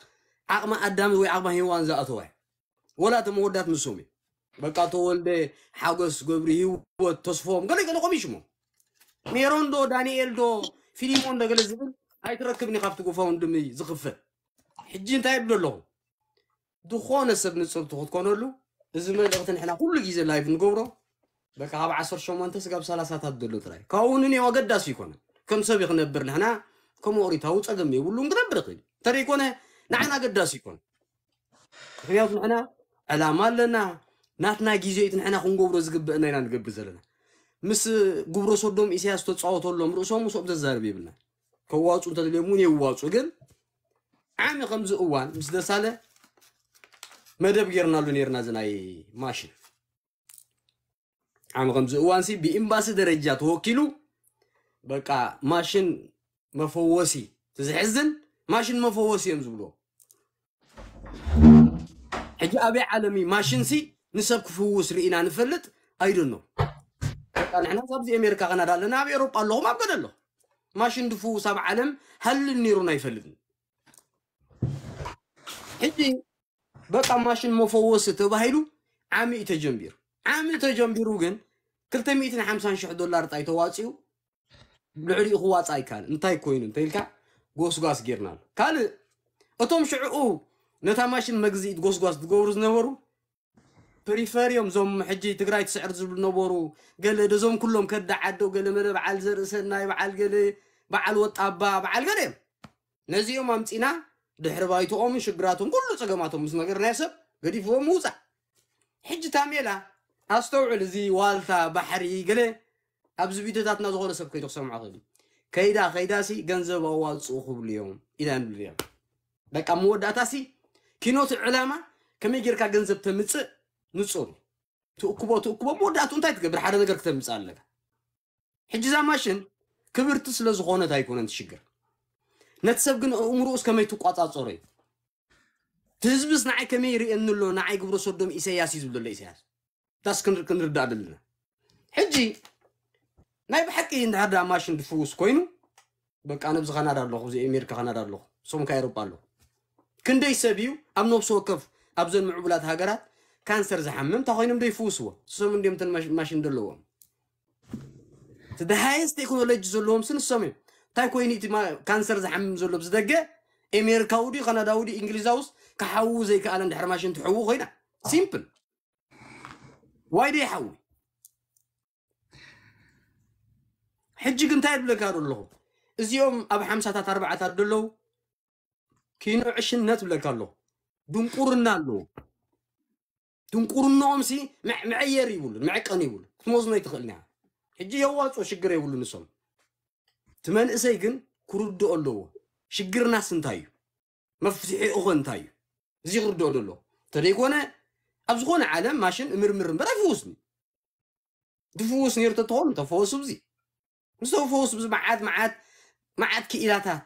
عقما ادم وي عقما هيوان زاتوي ولا تمودات مسومي بكاتو ولد حاجس جبريو وتصفهم قال لك أنا قميشمو ميرون دو دانيال دو فيليمون ده قال زبل هاي تركبني قفت قفون دمي زخفة حجين تايب له دخان السب نصل تخد كانوا له زمان لقطة نحنا كل جيز لايف نقوله بقى عب عصر شو ما أنت سقاب سلاسة تدل تراي كونني وقد داس يكون كم سبق نبر نحنا كم أوري تاوت أجمع يقولون نبر قيل ترى كونه نحنا قد داس يكون خيال نحنا ዕላማ ኣለና ናትና ግዜ ንሕና ክንገብሮ ዝግብአና ኢና ንገብር ዘለና ምስ ጉብሮ ሶዶም ኢሳያስ ተፃወተሎም ርእሶም ምስኦም ተዛርብ ይብልና ከዋፁ እንተደልዮም እውን የዋፁ ግን ዓሚ ከምዚ እዋን ምስ ደሳለ መደብ ጌርናሉ ነርና ዝናይ ማሽን ዓሚ ከምዚ እዋን ሲ ብኤምባሲ ደረጃ ተወኪሉ በቃ ማሽን መፈወሲ ትዝሕዝን ማሽን መፈወሲ እዮም ዝብሎ ሕጂ ኣበይ ዓለሚ ማሽንሲ ንሰብ ክፍውስ ርኢና ንፈልጥ ኣይድኖ ንሕና ኣብዚ ኣሜሪካ ከናዳ ኣለና ኣብ ኤሮጳ ኣለኹም ኣብ ገደ ኣለኹ ማሽን ድፍውስ ኣብ ዓለም ሃልን ነይሩን ኣይፈልጥን ሕጂ በቃ ማሽን መፈወስ ተባሂሉ ዓሚ እዩ ተጀንቢሩ ዓሚ ተጀንቢሩ ግን 250 ሽሕ ዶላር ጣይ ተዋፂኡ ልዕሊኡ ክዋፃ ይካል እንታይ ኮይኑ እንተኢልካ ጎስጓስ ጌርና ካልእ እቶም ሽዕኡ ነታ ማሽን መግዚኢት ጎስጓስ ዝገብሩ ዝነበሩ ፕሪፈር እዮም ዞም ሕጂ ትግራይ ትስዕር ዝብሉ ነበሩ ገለ ደዞም ኩሎም ከዳ ዓዶ ገለ መለ በዓል ዘርእሰናይ በዓል ገለ በዓል ወጣባ በዓል ገለ እዮም ነዚኦም ኣምፂና ድሕሪ ባይትኦምን ሽግራቶም ኩሉ ፀገማቶም ምስ ነገርናይ ሰብ ገዲፍዎም ምውፃእ ሕጂ ታሜላ ኣስተውዕል እዚ ዋልታ ባሕሪ ገለ ኣብዚ ቪድዮታትና ዝኾነ ሰብ ከይዶ ክሰምዖ ክእል ከይዳ ከይዳሲ ገንዘብ ኣዋፅኡ ክብሉ እዮም ኢና ንብል እዮም በቃ መወዳእታሲ ኪኖት ዕላማ ከመይ ጌርካ ገንዘብ ተምፅእ ንፁር ትእክቦ ትእክቦ መወዳእቱ እንታይ ትገብር ሓደ ነገር ክተምፅእ ኣለካ ሕጂ እዛ ማሽን ክብርቲ ስለ ዝኾነት ኣይኮነን ትሽግር ነቲ ሰብ ግን እምርኡስ ከመይ ትቋፃፀሮ እዩ ትህዝብስ ንዓይ ከመይ ይርእየኒ ኣሎ ንዓይ ግብሮ ሶዶም ኢሳያስ እዩ ዝብል ዘሎ ኢሳያስ ታስ ክንርዳእ ኣለና ሕጂ ናይ ብሓቂ እንድሕር ማሽን ድፍውስ ኮይኑ በቃ ነብዚ ካናዳ ኣለኹ እዚ ኣሜሪካ ካናዳ ኣለኹ ሶም ካ ኤሮጳ ኣለኹ كندي سبيو أم نوبسو كف أبزن معبولات هاجرات كانسر زحمم تاخينم دي فوسوا سومن ديم تن ماشين دلوهم تدا هايس تكنولوجي زلوهم سن سومن تاي كويني تما كانسر زحمم ودي بزدقة أمريكاودي إنجليز أوس كحو زي كأنا دحر ماشين تحو خينا سيمبل واي دي حو حجي كنتايد بلكارو لهم እዚኦም ابو حمسة ኣርባዓታት ደለዉ كينو عشن نات بلا قالو دنقورنا لو دنقورنا امسي مع معير يقول مع قني يقول كتموز ما يتخلنا حجي يواصو شجر يقول نسوم تمن اسي كن كرد اولو شجرنا سنتاي مفتيح اوغن تاي زي كرد اولو تريكونا ابزغون عالم ماشن امر مر مر فوسني دفوسني يرتطون تفوس بزي مستو فوس بزي معاد معاد معاد كئلاتات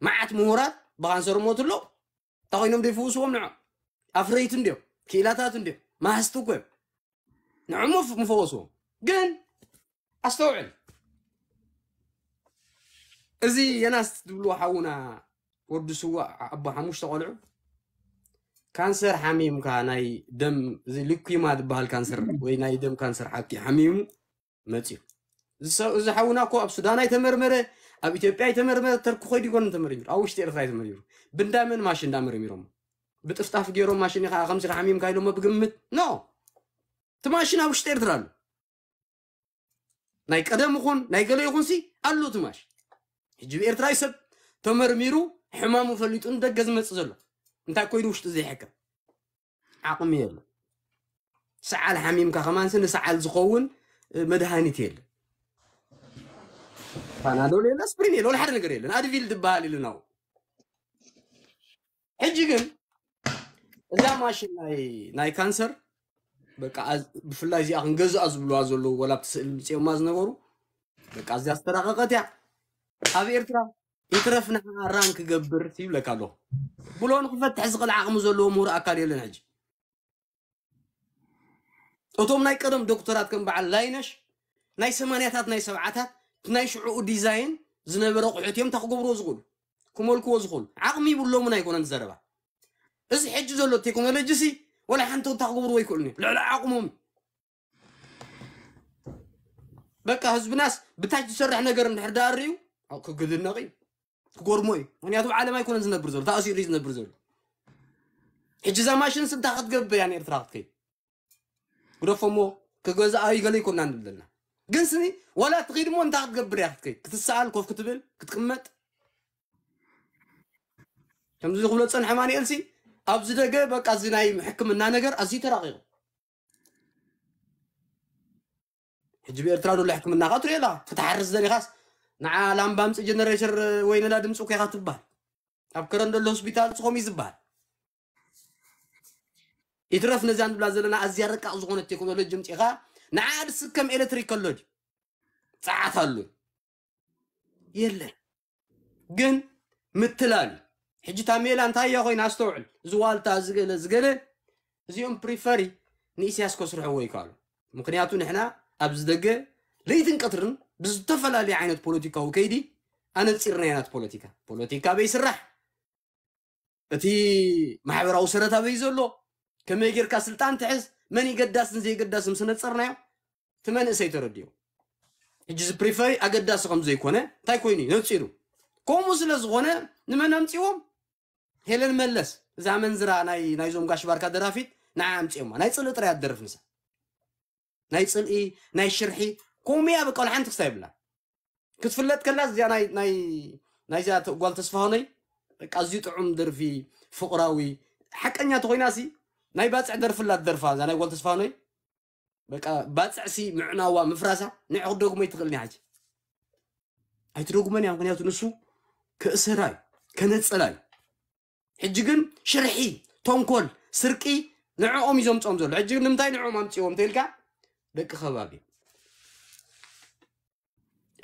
معاد مورات بخانسر موت له تقينهم دفوس ومنع أفريت نديو كيلاتات نديو ما هستوكم نعم مفوسهم جن أستوعب إزي يناس تبلو حونا ورد سوا أبا حموش تقلعو كانسر حميم كاناي دم زي لكي ما دبها الكانسر ويناي دم كانسر حكي حميم متيو إذا حونا كو أب سوداناي تمرمره ኣብ ኢትዮጵያ ይተመርመረ ተርኩ ኮይዱ ይኮነ ተመሪሩ ኣብ ውሽጢ ኤርትራ ይተመሪሩ ብንዳመን ማሽን እንዳመርሚሮም ብጥፍጣፍ ገይሮም ማሽን ከዓ ከምዚ ሓሚምካ ኢሎሞ ብግምት ኖ እቲ ማሽን ኣብ ውሽጢ ኤርትራ ኣሉ ናይ ቀደም ይኹን ናይ ገለ ይኹን ሲ ኣሉ እቲ ማሽን ሕጂ ብኤርትራዊ ሰብ ተመርሚሩ ሕማሙ ፈሊጡ ንደገ ዝመፅእ ዘሎ እንታይ ኮይኑ ውሽጢ ዘይሕክም ዓቕሚ የሎ ሰዓል ሓሚምካ ከማንስ ንሰዓል ዝኸውን መድሃኒት የለን ፓናዶል የለ ስፕሪን የለ ሓደ ነገር የለን ኣድቪል ዝበሃል ኢሉ ናው ሕጂ ግን እዛ ማሽን ናይ ካንሰር በቃ ብፍላይ እዚኣ ክንገዝኣ ዝብልዋ ዘለዉ ወላ ብትስእል ምፅኦማ ዝነበሩ በቃ እዚኣ ዝተራቐቐት እያ ኣብ ኤርትራ ይትረፍ ንዓ ራን ክገብር ይብለካ ኣለኹ ብሎ ንክፈትሕ ዝኽእል ዓቕሚ ዘለዎ ምሁር ኣካል የለን ሕጂ እቶም ናይ ቀደም ዶክተራት ከም በዓል ላይነሽ ናይ ሰማንያታት ናይ ሰብዓታት ናይ ሽዑኡ ዲዛይን ዝነበረ ኣቑሑት እዮም እንታይ ክገብርዎ ዝኽእሉ ክመልክዎ ዝኽእሉ ዓቕሚ ይብሎምን ኣይኮነን ዘረባ እዚ ሕጂ ዘሎ ቴክኖሎጂ ሲ ወላ ሓንቲ እንታይ ክገብርዎ ይክእሉን እዮም ልዕሊ ዓቕሞም በቃ ህዝብናስ ብታች ዝሰርሕ ነገር እንድሕር ዳር እዩ ክግድነቕ እዩ ክጎድሞ እዩ ምክንያቱ ብዓለም ኣይኮነን ዝነብር ዘሎ ተኣሲሩ እዩ ዝነብር ዘሎ ሕጂ እዛ ማሽንስ እንታይ ክትገብር ያን ኤርትራ ክትከይድ ግደፎ እሞ ክገዛኣዩ ገለ ይኮና ንብል ዘለና ግን ስኒ ወላ ትኸይድ እሞ እንታይ ክትገብር እያ ክትከይድ ክትሰዓል ኮፍ ክትብል ክትቅመጥ ከምዚ ዝኽብሎ ፀንሐ ማንኤልሲ ኣብዚ ደገ በቃ እዚ ናይ ሕክምና ነገር ኣዝዩ ተራቂቑ ሕጂ ብኤርትራ ደሎ ሕክምና ካ ትሪኦ ኣላ ክትሓርስ ዘኒኻስ ንዓ ላምባ ምፅእ ጀነሬሽን ወይ ነላ ድምፂ ኮይካ ትበሃል ኣብ ከረን ደሎ ሆስፒታል ፅኾም እዩ ዝበሃል ይትረፍ ነዚያ ንብላ ዘለና ኣዝያ ረቃቕ ዝኾነ ቴክኖሎጂ ምፅኢኻ ንዓድ ስከም ኤሌክትሪክ ከሎጅ ፀዓት ኣሉ የለን ግን ምትላል ሕጂ ታ ሜላ እንታይ እያ ኮይና ኣስተውዕል እዚ ዋልታ ዝገለ ዝገለ እዚኦም ፕሪፈሪ ንእስያስ ከስርሕዎ ይከኣሉ ምክንያቱ ንሕና ኣብዚ ደገ ለይትን ቀትርን ብዝተፈላለየ ዓይነት ፖለቲካዊ ከይዲ ኣነፂርና ኢና ፖለቲካ ፖለቲካ በይስራሕ እቲ ማሕበራዊ ሰረታ በይ ዘሎ ከመይ ጌርካ ስልጣን ትሕዝ መን ይገዳስ እንዘ ይገዳስ ምስነፅርናዮ እቲ ተረድዮ ሕጂ ዝፕሪፈሪ ኣገዳሲ ከም ዘይኮነ እንታይ ኮይኑ እዩ ነፂሩ ከምኡ ስለ ንመን ኣምፂዎም ሄለን መለስ እዛ መንዝራ ናይዞም ጋሽ ባርካ ደራፊት ንዓ ኣምፂኦማ ናይ ፅልኢ ጥራይ ኣትደርፍ ንሳ ናይ ፅልኢ ናይ ሽርሒ ከምኡ እያ በቃ ሓንቲ ክሳ ይብላ ክትፍለጥ ከላ እዚኣ ናይዚኣ ጓል ተስፋ ሆነይ በቃ ኣዝዩ ጥዑም ደርፊ ፍቕራዊ ሓቀኛ እተ ناي باتس درف لا درفا زعما يقول تسفانوي بقى باتع سي معناوا مفراسا نعود دوغ مي تقلني حاج اي تروغ من يعني يا تنسو كاسراي كنصلاي حجكن شرحي تونكول سرقي نعوم يزوم صوم زول حجك نمتاي نعوم امصيوم تلقى بك خبابي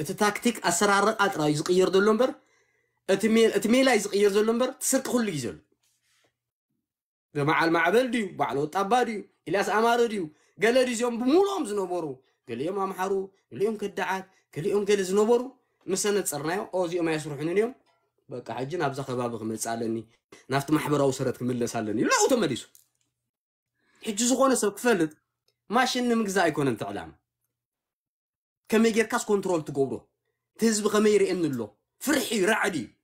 ات تاكتيك اسرار اطرا يزقير دولنبر اتميل اتميل يزقير دولنبر تسرق كل يزول بمعال معبل ديو بعلو طابا ديو الياس امارو ديو قال لي زيوم بمولوم زنوبرو قال لي امحارو قال لي ام كدعات قال لي ام قال زنوبرو مسند صرنايو او زيوم ما يسرحن اليوم بقى حجنا ابزا خباب خمس علني نافت محبر او سرت كملس علني لا تمليسو حج زقونه سو كفلت ماشن مغزا يكون انت علام كم يجير كاس كنترول تقوله تزب خمير ان له فرحي رعدي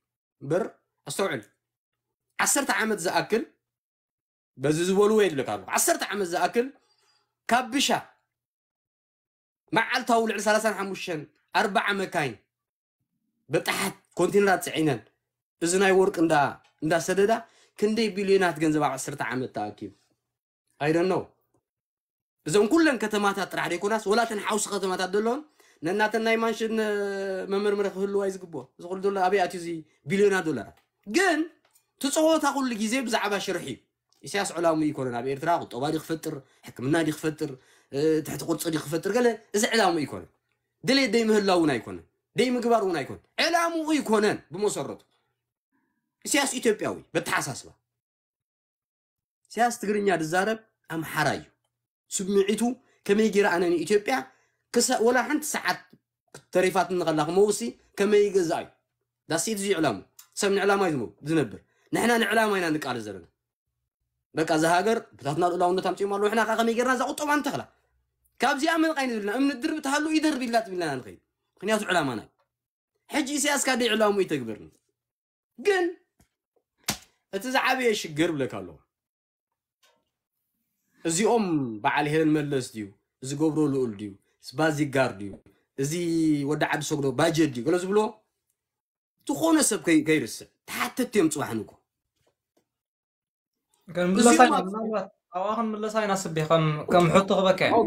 بر استوعب عسرت عامد زاكل በዚ ዝበሉ የድልካ ኣሎ ዓሰርተ ዓመት ዝኣክል ካብ ብሻ መዓልታዊ ልዕሊ 35 40 መካይን ብጣሓት ኮንቴነራት ፅዒነን እዚ ናይ ወርቂ እንዳሰደዳ ክንደይ ቢልዮናት ገንዘብ ኣብ ዓሰርተ ዓመት ተኣኪቡ ኣይደኖ እዞም ኩለን ከተማታት ጥራሕ ደይኮናስ ወላተን ሓውሲ ከተማታት ዘለዎን ነናተን ናይ ማንሽን መመርመሪ ክህልዋ እዩ ዝግብኦ እዚ ኩሉ ዘሎ ኣበይ ኣትዩ ቢልዮናት ዶላራት ግን ትፀወታ ኩሉ ግዜ ብዛዕባ ሽርሕ እዩ ኢሳያስ ዕላሙ ይኮነ ኣብ ኤርትራ ቁጠባ ክፈጥር ሕክምና ክፈጥር ትሕቲ ቁርፂ ክፈጥር ገለ እዚ ዕላሙ ይኮነ ድሌት ደይ ምህላው እውን ኣይኮነን ደይ ምግባር እውን ኣይኮነን ዕላሙ ይኮነን ብመሰረቱ ኢሳያስ ኢትዮጵያዊ በተሓሳስባ ኢሳያስ ትግርኛ ድዛረብ ኣምሓራ እዩ ስምዒቱ ከመይ ጌራ ኣነ ንኢትዮጵያ ወላ ሓንቲ ሰዓት ተሪፋት ንኸላ ክመውሲ ከመይ ገዛ እዩ ዳሴት እዚ ዕላሙ ሰብ ንዕላማ እዩ ዝነብር ንሕና ንዕላማ ኢና ንቃል ዘለና بقى زهاجر بتاتنا الأولى وندا تمشي مالو إحنا خا خميجرنا زا قطوا عن تخلا كاب زي أمن قاين لنا أمن الدرب تحلو يدرب إلا تبي لنا الخير خني أسوع لا مانا حج إسياس كادي علامه يتكبرن جن أتزعب يا شجر بلا كلو زي أم بعال هيرن ملس ديو زي قبرو لول ديو سبازي جارديو زي ودع عبد سقرو باجر ديو قلت بلو تخونه سب كي كيرس تحت تتم تصوحنكو كنملصاي اواخن ملصاي ناس بي خن كم حط غبك يعني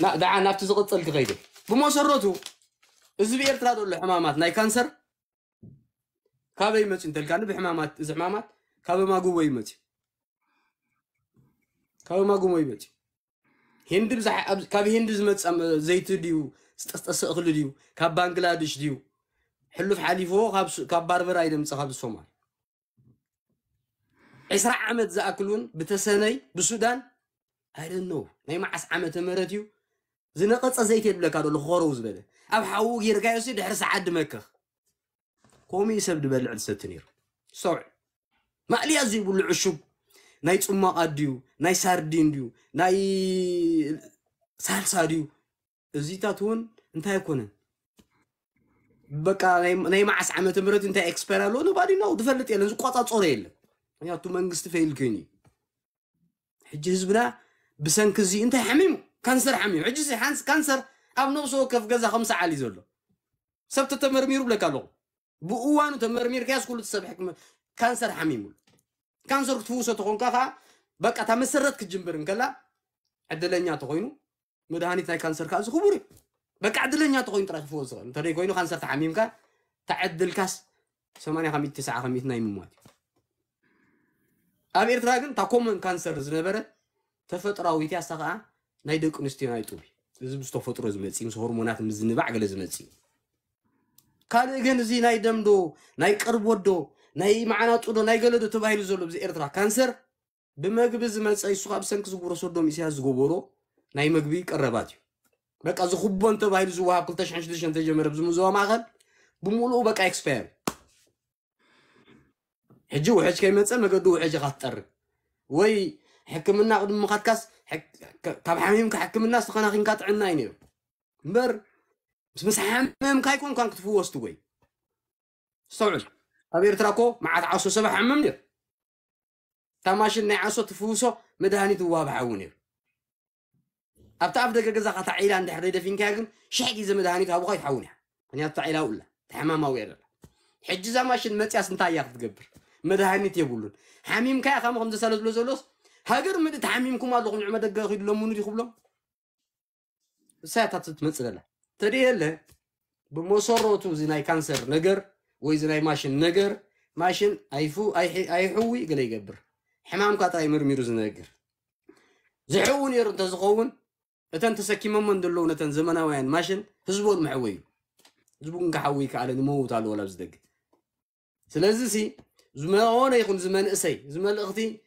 لا دعا نافت زغط تلك غيدي بمو شرطو الزبير ترادو اللي حمامات ناي كانسر كابا يمتش انت الكانب حمامات از حمامات كابا ما قوة يمتش كابا ما قوة يمتش هندب زح كابي هندب زمت سام زيت ديو استاس اخلو ديو كاب بانجلاديش ديو حلو في حليفو كاب كاب باربر ايدم تخاب الصومال عسራ ዓመት ዝኣክሉን ብተሰነይ ብሱዳን ኣይደነው ናይ መዓስ ዓመተ ምህረት እዩ ዝነቐፀ ዘይቲ የብለካ ደሎ ክኸረቡ ዝበለ ኣብ ሓዉ ጌርካዮሲ ድሕሪ ሰዓት ድመክኽ ከምኡ ሰብ ድበልዕ ዝሰቲ ነይሩ ሰውዕ ማእልያ እዚ ይብሉ ዕሹግ ናይ ፅማቕ ድዩ ናይ ሳርዲን ድዩ ናይ ሳልሳ ድዩ እዚታት እውን እንታይ ኣይኮነን በቃ ናይ መዓስ ዓመተ ምህረት እንታይ ኤክስፐር ኣለዎ ነባዲ ነው ትፈልጥ የለን ዝቆፃፀሮ የለን ምክንያቱ መንግስቲ ፈይሉ ኮይኑ እዩ ሕጂ ህዝብና ብሰንኪ እዚ እንታይ ሓሚሙ ካንሰር ሓሚሙ ሕጂ ካንሰር ኣብ ነብሶ ወከፍ ገዛ ከም ሰዓል እዩ ዘሎ ሰብ ተተመርሚሩ ብለካ ኣለኹ ብእዋኑ ተመርሚርካያስ ኩሉ ሰብ ካንሰር ሓሚሙሉ ካንሰር ክትፍውሶ ተኾንካ ከዓ በቃ እታ መሰረት ክትጅምር እንከላ ዕድለኛ ተኮይኑ መድሃኒት ናይ ካንሰር ከዓ ዝኽቡር እዩ በቃ ዕድለኛ ተኮይኑ ጥራይ ክፍወስ ዝኽእል እንተደይ ኮይኑ ካንሰር ተሓሚምካ ተዕድልካስ 80 ከም 90 ከም ናይ ምሟት እዩ ኣብ ኤርትራ ግን እታ ኮመን ካንሰር ዝነበረ ተፈጥሮዊት ያሳ ከዓ ናይ ደቂ ኣንስትዮ ናይ ጡብ እዚ ምስ ተፈጥሮ ዝመፅ ምስ ሆርሞናት ምዝንባዕ ገለ ዝመፅ ካልእ ግን እዚ ናይ ደምዶ ናይ ቅርብ ወዶ ናይ ማዓናጡ ዶ ናይ ገለዶ ተባሂሉ ዘሎ ብዚ ኤርትራ ካንሰር ብመግቢ ዝመፀ ይሱ ካብ ሰንኪ ዝጉሮ ሶዶም ኢሳያስ ዝገበሮ ናይ መግቢ ቀረባት እዩ በቃ ዝኽቦን ተባሂሉ ዝወሃብ 206 ተጀመረ ብዝምዝዋ ማእኸል ብሙሉኡ በቃ ኤክስፓየር እዩ حجو حج كي مثلا ما قدو حج خطر وي حكمنا قد ما خدكاس حك كاب حميم كحكم الناس خنا خين قطع الناينيو مر بس بس حميم كاي يكون كان كتفو وسط وي صعد أبير تراكو مع عصو سبع حميم دير تماشي ني عصو تفوسو مدهاني تواب عوني أبتا أبدا كجزا قطع إلى عند حريدة فين كاجن شحكي زي مدهاني تابو خايف حوني أنا أطلع إلى أولا تحمام أو غيره حجزا ماشي المتياس نتايا تقبر መድሃኒት የብሉን ሓሚምካ ኢኻ ሞ ከምዝሰለ ዝብሎ ዘሎስ ሃገር ምድእቲ ሓሚምኩም ኣለኹም ንዕመ ደገ ክኢሉ ሎሙኑ ይኽብሎም እሳያታት ትመፅእ ዘላ ተደየለ ብመሰረቱ እዚ ናይ ካንሰር ነገር ወይ እዚ ናይ ማሽን ነገር ማሽን ኣይሕዊ ገለ ይገብር ሕማምካ ጥራይ ምርሚሩ ዝነግር ዝሕው ነይሩ እንተዝኸውን እተን ተሰኪመመን ዘለዉ ነተን ዘመናውያን ማሽን ህዝቦን ምዕወ እዩ ህዝቡ ክንከሓዊ ይከኣለን ይመውት ኣለዎ ላብ ዝደግ ስለዚ ሲ زمان يقول زمان اسي زمان اختي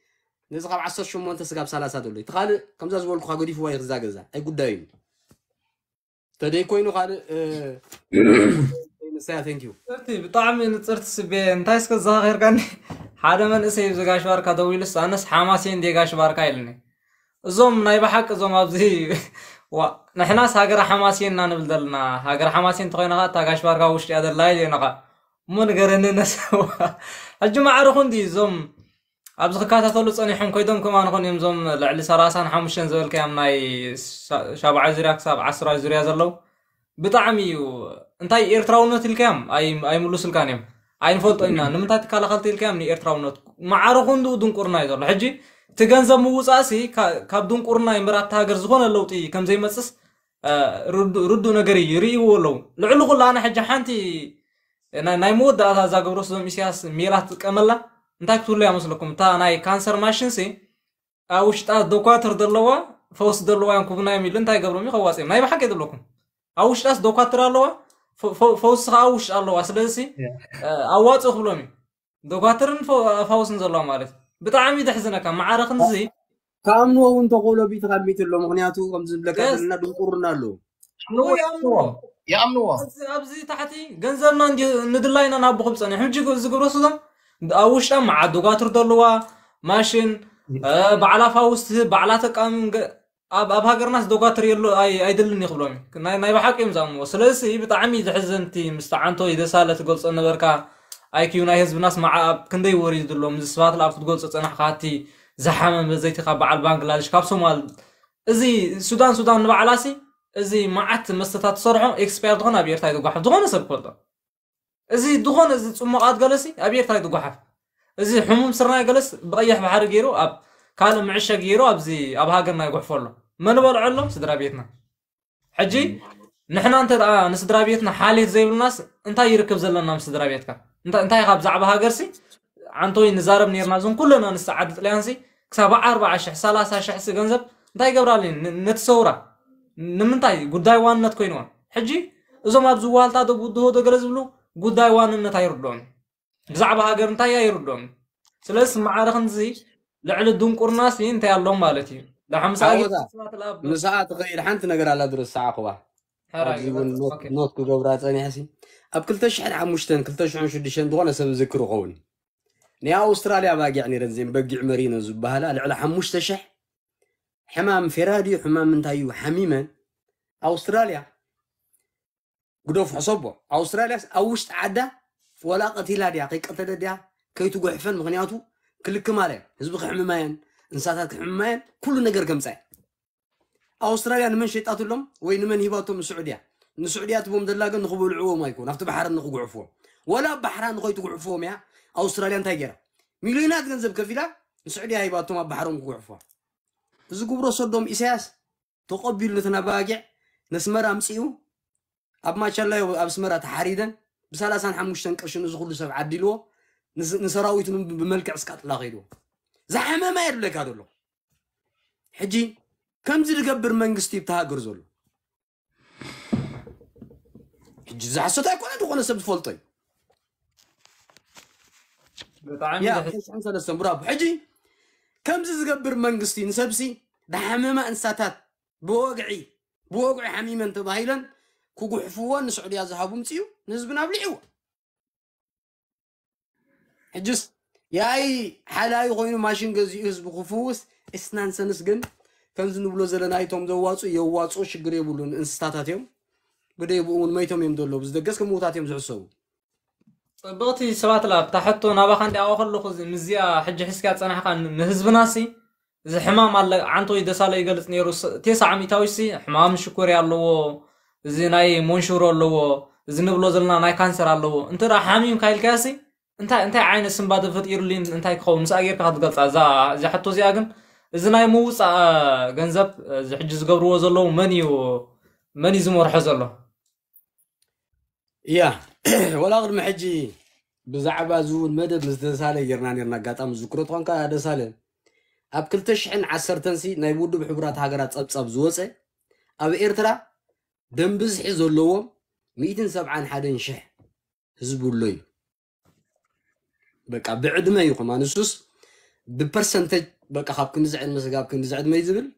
نزق على عصر شو مانتس قاب سالا سادولي تقال كم زاز ولد خاقدي في وير زاق زا اي قد دايم تدي كوينو قال آه، سيا ثانك يو ارتي بطعم نصرت سبين تايسك الزاغير كان حدا من اسي بزقاش بارك دويل السانس حماسين ديقاش بارك ايلني زوم نايب حق زوم ابزي و نحنا ساغر حماسين نا نبل درنا هاغر حماسين تقينا تاغاش بارك وش يادر لايلي نقا من غير ننسوا ሕጂ ማዕርኹ እንዲ እዞም ኣብዚ ክከታተሉ ፀኒሖም ኮይዶም ከማ ንኾን እዮም እዞም ልዕሊ ሰላሳን ሓሙሽተን ዝበልከዮም ናይ ሻብዓይ ዙርያ ክሳብ ዓስራይ ዙርያ ዘለው ብጣዕሚ እዩ እንታይ ኤርትራውነት ኢልከዮም ኣይምሉስ ኢልካን እዮም ኣይንፈልጦ ኢና ንምንታይ ትከላኸልቲ ኢልከዮም ንኤርትራውነት ማዕርኹ እንድኡ ድንቁርና እዩ ዘሎ ሕጂ እቲ ገንዘብ ምውፃእሲ ካብ ድንቁርና ምራታ ሃገር ዝኾነ ለውጢ ከም ዘይመፅስ ርዱ ነገር እዩ ይርእይዎ ኣለው ልዕሊ ኩሉ ኣነ ሕጂ ሓንቲ ናይ መወዳእታ እዛ ገብረስ ሚስያስ ሜላ ትጥቀመላ እንታይ ክትህሉ ይመስለኩም እታ ናይ ካንሰር ማሽን ሲ ኣብ ውሽጣ ዶኳተር ዘለዋ ፈውስ ዘለዋ እዮም ክቡና እዮም ኢሉ እንታይ ገብሮም እዩ ከዋፅኦም ናይ ብሓቂ የብለኩም ኣብ ውሽጣስ ዶኳተር ኣለዋ ፈውስ ከዓ ኣብ ውሽጢ ኣለዋ ስለዚ ኣዋፅኡ ክብሎም እዩ ዶኳተርን ፈውስን ዘለዋ ማለት እዩ ብጣዕሚ ድሕዝነካ ማዕረክን እዚ ተኣምንዎ እውን ተቆሎ ቢትካ ሚት ኣሎ ምክንያቱ ከምዝብለካ ዘለና ድንቁርና ኣለዎ يا يأمنوا أبزي تحتي جنزرنا ندي ندلاينا نابو خمسة نحجي جو زجر وصلهم أوش أم عدوقات ردلوا ماشين بعلا فاوس بعلاتك أم أب أبها قرناس دوقات ريلو أي أي دلني خبرهم ناي ناي بحكي مزام وصلس هي بتعمي تحزنتي مستعنتو إذا سالت قلت أن بركة أي كيو ناي هزب ناس مع كندي وري دلوا من السبات لعبت قلت أنا خاتي زحمة بزيت خاب على البنك لاش كابسو زي السودان السودان بعلاسي እዚ መዓት መስተታት ዝሰርሖ ኤክስፓየር ዝኾነ ኣብ ኤርትራ ይትጓሓፍ ዝኾነ ሰብ ክፈልጦ እዚ ድኾነ እዚ ፅሙቃት ገለሲ ኣብ ኤርትራ ይትጓሓፍ እዚ ሕሙም ስርናይ ገለስ ብቀይሕ ባሕሪ ገይሩ ኣብ ካልእ ምዕሸ ገይሩ ኣብዚ ኣብ ሃገርና ይጓሕፎ ኣሎ መን በልዖ ኣሎ ስድራ ቤትና ሕጂ ንሕና እንተ ደኣ ንስድራ ቤትና ሓልየት ዘይብልናስ እንታይ ይርክብ ዘለና ምስ ስድራ ቤትካ እንታይ ካ ብዛዕባ ሃገርሲ ዓንተወይ ንዛረብ ነርና ዞን ኩለና ንስ ዓዲ ጥልያንሲ ክሳብ ኣርባዓ ሽሕ ሰላሳ ሽሕ ገንዘብ እንታይ ገብራልኒ ነቲ ሰውራ ንምንታይ ጉዳይ ዋንነት ኮይኑዋ ሕጂ እዞም ኣብዚ ዋልታ ድሆ ደገለ ዝብሉ ጉዳይ ዋንነት ኣይርድኦም ብዛዕባ ሃገር እንታይ እያ ኣይርድኦን ስለዚ ማዕረኽን እዚ ልዕሊ ድንቁርና ሲ እንታይ ኣሎም ማለት እዩ ንሰዓ ትኸይድ ሓንቲ ነገር ኣላ ድረስ ሰዓ ኹባ ኣብዚ እውን ኖት ክገብራ ፀኒሐ ሲ ኣብ 2ሽሓሙሽተን 205 206 ዝኾነ ሰብ ዝክር ይኸውን ናይ ኣውስትራልያ ባጊዕ ነረን ዘን በጊዕ መሪኖ ዝበሃላ ልዕሊ ሓሙሽተ ሽሕ حمام فيرادي حمام من تايو حميما أستراليا قدوف حصبه أستراليا أوشت عدا ولا قتيلة دي عقي قتلة دي كي تقو حفن مغنياتو كل كمالي هزبق حمامين انساتات حمامين كل نقر كمسا أستراليا نمن شيطات لهم وين من هباتهم السعودية السعودية تبوم دلاغا نخبو العوو ما يكون نفت بحران نخبو عفوهم ولا بحران نخبو عفوهم يا أستراليا تايجر مليونات نزب كفيلة السعودية هباتهم بحران نخبو عفوهم زغبرو صدوم إسياس تقبل لتنا باقع نسمر أمسيو أب ما شاء الله أب سمر تحريدا بسلاسان حموشتن كشن نزخل لسف عدلو نسراوي تنم بملك عسكات لا غيرو زحمة ما يرد لك هذا لو حجي كم زي لقبر منقستي بتهاقر زولو حجي زي حسو تاكونا تقونا سبت فولطي يا حجي حجي ከምዚ ዝገብር መንግስቲ ንሰብሲ ብሓመማ እንስሳታት ብወግዒ ብወግዒ ሓሚመን ተባሂለን ክጉሕፍዎ ንስዑድያ ዝሃቡ ምፅኡ ንህዝብን ኣብልዒዎ ሕጅስ ያይ ሓላይ ኮይኑ ማሽን ገዚኡ ህዝቢ ክፍውስ እስናንሰንስ ግን ከምዚ ንብሎ ዘለና ይቶም ዘዋፁ የዋፅኡ ሽግር የብሉን እንስሳታት እዮም ብኡ እውን መይቶም እዮም ዘሎ ብዝደገስ ከም እዮም ዝሕሰቡ بغتي سبات لاب تحطو نابا خاندي او خلو خوزي مزيا حج حسكا تصنح خان نهزب ناسي زي حمام على عنتو يدسالة يقلت نيرو تيسا عمي تاويسي حمام شكوري اللو زي ناي منشور اللو زي نبلو زلنا ناي كانسر اللو انت را حاميم كايل كاسي انت انت عين اسم بعد فت يرلين انت يخو مسا اجيب خاد قلت عزا زي حطو زي اقن زي ناي موس اه غنزب زي حجز قبرو زلو منيو مني زمور حزر ولاغر محجي بزعبا زول مدد مستسالة يرنان يرنا قاتام زكرتوان كان هذا سالة اب كل تشحن عسر تنسي نايبودو بحبرات هاقرات اب تساب زوسة اب ارترا دم بزحي زولو ميتن سبعان حد انشح هزبو اللوي بكا بعد ما يقوم انسوس ببرسنتج بكا خاب كنزع المسقا بكا نزع ما يزبل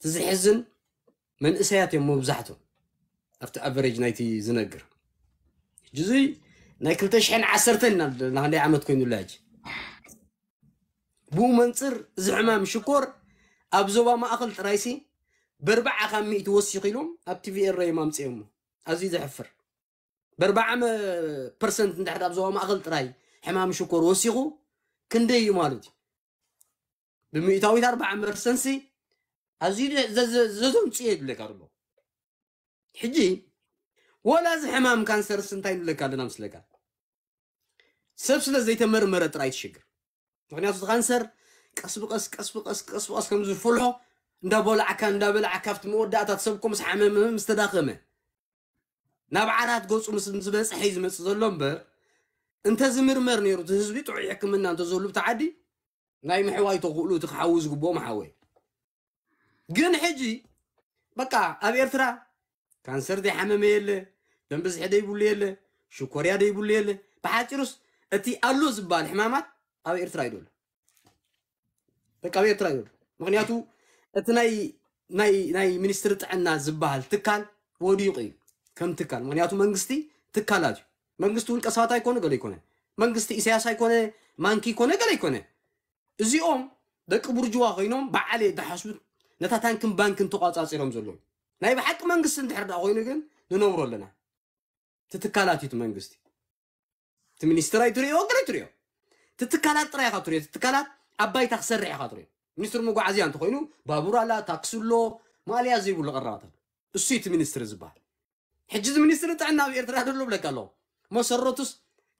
تزحزن من اسيات يمو بزحتو افتا افريج نايتي زنقر جزي ناي كلتا شحن عسرت لنا نهاني عمد كوينو لاج بو منصر زعمام شكور ابزوبا ما اخلت رايسي بربع عام يتوسي قيلوم اب في ار اي مام تسيهم ازي زحفر بربع عام برسنت ندحت ابزوبا ما اخلت راي حمام شكور وسيقو كندي مالج بميتاوي دار بعام برسنسي ازي ززم تسيه بلك اربو حجي ولازم حمام كانسر سنتين لك على نفس لك سبس لزي تمر مرة ترايت شجر يعني أصل كانسر قصب قص قصب قص قصب قص كم زفولها دبل عكان دبل عكفت مو دعت تسبكم سحمام مستداخمة نبع عرات قص ومس بس حيز مس زلم بر أنت زمر مر نيرو تزبي تعيك من أنت زول بتعدي نايم حواي تقولو تخاوز قبوا محاوي جن حجي بقى أبي أرثرا كانسر دي حمام يلي تنبسح ديبولي يلا شكوريا ديبولي يلا بحاجروس أتي ألوز حمامات أو إرتراي دول بك أو إرتراي دول مغنياتو أتناي ناي ناي منستر تعنا زبال تكال ودي يقي كم تكال مغنياتو منغستي تكالاج منغستون كساتا يكون قال مانجستي منغستي إسياسا يكون مانكي يكون قال يكون زيوم دك برجوا غينوم بعلي دحسب نتا تانكن بانكن تقاطع صيرهم زلون ناي بحق منغست تحرد حردا غينو جن ننورو لنا ትትካላቲት መንግስቲ እቲ ሚኒስትራይ ትሪኦ ገለ ትሪኦ ትትካላት ጥራይ ኢኻ ትሪኦ ትትካላት ኣባይታ ክሰርሕ ኢኻ ትሪኦ ሚኒስትር መጓዓዝያ እንተኮይኑ ባቡር ኣላ ታክሲ ኣሎ ማልያ ዘይብሉ ቀረባት እሱ እቲ ሚኒስትር ዝበሃል ሕጂ እዚ ሚኒስትር ጥዕና ኣብ ኤርትራ ደሎ ብለካ ኣለዎ መሰረቱስ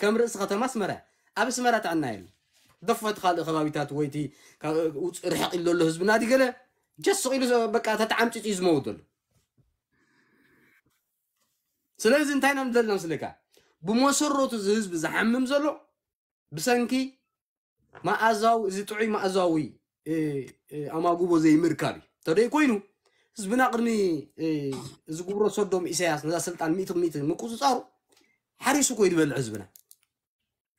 ከም ርእሲ ከተማ ኣስመራ ኣብ ኣስመራ ጥዕና የሉ ደፈት ካልእ ከባቢታት ወይቲ ርሕቕ ኢሉ ዘሎ ህዝብና ዲ ገለ ጀስቕ ኢሉ በቃ ተተዓምጭጭ እዩ ዝመውት ስለዚ እንታይ ነው ዘለ መስለካ ብመሰረቱ እዚ ህዝቢ ዝሓምም ዘሎ ብሰንኪ ማእዛዊ እዚ ጥዑይ ማእዛዊ ኣማጉቦ ዘይምርካብ እዩ እንተደይ ኮይኑ ህዝብና ቅድሚ ዝግብሮ ሰዶም ኢሳያስ ነዛ ስልጣን ሚእቲ ሚእቲ ምቁፅፃሩ ሓሪሱ ኮይኑ ይበልዕ ህዝብና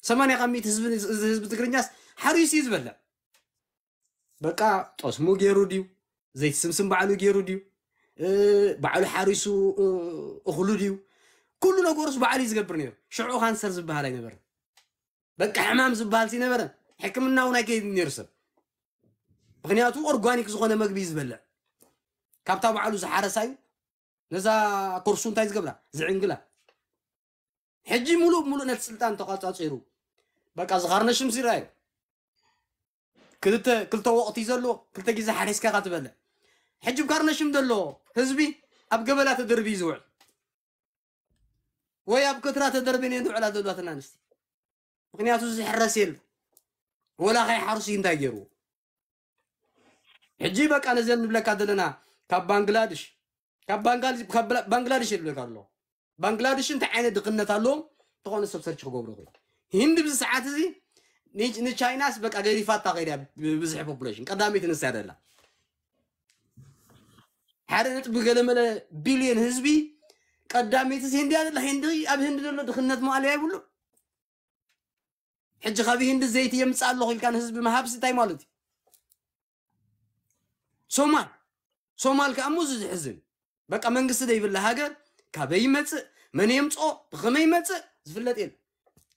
ሰማንያ ካብ ሚእቲ ህዝቢ ትግርኛስ ሓሪሱ እዩ ዝበልዕ በቃ ጠስሙ ገይሩ ድዩ ዘይትስምስም ባዕሉ ገይሩ ድዩ ባዕሉ ሓሪሱ እኽሉ ድዩ كل نقرس بعلي زقبر نير شعو خانسر زبهالا قبر بك حمام زبهالتي نبرا حكم الناو ناكي نيرسب بغنياتو أرغانيك زخونا مقبيز بلا كابتا بعلو زحارة ساي نزا كورسون تايز قبرا زعنقلا حجي مولو مولو نت سلطان تقال تاتشيرو بك أزغارنا شمسي راي كدت كلتا وقتي زلو كلتا جيزا حريسكا قاتبالا حجي بكارنا شمدلو هزبي أب قبلات دربي زوعل ወይ ኣብ ከትራ ተደርቢን እየን ትውዕላ ዘለዋ ተን ኣንስቲ ምክንያቱ ዝሕረስ የሉ ወላ ኸይ ሓርሱ እዩ እንታይ ገይርዎ ሕጂ በቃ ነዘን ንብለካ ዘለና ካብ ባንግላዴሽ ካብ ባንግላዴሽ የልብለካ ኣሎ ባንግላዴሽ እንታይ ዓይነት ድኽነት ኣለዎም ተኾነ ሰብ ሰርች ክገብሮ ይኽእል ሂንዲ ብዚ ሰዓት እዚ ንቻይናስ በቃ ገሪፋታ ከይድያ ብዙሕ ፖፕሌሽን ቀዳሚት ንሳ ደላ ሓደ ነጥቢ ገለመለ ቢልዮን ህዝቢ قداميت هندي على هندي اب هندي دول دخنت مو عليه يقولوا حج خبي هند زيت يمصع له كان حزب ما حبس تاي مالتي صومال صومال كاموز حزب بقى منجس دا يبل هاجر كبي يمص من يمص بخمي يمص زفلت يل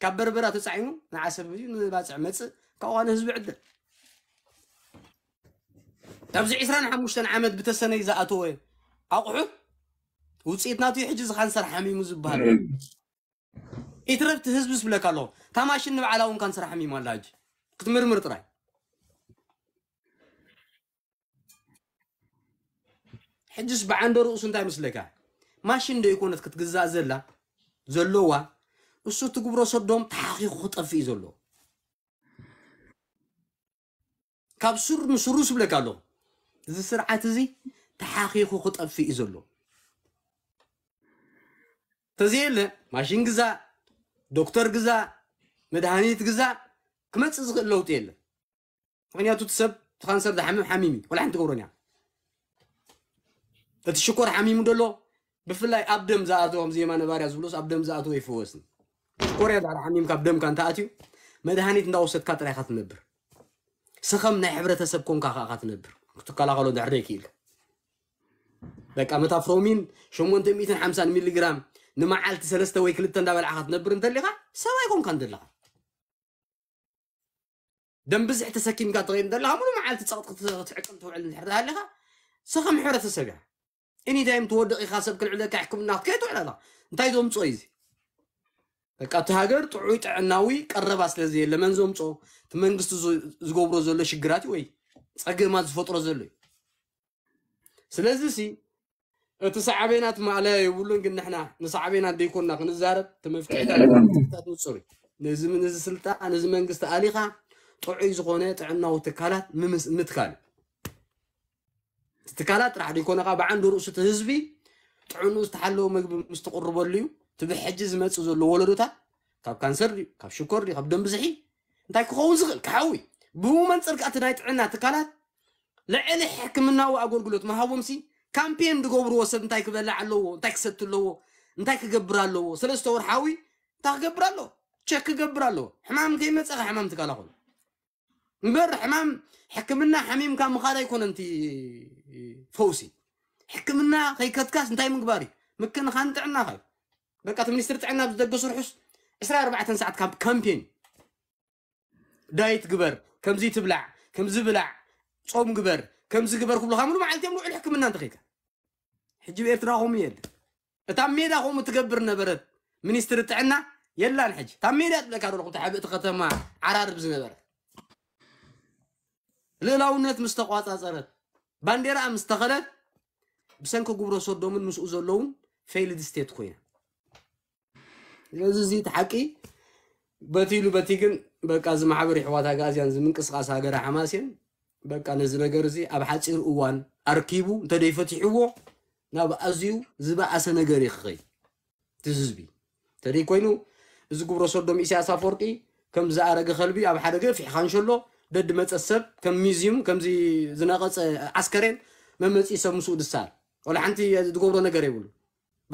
كبر برا تصعيمو نعسب بيو نباصع مص كوان حزب عدل أبزي عسران حموشتن عمد بتسنة إذا أتوه أقعو ውፅኢት ናቱ እዩ ሕጂ ዝካንሰር ሓሚሙ ዝበሃል እቲ ረብቲ ህዝብስ ብለካ ኣለዎ እታ ማሽን ንባዕላ እውን ካንሰር ሓሚሙ ኣላ ሕጂ ክትምርምር ጥራይ ሕጅስ ብዓንደ ርእሱ እንታይ ምስለካ ማሽን ዶ ይኮነት ክትግዛእ ዘላ ዘለዋ እሱ ትግብሮ ሰዶም ተሓቂቁ ክጠፍ እዩ ዘሎ ካብ ሱር ንስሩስ ብለካ ኣለዎ እዚ ስርዓት እዚ ተሓቂቁ ክጠፍ እዩ ዘሎ ተዚ የለ ማሽን ግዛ፣ ዶክተር ግዛ፣ መድሃኒት ግዛ ክመፅ ዝኽእል ለውጢ የለ። ምክንያቱ እቲ ሰብ እቲ ዝሓምም ሓሚም እዩ ወላ ሓንቲ እያ እቲ ሽኮር ሓሚሙ ደሎ ብፍላይ ኣብ ደም ዝኣተዎም ዜማ ነባርያ ዝብሎስ ኣብ ደም ዝኣተዎ ይፈወስን ሽኮር እያ ዳዕዳ ሓሚም ካብ ደምካ እንተኣትዩ መድሃኒት እንዳወሰድካ ጥራይ ካ ትነብር ስኸም ናይ ሕብረተሰብ ኮንካ ከዓ ካ ትነብር ክትከላኸሎ ድሕሪ ይክኢልካ በቃ መታፍሮሚን 850 ሚሊግራም ንመዓልቲ ሰለስተ ወይ ክልተ እንዳበልዓኻ ክትነብር እንተሊኻ ሰብ ኣይኮንካ እንደለኻ ደም ብዝሕ ተሰኪምካ ትኸይድ እንተለኻ ሙሉ መዓልቲ ፀቕጥ ክትሕቅም ተውዕል እንድሕር ሃለኻ ስኻ ምሕብረተሰብ ኢኻ እኒ ዳይም ትወድቕ ኢኻ ሰብ ክልዕለካ ሕክምና ክትከይ ትውዕል ኣላ እንታይ ዘምፆ እዩ በቃ እቲ ሃገር ጥዑይ ጥዕናዊ ቀረባ ስለዘየለ መን ዘምፆ እቲ መንግስቲ ዝገብሮ ዘሎ ሽግራት ወይ ፀገማት ዝፈጥሮ ዘሎ እዩ ስለዚ እቲ ሰዓበናት ማለ የብሉን ግን ንሕና ንሰዓበና እንተይኮንና ክንዛረብ ተመፍክሕታት ንፅር ነዚ ስልጣን ነዚ መንግስቲ ኣሊኻ ጥዑይ ዝኾነ ጥዕናዊ ትካላት ምትካል ትካላት ጥራሕ ደይኮነካ ብዓንዲ ርእሱ እቲ ህዝቢ ጥዕኑ ዝተሓለወ ምግቢ ምስ ትቕርበሉ እዩ እቲ ብሕጂ ዝመፅእ ዘሎ ወለዶታት ካብ ካንሰር ድዩ ካብ ሽኮር ድዩ ካብ ደም ብዝሒ እንታይ ክኸውን ዝኽእል ክሓዊ ብመንፅር ከዓ እቲ ናይ ጥዕና ትካላት ልዕሊ ሕክምናዊ ኣገልግሎት መሃቦምሲ ካምፔን ትገብርዎ ሰብ እንታይ ክበልዕ ኣለዎ እንታይ ክሰቲ ኣለዎ እንታይ ክገብር ኣለዎ ሰለስተ ወርሓዊ እንታይ ክገብር ኣለዎ ቸክ ክገብር ኣለዎ ሕማም ከይመፀኸ ሕማም ትካላኸሉ እምበር ሕማም ሕክምና ሓሚምካ ምኻድ ኣይኮነ ንቲ ፈውሲ ሕክምና ከይከትካስ እንታይ ምግባር እዩ ምክንኻን ጥዕናኻ እዩ በቃ ቲ ሚኒስትሪ ጥዕና ብዝደገሱ ርሑስ 24 ሰዓት ካብ ካምፔን ዳይት ግበር ከምዚ ትብላዕ ከምዚ ብላዕ ፆም ግበር ከምዚ ግበር ክብሉካ ሙሉ መዓልት እዮም ልዑል ሕክምና እንተኺልካ حجي بإرتراه هم يل تاميدا هم تقبر نبرت منيستر تعنا يلا نحج تاميدا لك هذا رقم تحب تقتما عرار بزن نبر للاونات مستقوات أصارت بانديرا مستقلت بسنكو قبرو صدوم المس أزولون فيلد ستيت خويا لازم زيت حكي بتيلو بتيكن بقى زم حبر حواتها قازيان زمن قصة ساقرة حماسين بقى نزل قرزي أبحث إرقوان أركيبو تدي فتحوه ናብ ኣዝዩ ዝበኣሰ ነገር ይክኸይ እቲ ህዝቢ እንተደይ ኮይኑ እዚ ግብሮ ሰዶም ኢሳያስ ኣፈወርቂ ከም ዝኣረገ ከልቢ ኣብ ሓደ ገር ፊሕካንሸሎ ደዲ መፀ ሰብ ከም ሚዝዩም ከምዚ ዝነቐፀ ዓስከሬን መመፂ ሰብ ምስኡ ድሳር ወላ ሓንቲ ዝገብሮ ነገር የብሉ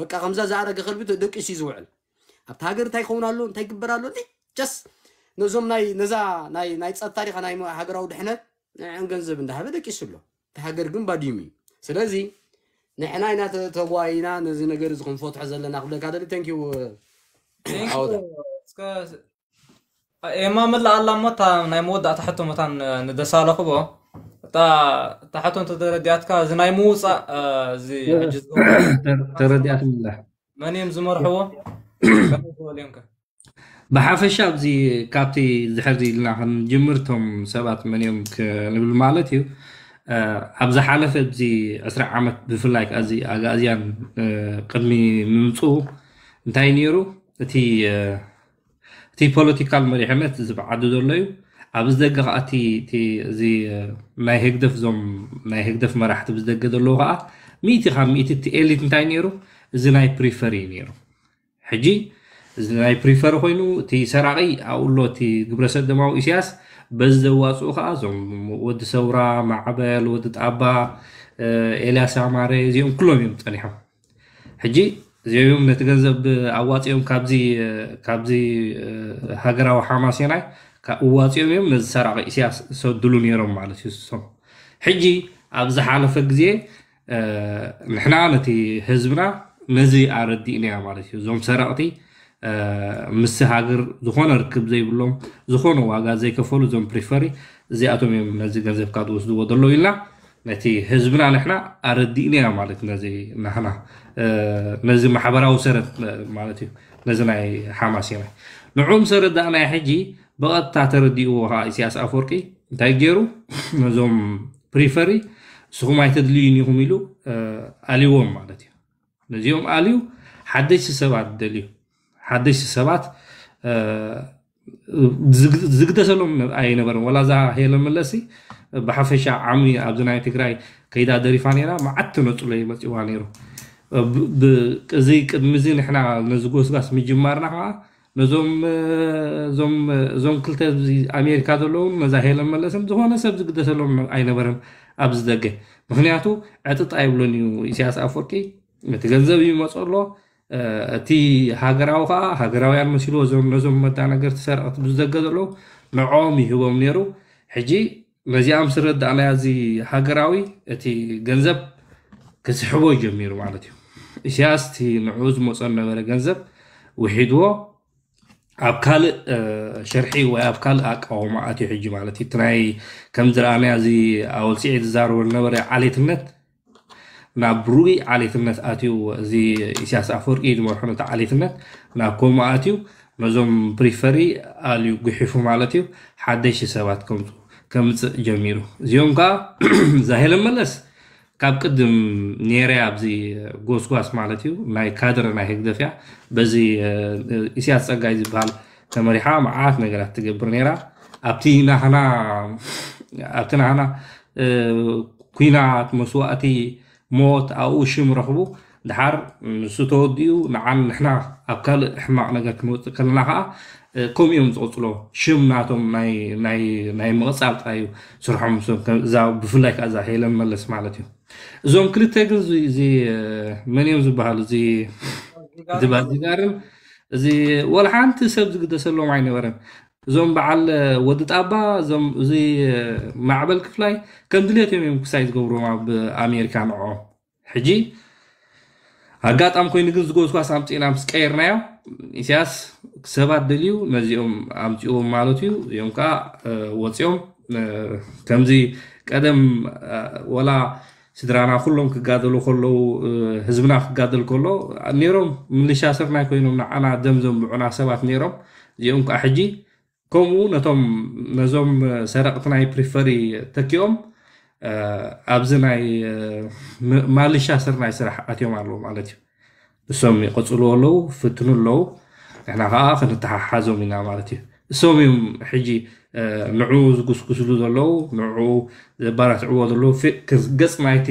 በቃ ከምዛ ዝኣረገ ከልቢ ደቂሱ እዩ ዝውዕል ኣብቲ ሃገር እንታይ ይኸውን ኣሎ እንታይ ይግበር ኣሎ ጀስ ነዞም ናይ ነዛ ናይ ፀጥታ ዲኻ ናይ ሃገራዊ ድሕነት ንዕን ገንዘብ እንዳሃበ ደቂሱ ኣሎ እቲ ሃገር ግን ባድዩም እዩ ስለዚ نحنا تواينا نزي نقرز قم فوت حزن لنا قبل كذا لي تانكيو عودة إما ملا الله متى نيمود أتحطه متى ندسالة خبو تا تحطه أنت ترديات كذا زي نيموس زي ترديات الله من يوم زمر هو بحافة شاب زي كابتي زحر زي لنا جمرتهم سبعة من يوم كنقول مالتيو ኣብ ዝሓለፈ እዚ 20 ዓመት ብፍላይ ከዚ ኣጋእዝያን ቅድሚ ምምፅኡ እንታይ ነይሩ እቲ እቲ ፖለቲካል መሪሕነት ዝበዓዱ ዘሎ እዩ ኣብዚ ደገ ከዓ እዚ ናይ ህግደፍ እዞም ናይ ህግደፍ መራሕቲ ብዝደገ ዘለዉ ከዓ ሚእቲ ካብ ሚእቲ እቲ ኤሊት እንታይ ነይሩ እዚ ናይ ፕሪፈር እዩ ነይሩ ሕጂ እዚ ናይ ፕሪፈር ኮይኑ እቲ ሰራቂ ኣብኡሎ እቲ ግብረሰብ ደማዊ እስያስ በዚ ዘዋፅኡ ከዓ እዞም ወዲ ሰውራ ማዕበል ወዲ ጣባ ኤልያስ ኣማረ እዚኦም ኩሎም እዮም ፀኒሖም ሕጂ እዚኦም ነቲ ገንዘብ ኣዋፂኦም ካብዚ ሃገራዊ ሓማስ የናይ ካብ እዋፂኦም እዮም ነዚ ሰራቂ እስያስ ሰድሉ ነይሮም ማለት እዩ ሶም ሕጂ ኣብ ዝሓለፈ ግዜ ንሕና ነቲ ህዝብና ነዚ ኣረዲእና ማለት እዩ እዞም ሰረቕቲ ምስ ሃገር ዝኾነ ርክብ ዘይብሎም ዝኾነ ዋጋ ዘይከፈሉ እዞም ፕሪፈሪ እዚኣቶም እዮም ነዚ ገንዘብካ ዝወስድዎ ዘሎ ኢልና ነቲ ህዝብና ንሕና ኣረዲእና ማለት ነዚ ናሕና ነዚ ማሕበራዊ ሰረት ማለት እዩ ነዚ ናይ ሓማስ ኢና ንዑም ሰረት ዳእናይ ሕጂ ብቐጥታ ተረዲእዎ ከዓ ኢሳያስ ኣፈወርቂ እንታይ ገይሩ ነዞም ፕሪፈሪ ንስኹም ኣይተድልዩን ኢኹም ኢሉ ኣልይዎም ማለት እዩ ነዚኦም ኣልዩ ሓደሽቲ ሰባት ደልዩ ሓደሽቲ ሰባት ዝግደሰሎም ኣይነበረን ወላ እዛ ሃየለ መለሲ ብሓፈሻ ዓሚ ኣብዚ ናይ ትግራይ ከይዳ ደሪፋ ነይራ መዓቲ ነፅሎ መፂዋ ነይሩ እዚ ቅድሚ እዚ ንሕና ነዚ ጎስጋስ ምጅማርና ከዓ ነዞም ክልተ ኣሜሪካ ዘለውን ነዛ ሃየለ መለስን ዝኾነ ሰብ ዝግደሰሎም ኣይነበረን ኣብዚ ደገ ምክንያቱ ዕጥጥ ኣይብሎን እዩ ኢሳያስ ኣፈወርቂ ነቲ ገንዘብ ይመፀሎ እቲ ሃገራዊ ከዓ ሃገራውያን መሲልዎ እዞም ነዞም መተናገርቲ ሰረቕቲ ብዝደገ ዘለዉ ንዕኦም ይህቦም ነይሩ ሕጂ ነዚኣም ስረዳእናያ እዚ ሃገራዊ እቲ ገንዘብ ክስሕቦ ጀሚሩ ማለት እዩ እስያስ እቲ ንዕኡ ዝመፀ ዝነበረ ገንዘብ ውሒድዎ ኣብ ካልእ ሸርሒ ወይ ኣብ ካልእ ኣቃወማ ኣትዩ ሕጂ ማለት እዩ እቲ ናይ ከም ዝረኣናያ እዚ ኣወልፂዒ ዝዛረበ ዝነበረ ዓሌትነት ናብ ብሩይ ዓሌትነት ኣትዩ እዚ ኢሳያስ ኣፈወርቂ ዝመርሖ ነቲ ዓሌትነት ናብ ኮማ ኣትዩ ነዞም ፕሪፈሪ ኣልዩ ጉሒፉ ማለት እዩ ሓደሽቲ ሰባት ከምፁ ከምፅእ ጀሚሩ እዚኦም ከዓ ዛሄለ መለስ ካብ ቅድም ኔርያ ኣብዚ ጎስጓስ ማለት እዩ ናይ ካድረ ናይ ህግደፍ እያ በዚ ኢሳያስ ፀጋይ ዝበሃል ተመሪሓ መዓት ነገራት ትገብር ነይራ ኣብቲ ናህና ኣብቲ ናህና ኩናት መስዋእቲ ሞት ኣብኡ ሽም ረኽቡ ድሓር ንሱ ተወዲኡ ንዓን ንሕና ኣብ ካልእ ሕማቅ ነገር ክንወፅእ ከለና ከዓ ከምኡ እዮም ዝቅፅሎ ሽም ናቶም ናይ ምቕፃል ጥራይ እዩ ስርሖም ብፍላይ ከዓ እዛ ሄለን መለስ ማለት እዩ እዞም ክልተ ግን እዚ መን እዮም ዝበሃሉ እዚ ባዚጋርን እዚ ወላ ሓንቲ ሰብ ዝግደሰሎም ኣይነበረን እዞም በዓል ወዲ ጣባ እዞም እዚ ማዕበል ክፍላይ ከም ድሌት እዮም እዮም ክሳይ ዝገብሮም ኣብ ኣሜሪካ ንዖ ሕጂ ኣጋጣሚ ኮይኑ ግን ዝጎዝጓስ ኣምፂኢና ምስ ቀይርናዮ እስያስ ሰባት ደልዩ ነዚኦም ኣምፅኦም ማለት እዩ እዚኦም ከዓ ወፂኦም ከምዚ ቀደም ወላ ስድራና ኩሎም ክጋደሉ ከለው ህዝብና ክጋደል ከሎ ነይሮም ምልሻ ስርናይ ኮይኖም ንዓና ደም ዘንብዑና ሰባት ነይሮም እዚኦም ከዓ ሕጂ ከምኡ ነቶም ነዞም ሰረቕቲ ናይ ፕሪፈሪ ተኪኦም ኣብዚ ናይ ማልሻ ስርናይ ስራሕ ኣትዮም ኣለዉ ማለት እዩ ንሶም ይቐፅሉ ኣለዉ ፍትኑ ኣለዉ ንሕና ከዓ ክንተሓሓዞም ኢና ማለት እዩ እሶም እዮም ሕጂ ንዕኡ ዝጉስጉስሉ ዘለዉ ንዕኡ ዘባራትዕዎ ዘለዉ ገፅ ናይቲ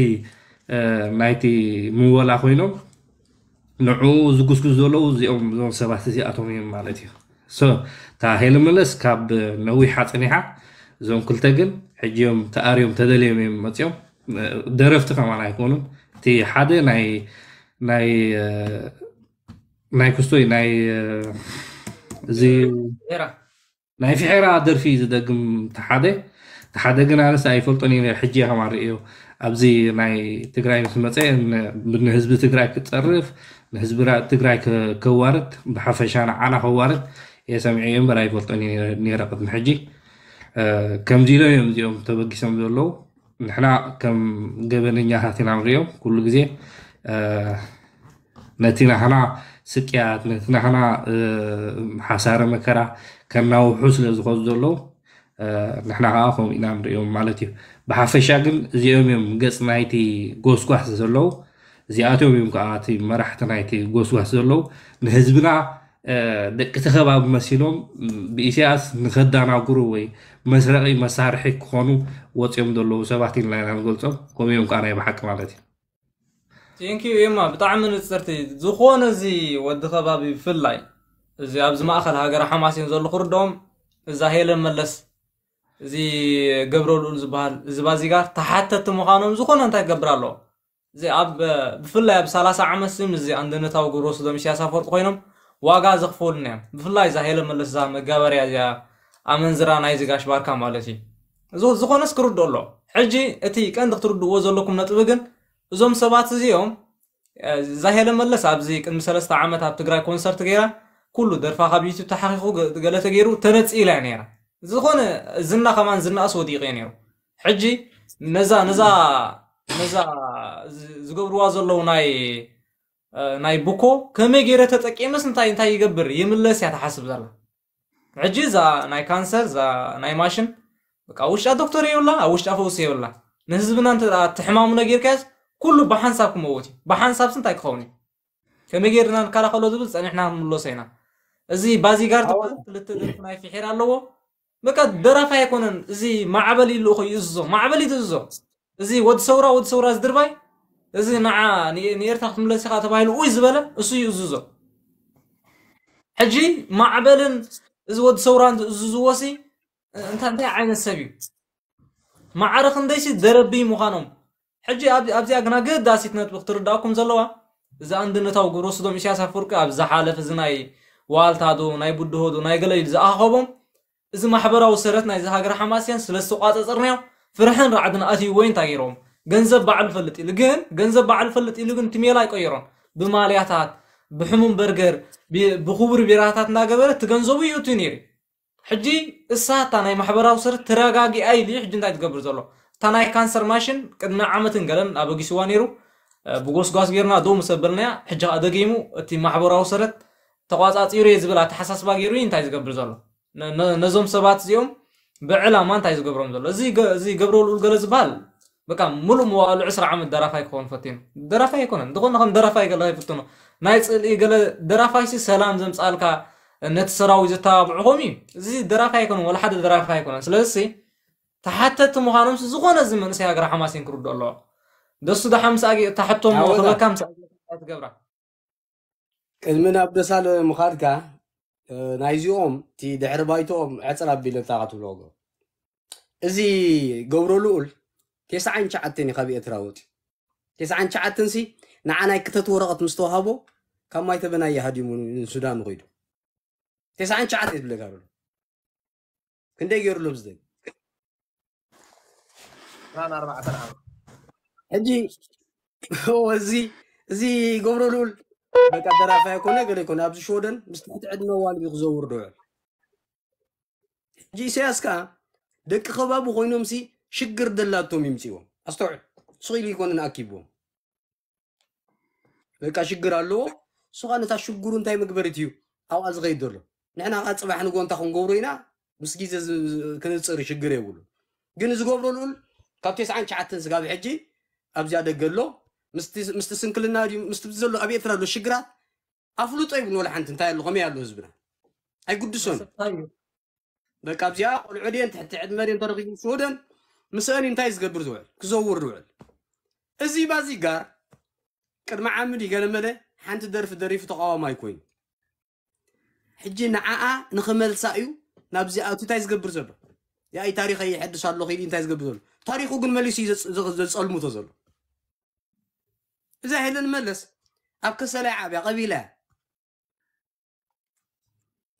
ናይቲ ምወላ ኮይኖም ንዕኡ ዝጉስጉስ ዘለዉ እዚኦም ዞም ሰባት እዚኣቶም እዮም ማለት እዩ ሶ እታ ሃይለመለስ ካብ ነዊሓ ፀኒሓ እዞም ክልተ ግን ሕጂዮም ተኣርዮም ተደልዮም እዮም መፅኦም ደረፍቲ ከማን ኣይኮኑን እቲ ሓደ ናይ ናይ ናይ ክስቶይ ናይ እዚ ናይ ፊሕራ ደርፊ ዝደግም እቲ ሓደ እቲ ሓደ ግን ኣነስ ኣይፈልጦን እየ ሕጂ ከም ርእዮ ኣብዚ ናይ ትግራይ ምስ መፀ ንህዝቢ ትግራይ ክፀርፍ ንህዝቢ ትግራይ ከዋርድ ብሓፈሻ ንዓና ከዋርድ የሰሚዐዮም በላይ ይፈልጦን ነረ ቅድሚ ሕጂ ከምዚ ኢሎም እዮም እዚኦም ተበጊሶም ዘለዉ ንሕና ከም ገበነኛታት ኢና ንሪኦም ኩሉ ግዜ ነቲ ናሕና ስቅያት ነቲ ናሕና ሓሳረ መከራ ከናውሑ ስለ ዝኸዙ ዘለዉ ንሕና ከዓ ከምኡ ኢና ንሪኦም ማለት እዩ ብሓፈሻ ግን እዚኦም እዮም ገፅ ናይቲ ጎስጓስ ዘለዉ እዚኣቶም እዮም ከዓ እቲ መራሕቲ ናይቲ ጎስጓስ ዘለዉ ንህዝብና ደቂ ከባቢ መሲሎም ብእስያስ ንኸዳናጉሩ ወይ መስረቂ መሳርሒ ክኾኑ ወፂኦም ዘለዉ ሰባት ኢና ኢና ንገልፆም ከምኦም ከዓ ናይ ብሓቂ ማለት እዩ ቴንኪዩ እማ ብጣዕሚ ንፅርቲ ዝኾነ እዚ ወዲ ከባቢ ብፍላይ እዚ ኣብዚ ማእኸል ሃገር ሓማስ እዮም ዘሎ ክርድኦም እዛ ሄለን መለስ እዚ ገብረልኡል ዝበሃል እዚ ባዚጋር ተሓተቲ ምዃኖም ዝኾነ እንታይ ክገብር ኣለዎ እዚ ኣብ ብፍላይ ኣብ 30 ዓመት ስም እዚ ኣንድነታዊ ግብሮ ስለምሽያስ ኣፈወርቂ ኮይኖም ዋጋ ዘኽፈሉን እዮም ብፍላይ እዛ ሄለ መለስ እዛ መጋበርያ እዚኣ ኣመንዝራ ናይ ዝጋሽ ባርካ ማለት እዩ ዝኾነስ ክርድ ኣሎ ሕጂ እቲ ቀንዲ ክትርድእዎ ዘለኩም ነጥቢ ግን እዞም ሰባት እዚኦም እዛ ሄለ መለስ ኣብዚ ቅድሚ ሰለስተ ዓመት ኣብ ትግራይ ኮንሰርት ገይራ ኩሉ ደርፋ ካብ ዩቱብ ተሓኺኹ ገለ ተገይሩ ተነፂላ እዩ ነይራ ዝኾነ ዝና ከማን ዝናእስ ወዲቕ ወዲቑ ነይሩ ሕጂ ነዛ ነዛ ነዛ ዝገብርዋ ዘለዉ ናይ ናይ ቡኮ ከመይ ገይረ ተጠቂምስ እንታይ እንታይ ይገብር ይምለስ እያ ተሓስብ ዘላ ሕጂ እዛ ናይ ካንሰር እዛ ናይ ማሽን በቃ ውሽጣ ዶክተር የብላ ኣብ ውሽጣ ፈውሲ የብላ ንህዝብና እንተ ትሕማሙ ነጊርካስ ኩሉ ብሓንሳብ ክመወት እዩ ብሓንሳብ ስንታይ ክኸውን እዩ ከመይ ጌርና ንከላኸሎ ዝብል ፀኒሕና ምሎሶ ኢና እዚ ባዚጋር ተባል ክልተ ደርፊ ናይ ፍሒር ኣለዎ በቃ ደራፋይ ኣይኮነን እዚ ማዕበል ኢሉ ይልእኮ ይእዝዞ ማዕበል ይትእዝዞ እዚ ወዲ ሰውራ ወዲ ሰውራ ዝድርባይ እዚ ንዓ ንኤርትራ ክትምለስ ኢኻ ተባሂሉ ውይ ዝበለ እሱ እዩ እዝዞ ሕጂ ማዕበልን እዚ ወዲ ሰውራን ዝዝወሲ እንታይ ዓይነት ሰብ እዩ ማዕረ ክንደይሲ ዘረቢ ምዃኖም ሕጂ ኣብዚኣ ግና ገዳሲት ነጥቢ ክትርዳእኩም ዘለዋ እዛ እንድነታዊ ግብሮ ስዶም ኢሳያስ ኣፈወርቂ ኣብ ዝሓለፈ እዚ ናይ ዋልታዶ ናይ ቡድሆዶ ናይ ገለ ኢሉ ዝኣኸቦም እዚ ማሕበራዊ ሰረት ናይዚ ሃገር ሓማስ እየን ስለ ዝተቋፀፅርናዮ ፍርሕን ራዕድን ኣትዩ ወይ እንታይ ገይሮም ገንዘብ በዓል ፈልጥ ኢሉ ግን ገንዘብ በዓል ፈልጥ ኢሉ ግን ትሜላ ይቀይሮን ብማልያታት ብሕሙም በርገር ብኽቡር ቢራታት እናገበረ ትገንዘቡ እዩ እቲ ነይሩ ሕጂ እሳታ ናይ ማሕበራዊ ስር ተረጋጊኣ ኢሉ ሕጂ እንታይ ትገብር ዘሎ እታ ናይ ካንሰር ማሽን ቅድሚ ዓመትን ገለን ኣበጊስዋ ነይሩ ብጎስጓስ ጌርና ዶ ምሰበልናያ ሕጂ ከዓ ደጊሙ እቲ ማሕበራዊ ስረት ተቋፃፂሩ እየ ዝብል ኣተሓሳስባ ገይሩ እንታይ ዝገብር ዘሎ ነዞም ሰባት እዚኦም ብዕላማ እንታይ ዝገብሮም ዘሎ እዚ ገብረልኡል ገለ ዝበሃል በቃ ሙሉእ ምዋሉ 20 ዓመት ደራፋይ ክኸውን ፈቲኑ ደራፋይ ኣይኮነን እንተኾን ከም ደራፋይ ገለ ይፍትኖ ናይ ፅልኢ ገለ ደራፋይሲ ሰላም ዘምፃልካ ነቲ ሰራዊት ዘተባብዕኹም እዩ እዚ ደራፋይ ኣይኮነን ወላ ሓደ ደራፋይ ኣይኮነን ስለዚ ተሓተቲ ምዃኖም ዝኾነ እዚ መንእሰይ ሃገር ሓማስ እየን ክርዱ ኣለዎ ደሱ ድሓ ምስ ተሓቶም ክበካ ምስ ትገብራ ቅድሚ ናብ ደሳለ ምኻድካ ናይዚኦም እቲ ድሕሪ ባይቶኦም ዕፅር ኣቢሎም ታቐትብሎ እዚ ገብሮ ልኡል تسعين شعاتين خبي اتراوت تسعين شعاتين سي نعنا كتت ورقة مستوهابو كم ما يا يهدي من السودان غيدو تسعين شعاتين بلا قالوا كندا يورلوب زين رانا أربعة عام هجي هو زي زي قبرو لول بك الدرافة يكون أقل يكون أبز شودن مستحيل عندنا وان بيغزور دوع جي سياسكا دك خبابو غينو مسي شجر دلاتهم يمسيهم أستوعب صغير يكون أكيبهم لك شجر الله سواء نتا شجرون تاي مقبرتيو أو أزغي دلو نحن قد صباح نقول تخون قورينا مسكيز كنتصري شجر يقولوا ግን ዝገብሮ ልኡል ካብ ቴስዓን ሸዓተን ዝጋብ ሕጂ ኣብዚያ ደገ ኣሎ ምስቲ ስንክልና ድዩ ምስቲ ዘሎ ኣብ ኤርትራ ኣሎ ሽግራት ኣፍልጦ ይብሉ ወላ ሓንቲ እንታይ ኣሎ ከመይ ኣሎ ህዝብና ኣይጉድሶን በቃ ኣብዚኣ ቆልዑ ድየን ትሕቲ ዕድመ ድየን ተረኪቡ ስወደን مسألة انتاي زقبر زوال كزور روعل ازي بازي قار قد ما عامدي قال مده حنت درف دريف تقاوى ماي كوين حجي نعاء نخمل سايو نابزي اوتو تاي قبر زبر يا اي تاريخ اي حدش الله خيدي انتاي زقبر زبر تاريخو قن مليسي زصلمو تزلو اذا هيدا نملس ابقى سلاعب يا قبيله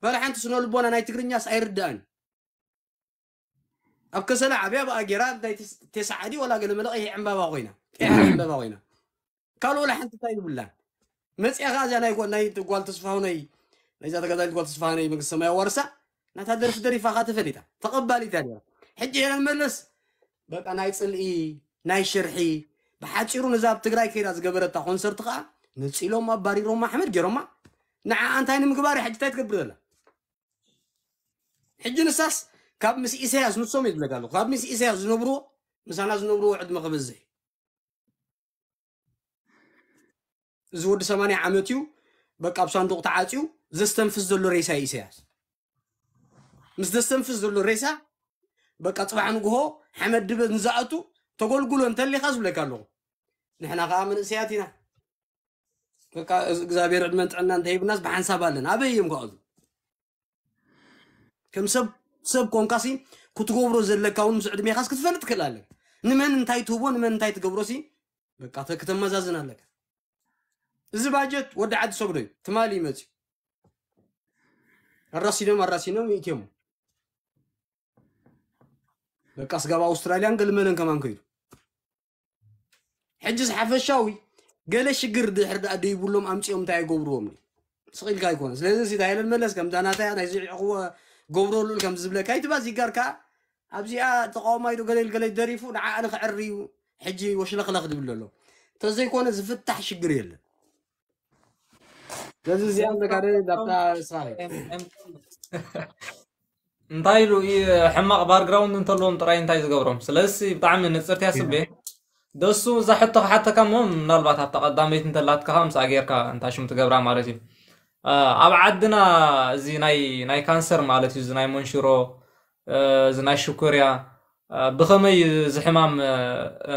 بل حنت سنو البونا ناي تقرنياس ايردان أبكس أنا عبيا بقى جيران داي تسعدي ولا قلنا ملا إيه عم بابا وينا إيه عم بابا وينا قالوا له حنت تاي بالله مس يا غازي أنا يقول ناي تقول تصفهوني إذا تقدر تقول تصفهوني من السماء ورسا نتهدر دري فقط فريدة تقبلي تاني حجي أنا الملس بقى ناي تسلقي ناي شرحي بحد شيرو نزاب تقراي كيرا زقبرتا خونسرت خا نسيلو ما باري روما حمد جيرو ما نعا أنت هاي مقباري حجتاي تقبل حجي نساس كاب مس إسياس نصوم يدل قالوا كاب مس إسياس نبرو مثلا نبرو عد مغبزه زود سماني عمتيو بك أبسان دوق تعاتيو زستم في الزلو ريسا إسياس مستستم في الزلو ريسا بك أطبع نقوه حمد دبن زاعتو تقول قولو انت اللي خاص بلك قالوا نحنا غامن إسياتنا بك إزابير عدمان تعنان تهيب الناس بحان سابالنا أبيهم قاضي كم سب ሰብ ኮንካሲ ክትገብሮ ዘለካ እውን ምስ ዕድሜኻስ ክትፈልጥ ክእል ኣለክ ንመን እንታይ ትህቦ ንመን እንታይ ትገብሮ ሲ በቃ ከተመዛዝን ኣለካ እዚ ባጀት ወዲ ዓዲ ሰብዶ እዩ ትማሊ ይመፅ ኣራሲኖም ኣራሲኖም ይእትዮም በቃ ስጋብ ኣውስትራልያን ገልመለን ከማን ከይዱ ሕጂ ሓፈሻዊ ገለ ሽግር ድሕር ዳ ደይብሎም ኣምፅኦም እንታይ ኣይገብርዎም ስቂኢልካ ኣይኮነ ስለዚ እንታይ የለን መለስ ከምታ ናታ ናይ ዝዕቕዎ قبرولو كم زبلة كايت بازي قاركا أبزي آه تقوم أيدو قليل قليل دريفو نعا أنا خعري حجي وش لخ لخ دبلو لو تزي كون زفتح شقريل جزي زيان بكاري دابتا صاري انتاي اي حماق بار جراوند انتلو انتراي انتاي سلسي بتعمل نصر تياس بيه دسو زحطو حتى كمهم نالبات حتى قدام بيت كهام ساقير كا انتاشم تقبرا مارتين آه، أب عدنا زي ناي ناي كانسر مالتي زي ناي منشرو آه، زي ناي شكوريا آه، بخمي زي حمام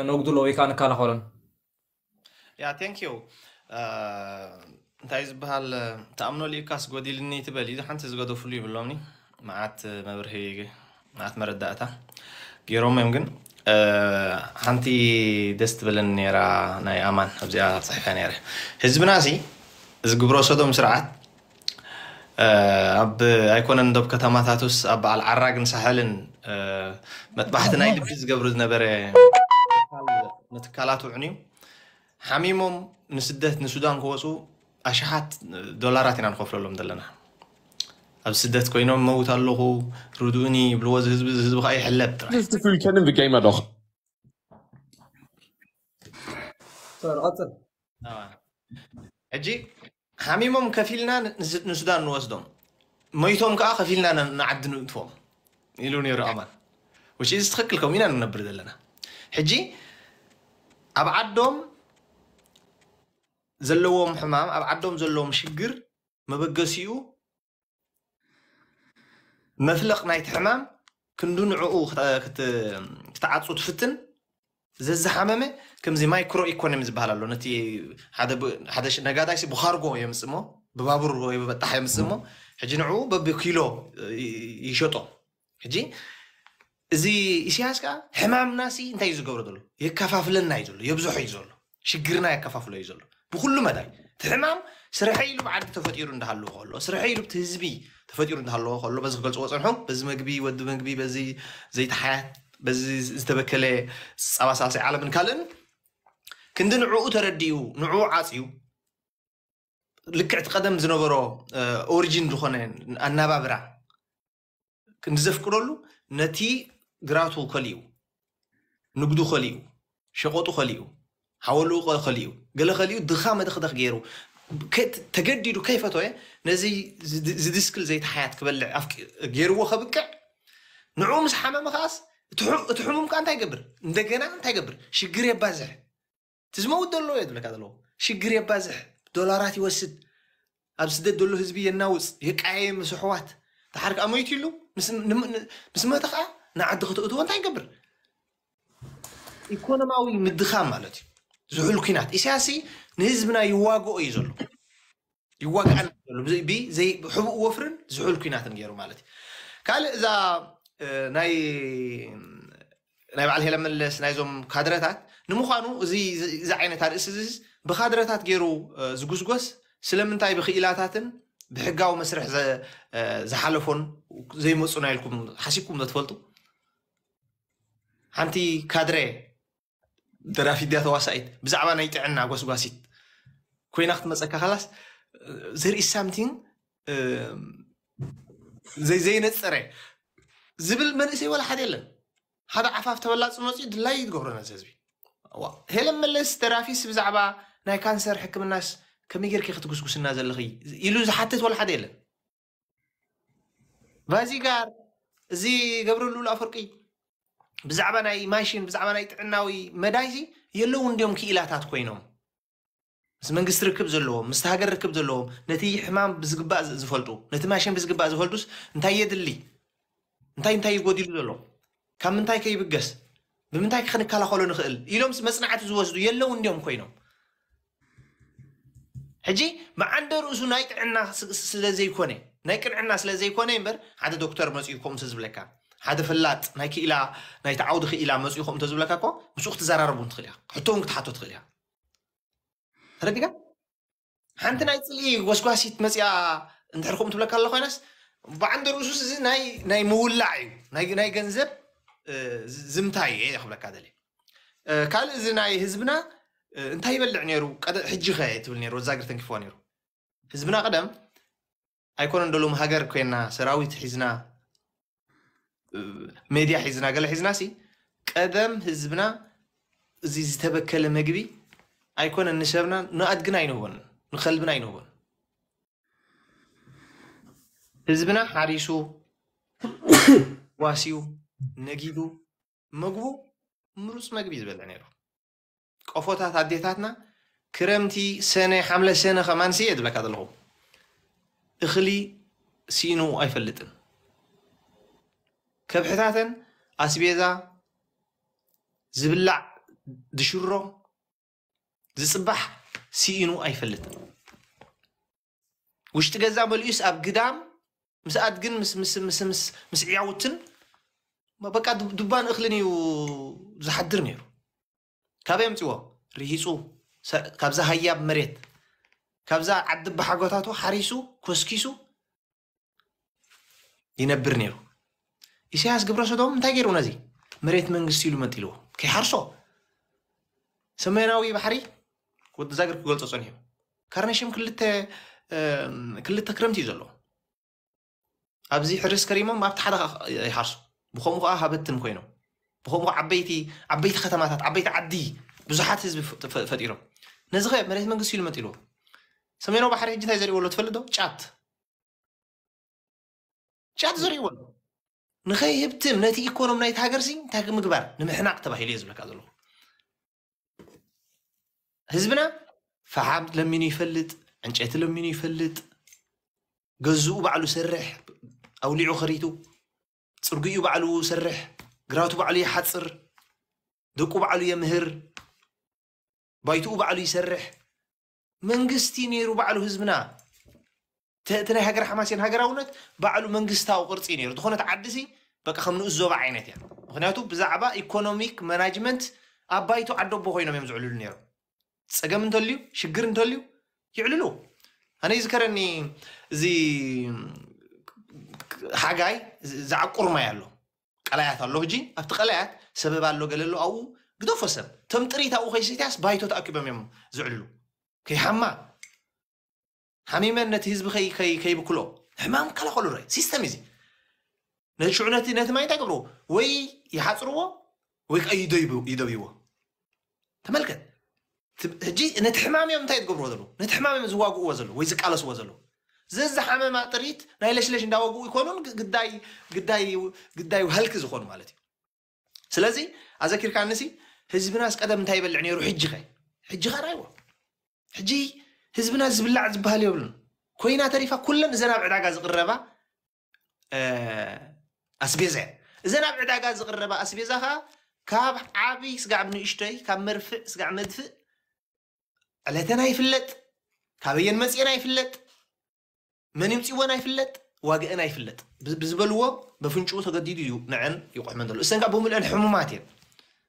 نوغدولو ويكان كالا خولن يا تانكيو تايز بحال تأمنو لي كاس قودي لني تبالي دي حانت زي قودو فلو يبلوني معات مبرهي معات مردأتا جيرو ممكن حانتي دست بلن نيرا ناي آمان أبزيارة صحيحة نيرا هزبناسي ዝግብሮ ሰዶም ስርዓት ኣብ ኣይኮነን ዶብ ከተማታትስ ኣብ በዓል ዓራግን ሳሕልን መጥባሕቲ ናይ ልቢ ዝገብሩ ዝነበረ ምትካላት ውዕን እዩ ሓሚሞም ንስደት ንሱዳን ክወፁ ኣሽሓት ዶላራት ኢና ንኸፍለሎም ዘለና ኣብ ስደት ኮይኖም መውት ኣለኹ ርድኡኒ ይብልዎ ዝህዝቢ ዝህዝቢ ከዓ ይሕለብ ጥራይከንብገይመዶኽ ሕጂ حميمهم كفيلنا نسدان نوزدهم ميتهم كأخ فيلنا نعد نوتهم يلوني رأمان وش إذا تخكل كمينا ننبرد لنا حجي أبعدهم زلوهم حمام أبعدهم زلوهم شجر ما بقسيو نثلق نايت حمام كندون عقوق كت كتعطسو تفتن ዘዝሓመመ ከምዚ ማይክሮ ኢኮኖሚ ዝበሃል ኣሎ ነቲ ሓደ ነጋዳይሲ ብካርጎ የምፅሞ ብባቡር ወይ ብበጣሕ የምፅሞ ሕጂ ንዕኡ በቢኪሎ ይሸጦ ሕጂ እዚ እስያስ ከዓ ሕማምናሲ እንታይ እዩ ዝገብሮ ዘሎ የከፋፍለና እዩ ዘሎ የብዝሖ እዩ ዘሎ ሽግርና የከፋፍሎ እዩ ዘሎ ብኩሉ መዳይ እቲ ሕማም ስርሐ ኢሉ ብዓዲ ተፈጢሩ እንዳሃለዎ ከሎ ስርሐ ኢሉ ብቲ ህዝቢ ተፈጢሩ እንዳሃለዎ ከሎ በዚ ክገልፅዎ ፀንሑ በዚ መግቢ ወዲ መግቢ በዚ ዘይተሓያት በዚ ዝተበከለ ፀባሳሲ ዓለምን ካልእን ክንዲ ንዕኡ ተረዲኡ ንዕኡ ዓፅዩ ልክዕቲ ቀደም ዝነበሮ ኦሪጂን ዝኾነ ኣናባብራ ክንዲ ዘፍቅረሉ ነቲ ግራቱ ከሊኡ ንግዱ ከሊኡ ሸቆጡ ከሊኡ ሓወሉ ከሊኡ ገለ ከሊኡ ድኻመ ድኽደኽ ገይሩ ተገዲዱ ከይፈተወየ ነዚ ዝድስክል ዘይተሓያት ክበልዕ ገይርዎ ከብቅዕ ንዑ ምስ ሓመመ ከዓስ تحمم كان تايقبر ندقنا تايقبر شقر يبازح تزما ودلو يدلو كادلو شقر يبازح دولارات يوسد أبسد دولو هزبي يناوز يقعي مسحوات تحرك أمو يتلو مس نم... مس ما تقع نعد خط أدو أنت يقبر يكون معه مدخام مالتي زعل كينات إيشاسي نهزمنا يواجو أيزلو يواجو أنا بي زي حب وفرن زعل كينات نجيرو مالتي قال إذا ናይ ናይ በዓል ሄለ መለስ ናይዞም ካድረታት ንምዃኑ እዚ ዓይነት ኣርእሲ እዚ ብካድረታት ገይሩ ዝጉስጎስ ስለምንታይ ብክኢላታትን ብሕጋዊ መስርሕ ዝሓለፎን ዘይመፁና ኢልኩም ሓሲብኩም ዶ ትፈልጡ ሓንቲ ካድረ ደራፊት ድያ ተዋሳኢት ብዛዕባ ናይ ጥዕና ጎስጓሲት ኮይና ክትመፀካ ካላስ ዘርኢ ሳምቲንግ ዘይነፀረ زبل منسي ولا حد يلا هذا عفاف تبلاص مصي دلاي يتغبر الناس هزبي وا هلا ملس ترافي سب زعبا ناي كانسر حكم الناس كم يجر كي خت قسقس الناس اللي خي يلو زحتت ولا حد يلا بازي قار زي قبر الأولى أفرقي بزعبا ناي ماشين بزعبا ناي تعناوي مدايزي يلو ونديهم كي إلاتات كوينهم بس من قصر ركب زلوه مستهجر ركب زلوه نتيجة حمام بزقباز زفلتو نتيجة ماشين بزقباز زفلتوس نتيجة اللي እንታይ እንታይ ይጎዲሉ ዘሎ ካብ ምንታይ ከይብገስ ብምንታይ ክንከላኸሉ ንኽእል ኢሎም መፅናዕቲ ዝወስዱ የለው እንዲኦም ኮይኖም ሕጂ ብዓንደ ርእሱ ናይ ጥዕና ስለዘይኮነ ናይ ቅንዕና ስለዘይኮነ እምበር ሓደ ዶክተር መፅኡ ከምኡ ዝብለካ ሓደ ፈላጥ ናይ ክኢላ ናይ ተዓውዲ ክኢላ መፅኡ ከምኡ ዝብለካ ኮ ምስኡ ክትዘራረቡ ትኽእል እያ ሕቶ እውን ክትሓቶ ትኽእል እያ ተረዲጋ ሓንቲ ናይ ፅልኢ ጎስጓሲት መፅያ እንድሕር ከምኡ ትብለካ ኣሎ ኮይናስ ብዓንደ ርእሱ እዚ ናይ ምውላዕ እዩ ናይ ገንዘብ ዝምታ እዩ እየ ክብለካ ደልየ ካልእ እዚ ናይ ህዝብና እንታይ ይበልዕ ነይሩ ሕጂ ኸ ትብል ነይሩ ወዛግር ተንኪፎ ነይሩ ህዝብና ቀደም ኣይኮነን ደሎም ሃገር ኮይና ሰራዊት ሒዝና ሜድያ ሒዝና ገለ ሒዝና ሲ ቀደም ህዝብና እዚ ዝተበከለ መግቢ ኣይኮነን ንሰብና ንኣድግን ኣይንህቦን ንከልብን ኣይንህቦን هزبنا عريسو واسيو نجيبو مجبو مروس مجبيز بلانيرو قفوتا تاديتاتنا كرمتي سنة حملة سنة خمان سيد بلاك هذا الهو اخلي سينو اي فلتن كبحتاتا اسبيزا زبلع دشرو زصبح سينو اي فلتن وش تجزا بالاس اب قدام ምስኣት ግን ምስ ዕያውትን በቃ ድባን እኽልን እዩ ዝሓድር ነይሩ ካበይ ኣምፅዎ ርሂፁ ካብዛ ሃያብ መሬት ካብዛ ዓዲ ብሓጎታቱ ሓሪሱ ኮስኪሱ ይነብር ነይሩ ኢሳያስ ግብረ ሰዶም እንታይ ገይሩ ነዚ መሬት መንግስቲ ኢሉ መጢልዎ ከይሓርሶ ሰሜናዊ ባሕሪ ወዲ ዛግር ክገልፆ ፀኒሑ ካርኔሽም ክልተ ክልተ ክረምቲ እዩ ዘለዎ ኣብዚ ሕርስ ከሪሞም ኣብቲ ሓደ ይሓርሱ ብከምኡ ከዓ ሃበትን ኮይኖም ብከምኡ ዓበይቲ ዓበይቲ ከተማታት ዓበይቲ ዓዲ ብዙሓት ህዝቢ ፈጢሮም ነዚ ኸ መሬት መንግስቲ ኢሉ መጢልዎ ሰሜናዊ ባሕሪ ሕጂ እንታይ ዘርእይዎ ኣሎ ትፈልጥ ዶ ጫት ጫት ዘርእይዎ ኣሎ ንኸይህብትም ነቲ ኢኮኖም ናይቲ ሃገርሲ እንታይ ምግባር ንምሕናቅ ተባሂሉ እየ ዝብለካ ዘለዎ ህዝብና ፈሓም ለሚኑ ይፈልጥ ዕንጨይቲ ለሚኑ ይፈልጥ ገዝኡ ባዕሉ ይሰርሕ ኣውሊዑ ኸሪቱ ፅርግዩ ባዕሉ ሰርሕ ግራቱ ባዕሉ ይሓፅር ደቁ ባዕሉ የምህር ባይትኡ ባዕሉ ይሰርሕ መንግስቲ ነይሩ ባዕሉ ህዝብና እቲ ናይ ሃገር ሓማስን ሃገራውነት ባዕሉ መንግስታዊ ቅርፂ ነይሩ ዝኾነት ዓዲ ሲ በቃ ከም ንእዞባ ዓይነት እያ ምክንያቱ ብዛዕባ ኢኮኖሚክ ማናጅመንት ኣብ ባይቱ ዓደቦ ኮይኖም እዮም ዝዕልሉ ነይሮም ፀገም እንተልዩ ሽግር እንተልዩ ይዕልሉ ኣነ ይዝከረኒ እዚ حاجاي زعقور ما يالو قلايات الله جي افت قلايات سبب الله قال له او قدو فسب تم تري تاو خي سيتاس بايتو تاكي بميم زعلو كي حما حمي من نتهز بخي كي كي بكلو حمام كلا خلو راي سيستم ازي نتشعناتي نت ما يتاقبرو وي يحاصروا وي اي يدويبو يدويبو تملكت تب... هجي نتحمام يوم تايت قبرو ذلو نتحمام يوم زواقو وزلو ويزك على سو وزلو ዘዝሓመማ ጥሪት ናይ ለሽለሽ እንዳወግኡ ይኮኑን ግዳይ ሃልኪ ዝኾኑ ማለት እዩ ስለዚ ኣዘኪርካ ንሲ ህዝብናስ ቀደም እንታይ ይበልዕ ነይሩ ሕጂ ኸ ሕጂ ኸ ራይዎ ሕጂ ህዝብና ዝብላዕ ዝበሃል የብሉን ኮይና ተሪፋ ኩለን እዘን ኣብ ዕዳጋ ዝቕረባ ኣስቤዛ እያ እዘን ኣብ ዕዳጋ ዝቕረባ ኣስቤዛ ከዓ ካብ ዓብይ ስጋዕ ብንእሽተይ ካብ መርፍዕ ስጋዕ መድፍእ ዕለተና ይፍለጥ ካበየን መፅአን ይፍለጥ መን ይምፅእዎን ኣይፍለጥ ዋግአን ኣይፍለጥ ብዝበልዎ ብፍንጭኡ ተገዲዱ እዩ ንዐን ይቑሕመን ዘሎ እሰን ከዓ ብምልአን ሕሙማት እየን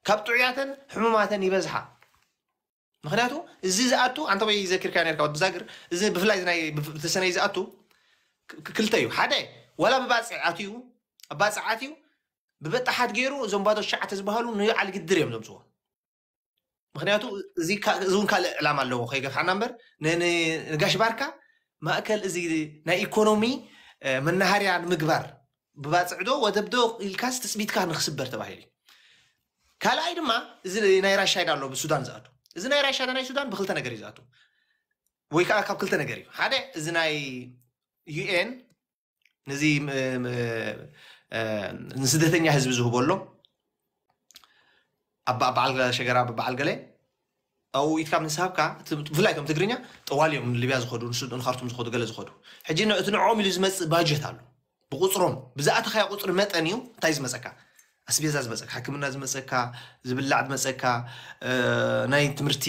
ካብ ጥዑያተን ሕሙማተን ይበዝሓ ምክንያቱ እዚ ዝኣቱ ኣንተ ወይ ዘኪርካ ነርካ ብዛግር እዚ ብፍላይ ናይ ተሰነይ ዝኣቱ ክልተ እዩ ሓደ ዋላ ብባፅዕ ኣትዩ ኣባፅዕ ኣትዩ ብበጣሓት ገይሩ እዞም ባቶ ሸዓተ ዝበሃሉ ንባዓል ግድር እዮም ዘምፅዎ ምክንያቱ እዚ እውን ካልእ ዕላማ ኣለዎ ከይገፍሓና እምበር ንጋሽ ባርካ ማእከል እዚ ናይ ኢኮኖሚ መናሃርያ ንምግባር ብባፅዕዶ ወደብዶ ኢልካስ ትፅቢትካ ንክስበር ተባሂሉ እዩ ካልኣይ ድማ እዚ ናይ ራሻይዳ ኣሎ ብሱዳን ዝኣቱ እዚ ናይ ራሻይዳ ናይ ሱዳን ብክልተ ነገር እዩ ዝኣቱ ወይ ከዓ ካብ ክልተ ነገር እዩ ሓደ እዚ ናይ ዩኤን ነዚ ንስደተኛ ህዝቢ ዝህበሎ ኣብ በዓል ሸገራ ብበዓል ገለ ኣብኡ ኢትካብ ንስሃብ ከዓ ብፍላይ ከም ትግርኛ ጠዋል እዮም ንሊብያ ዝኸዱ ንሱድን ካርቱም ዝኸዱ ገለ ዝኸዱ ሕጂ እቲ ንዕኦም ኢሉ ዝመፅእ ባጀት ኣሎ ብቁፅሮም ብዝኣተኸያ ቁፅሪ መጠን እዩ እንታይ ዝመፀካ ኣስቤዛ ዝመፀካ ሕክምና ዝመፀካ ዝብላዕ ዝመፀካ ናይ ትምህርቲ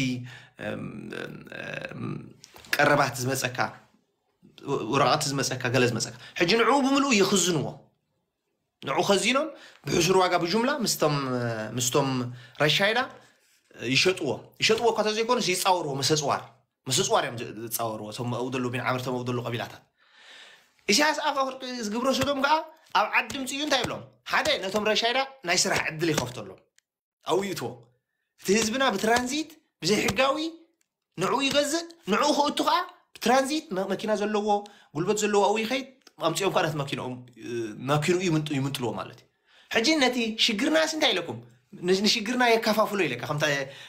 ቀረባት ዝመፀካ ወረቐቲ ዝመፀካ ገለ ዝመፀካ ሕጂ ንዕኡ ብምልኡ ይኽዝንዎ ንዑ ከዚኖም ብሕሱር ዋጋ ብጅምላ ምስቶም ምስቶም ረሻይዳ يشطوا يشطوا كذا زي كونس يصوروا مسسوار مسسوار يم تصوروا ثم اودلو بين عمرو ثم اودلو قبيلات ايش اس اف اخر قيس قبرو سدوم قا اب عدم تيون تايبلوم حدا نتم رشايدا ناي سرح عدل يخفتلو او يتو تهزبنا بترانزيت بزي حقاوي نعو يغز نعو خوتو قا بترانزيت ماكينا زلوو قلبت زلوو اوي خيت امتيو فارت ماكينو ماكينو يمنتلو مالتي حجي نتي شجرنا سنتاي ንሽግርና የከፋፍሎ ይለካ ከምታ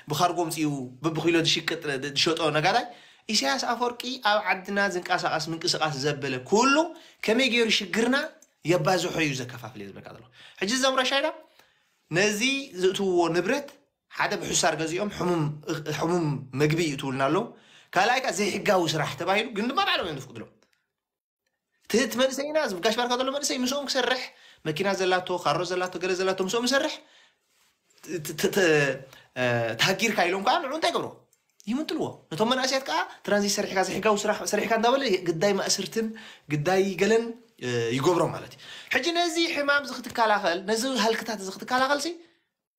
ብካርጎ ምፅኡ በብኪሎ ዝሽቅጥ ዝሸጦ ነጋዳይ ኢሳያስ ኣፈወርቂ ኣብ ዓድና ዝንቀሳቃስ ምንቅስቃስ ዘበለ ኩሉ ከመይ ገይሩ ሽግርና የባዝሖ እዩ ዘከፋፍል እዩ ዝብለካ ዘሎ ሕጂ ዘምረ ሻይዳ ነዚ ዝእትውዎ ንብረት ሓደ ብሕሳር ገዚኦም ሕሙም መግቢ ይእትውልና ኣለዉ ካልኣይ ከዓ ዘይሕጋዊ ስራሕ ተባሂሉ ግን ድማ ባዕሎም እዮም ዝፍቅድሎም ትህት መንእሰይ ኢና ጋሽ ባርካ ዘሎ መንእሰይ ምስኦም ክሰርሕ መኪና ዘላቶ ካሮ ዘላቶ ገለ ዘላቶ ምስኦም ይሰርሕ تهكير كايلون كان لون تقبره يمون تلوه نتوما ناس يتكا ترانزي سريح كا سريح كا وسرح سريح كا دابل قداي ما أسرتن قداي قلن يقبره مالتي حجي نزي حمام زخت كالاخل نزي هالكتات زخت كالاخل سي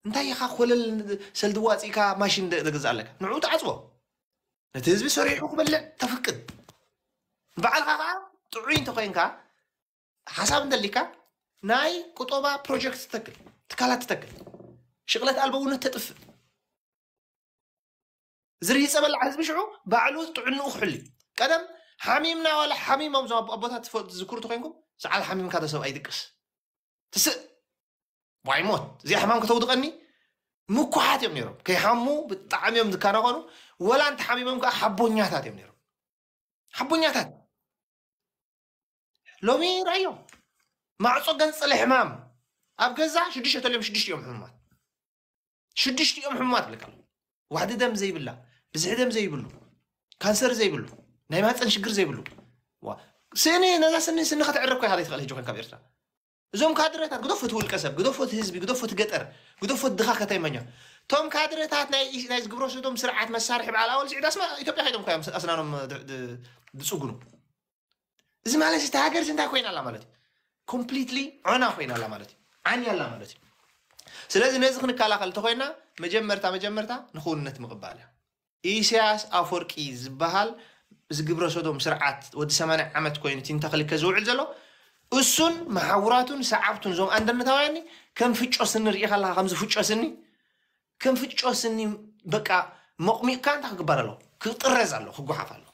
انت يا خا خول السلدوات ايكا ماشين دقز عليك نعود عزوه نتزبي سريح وقبل تفقد بعد خا تعين تقين كا حساب ندلي ناي كتوبا بروجكت تتكل تكالات تتكل شغلات قلبه ونت تطف زري يسبل على حزب شعو بعلو تعنو خلي قدم حميمنا ولا حميم ام زاب ابوتا تذكرت خينكم سعال حميم كذا سو اي تس واي موت زي حمام كتو دقني مكو حات يوم نيرو كي حمو بالطعم يوم ذكرنا قالو ولا انت حميم ام حبونيات يوم نيرو حبونيات لو مين رايو معصو كنصل حمام ابغزا شدش يوم شدش يوم حمامات شدشتيهم حمات لك واحد دم زي بالله بزح دم زي بالله كانسر زي بالله نايم هات انشقر زي بالله وا سيني نزا سنة سني خط عرفك هذا يتقال هيجو كان كبيرتا زوم كادرات قدوفت هو الكسب قدوفت حزب قدوفت قطر قدوفت دخا كتاي منيا توم كادرات هات ناي ناي زغبرو شدوم سرعات مسارح على اول سعيد اسما ايتوبيا هيدوم كيام اسنانهم دصقنو اذا ما لسه تاجر سنتا كوين على مالتي كومبليتلي انا كوين على مالتي اني على مالتي ስለዚ ነዚ ክንከላኸል እንተኮይና መጀመርታ መጀመርታ ንኽውንነት ምቕባል እዩ ኢሳያስ ኣፈወርቂ ዝበሃል ዝግብረ ሶዶም ስርዓት ወዲ 8 ዓመት ኮይኑ ቲንተክሊከ ዝውዕል ዘሎ እሱን መሓውራቱን ሰዓብቱን እዞም ኣንደነታውያኒ ከም ፍጮ ስኒ ርኢ ከለካ ከምዚ ፍጮ ስኒ ከም ፍጮ ስኒ በቃ መቕሚቕካ እንታይ ክግበር ኣለዎ ክጥረዝ ኣሎ ክጓሓፍ ኣሎ